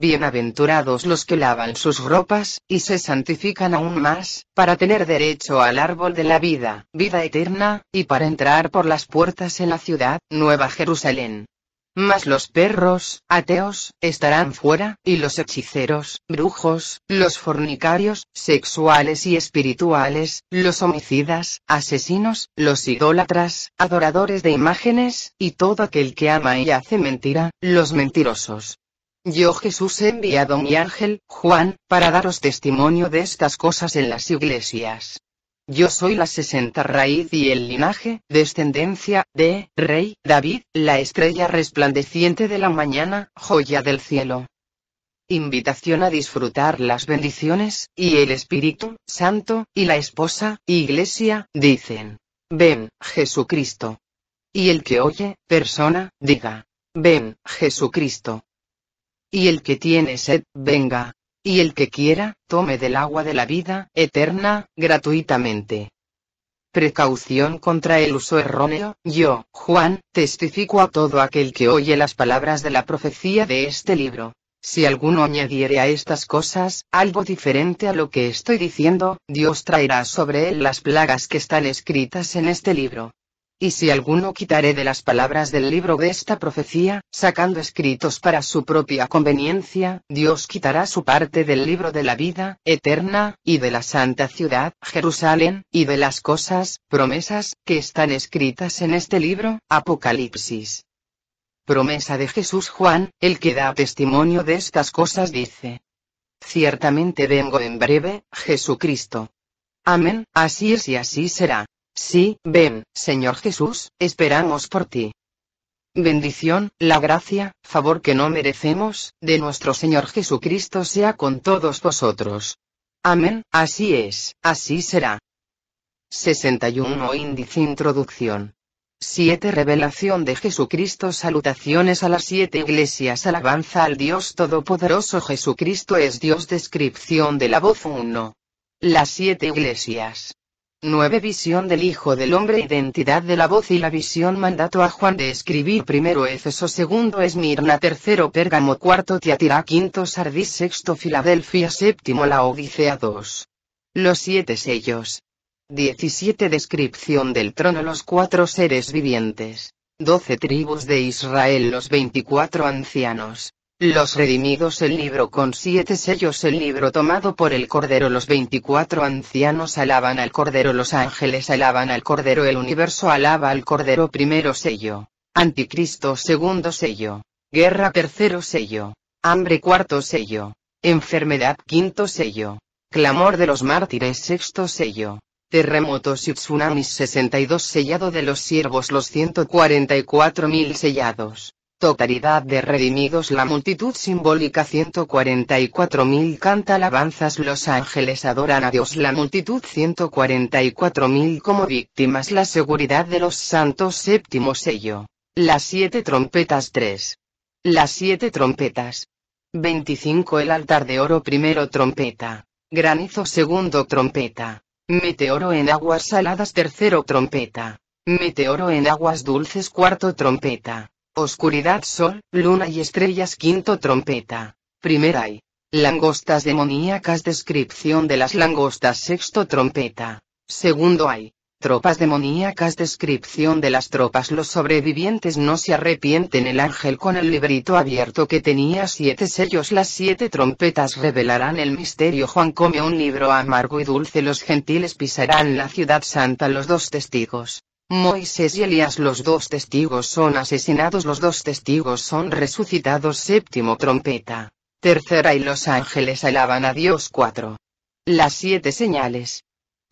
Bienaventurados los que lavan sus ropas, y se santifican aún más, para tener derecho al árbol de la vida, vida eterna, y para entrar por las puertas en la ciudad, Nueva Jerusalén. Mas los perros, ateos, estarán fuera, y los hechiceros, brujos, los fornicarios, sexuales y espirituales, los homicidas, asesinos, los idólatras, adoradores de imágenes, y todo aquel que ama y hace mentira, los mentirosos. Yo Jesús he enviado mi ángel, Juan, para daros testimonio de estas cosas en las iglesias. Yo soy la sesenta raíz y el linaje, descendencia, de, rey, David, la estrella resplandeciente de la mañana, joya del cielo. Invitación a disfrutar las bendiciones, y el Espíritu Santo, y la esposa, iglesia, dicen. Ven, Jesucristo. Y el que oye, persona, diga. Ven, Jesucristo. Y el que tiene sed, venga y el que quiera, tome del agua de la vida, eterna, gratuitamente. Precaución contra el uso erróneo, yo, Juan, testifico a todo aquel que oye las palabras de la profecía de este libro. Si alguno añadiere a estas cosas, algo diferente a lo que estoy diciendo, Dios traerá sobre él las plagas que están escritas en este libro y si alguno quitaré de las palabras del libro de esta profecía, sacando escritos para su propia conveniencia, Dios quitará su parte del libro de la vida eterna, y de la santa ciudad, Jerusalén, y de las cosas, promesas, que están escritas en este libro, Apocalipsis. Promesa de Jesús Juan, el que da testimonio de estas cosas dice. Ciertamente vengo en breve, Jesucristo. Amén, así es y así será. Sí, ven, Señor Jesús, esperamos por ti. Bendición, la gracia, favor que no merecemos, de nuestro Señor Jesucristo sea con todos vosotros. Amén, así es, así será. 61 Índice Introducción. 7 Revelación de Jesucristo Salutaciones a las siete iglesias Alabanza al Dios Todopoderoso Jesucristo es Dios Descripción de la voz 1. Las siete iglesias. 9. Visión del Hijo del Hombre Identidad de la voz y la visión Mandato a Juan de escribir primero Éfeso segundo Esmirna tercero Pérgamo cuarto Tiatira quinto Sardis sexto Filadelfia séptimo La Odisea 2. Los siete sellos. 17. Descripción del trono Los cuatro seres vivientes. 12 tribus de Israel Los 24 ancianos. Los redimidos el libro con siete sellos el libro tomado por el Cordero los 24 ancianos alaban al Cordero los ángeles alaban al Cordero el universo alaba al Cordero primero sello, anticristo segundo sello, guerra tercero sello, hambre cuarto sello, enfermedad quinto sello, clamor de los mártires sexto sello, terremotos y tsunamis 62 sellado de los siervos los 144.000 sellados. Totalidad de redimidos La multitud simbólica 144.000 canta alabanzas Los ángeles adoran a Dios La multitud 144.000 como víctimas La seguridad de los santos Séptimo sello. Las siete trompetas 3. Las siete trompetas. 25 El altar de oro Primero trompeta. Granizo Segundo trompeta. Meteoro en aguas saladas Tercero trompeta. Meteoro en aguas dulces Cuarto trompeta. Oscuridad Sol, Luna y Estrellas Quinto Trompeta. Primer hay. Langostas demoníacas Descripción de las langostas Sexto Trompeta. Segundo hay. Tropas demoníacas Descripción de las tropas Los sobrevivientes no se arrepienten El ángel con el librito abierto que tenía siete sellos Las siete trompetas revelarán el misterio Juan come un libro amargo y dulce Los gentiles pisarán la ciudad santa Los dos testigos Moisés y Elías los dos testigos son asesinados, los dos testigos son resucitados, séptimo trompeta. Tercera y los ángeles alaban a Dios cuatro. Las siete señales.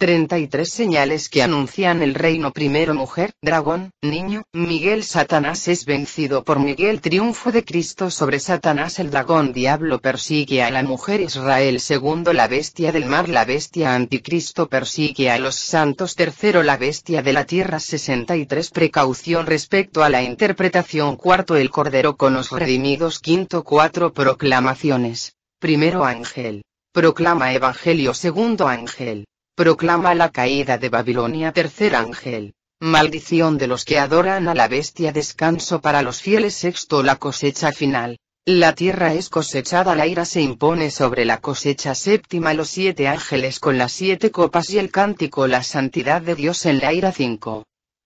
33 señales que anuncian el reino primero mujer, dragón, niño, Miguel Satanás es vencido por Miguel triunfo de Cristo sobre Satanás el dragón diablo persigue a la mujer Israel segundo la bestia del mar la bestia anticristo persigue a los santos tercero la bestia de la tierra 63 precaución respecto a la interpretación cuarto el cordero con los redimidos quinto cuatro proclamaciones, primero ángel, proclama evangelio segundo ángel proclama la caída de Babilonia. Tercer ángel. Maldición de los que adoran a la bestia. Descanso para los fieles. Sexto la cosecha final. La tierra es cosechada, la ira se impone sobre la cosecha séptima, los siete ángeles con las siete copas y el cántico, la santidad de Dios en la ira 5.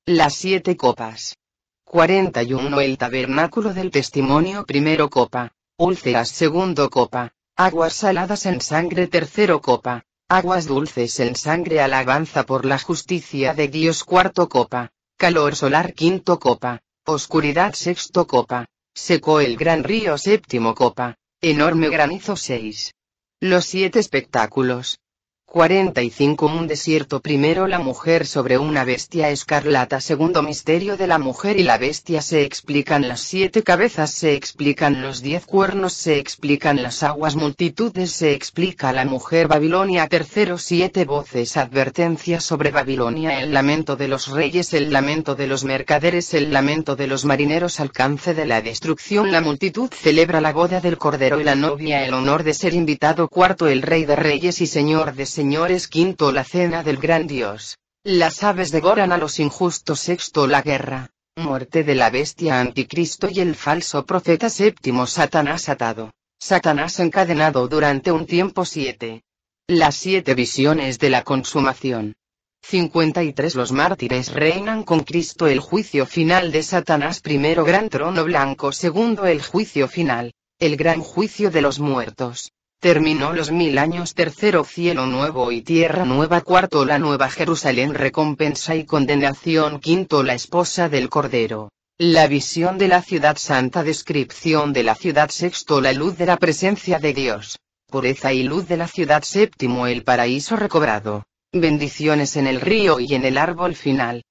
Las siete copas. 41. El tabernáculo del testimonio, primero copa, úlceras, segundo copa, aguas saladas en sangre, tercero copa, aguas dulces en sangre alabanza por la justicia de Dios cuarto copa, calor solar quinto copa, oscuridad sexto copa, secó el gran río séptimo copa, enorme granizo seis. Los siete espectáculos, 45 Un desierto Primero la mujer sobre una bestia escarlata Segundo misterio de la mujer y la bestia Se explican las siete cabezas Se explican los diez cuernos Se explican las aguas multitudes Se explica la mujer Babilonia Tercero siete voces Advertencia sobre Babilonia El lamento de los reyes El lamento de los mercaderes El lamento de los marineros Alcance de la destrucción La multitud celebra la boda del cordero Y la novia el honor de ser invitado Cuarto el rey de reyes y señor de señores quinto la cena del gran dios. Las aves devoran a los injustos sexto la guerra. Muerte de la bestia anticristo y el falso profeta séptimo Satanás atado. Satanás encadenado durante un tiempo siete. Las siete visiones de la consumación. 53 Los mártires reinan con Cristo el juicio final de Satanás primero gran trono blanco segundo el juicio final, el gran juicio de los muertos. Terminó los mil años tercero cielo nuevo y tierra nueva cuarto la nueva Jerusalén recompensa y condenación quinto la esposa del Cordero. La visión de la ciudad santa descripción de la ciudad sexto la luz de la presencia de Dios. Pureza y luz de la ciudad séptimo el paraíso recobrado bendiciones en el río y en el árbol final,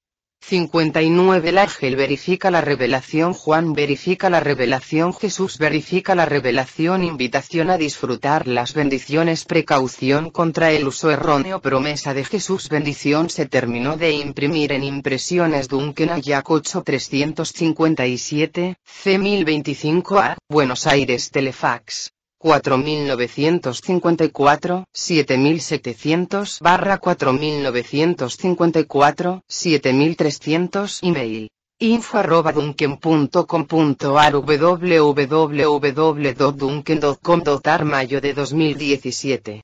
59 El ángel verifica la revelación Juan verifica la revelación Jesús verifica la revelación Invitación a disfrutar las bendiciones Precaución contra el uso erróneo Promesa de Jesús Bendición se terminó de imprimir en impresiones Duncan Ayac 357, C1025A, Buenos Aires Telefax 4954, 7700 barra 4954, 7300 email info arroba dunken.com.ar www.dunken.com.ar Mayo de 2017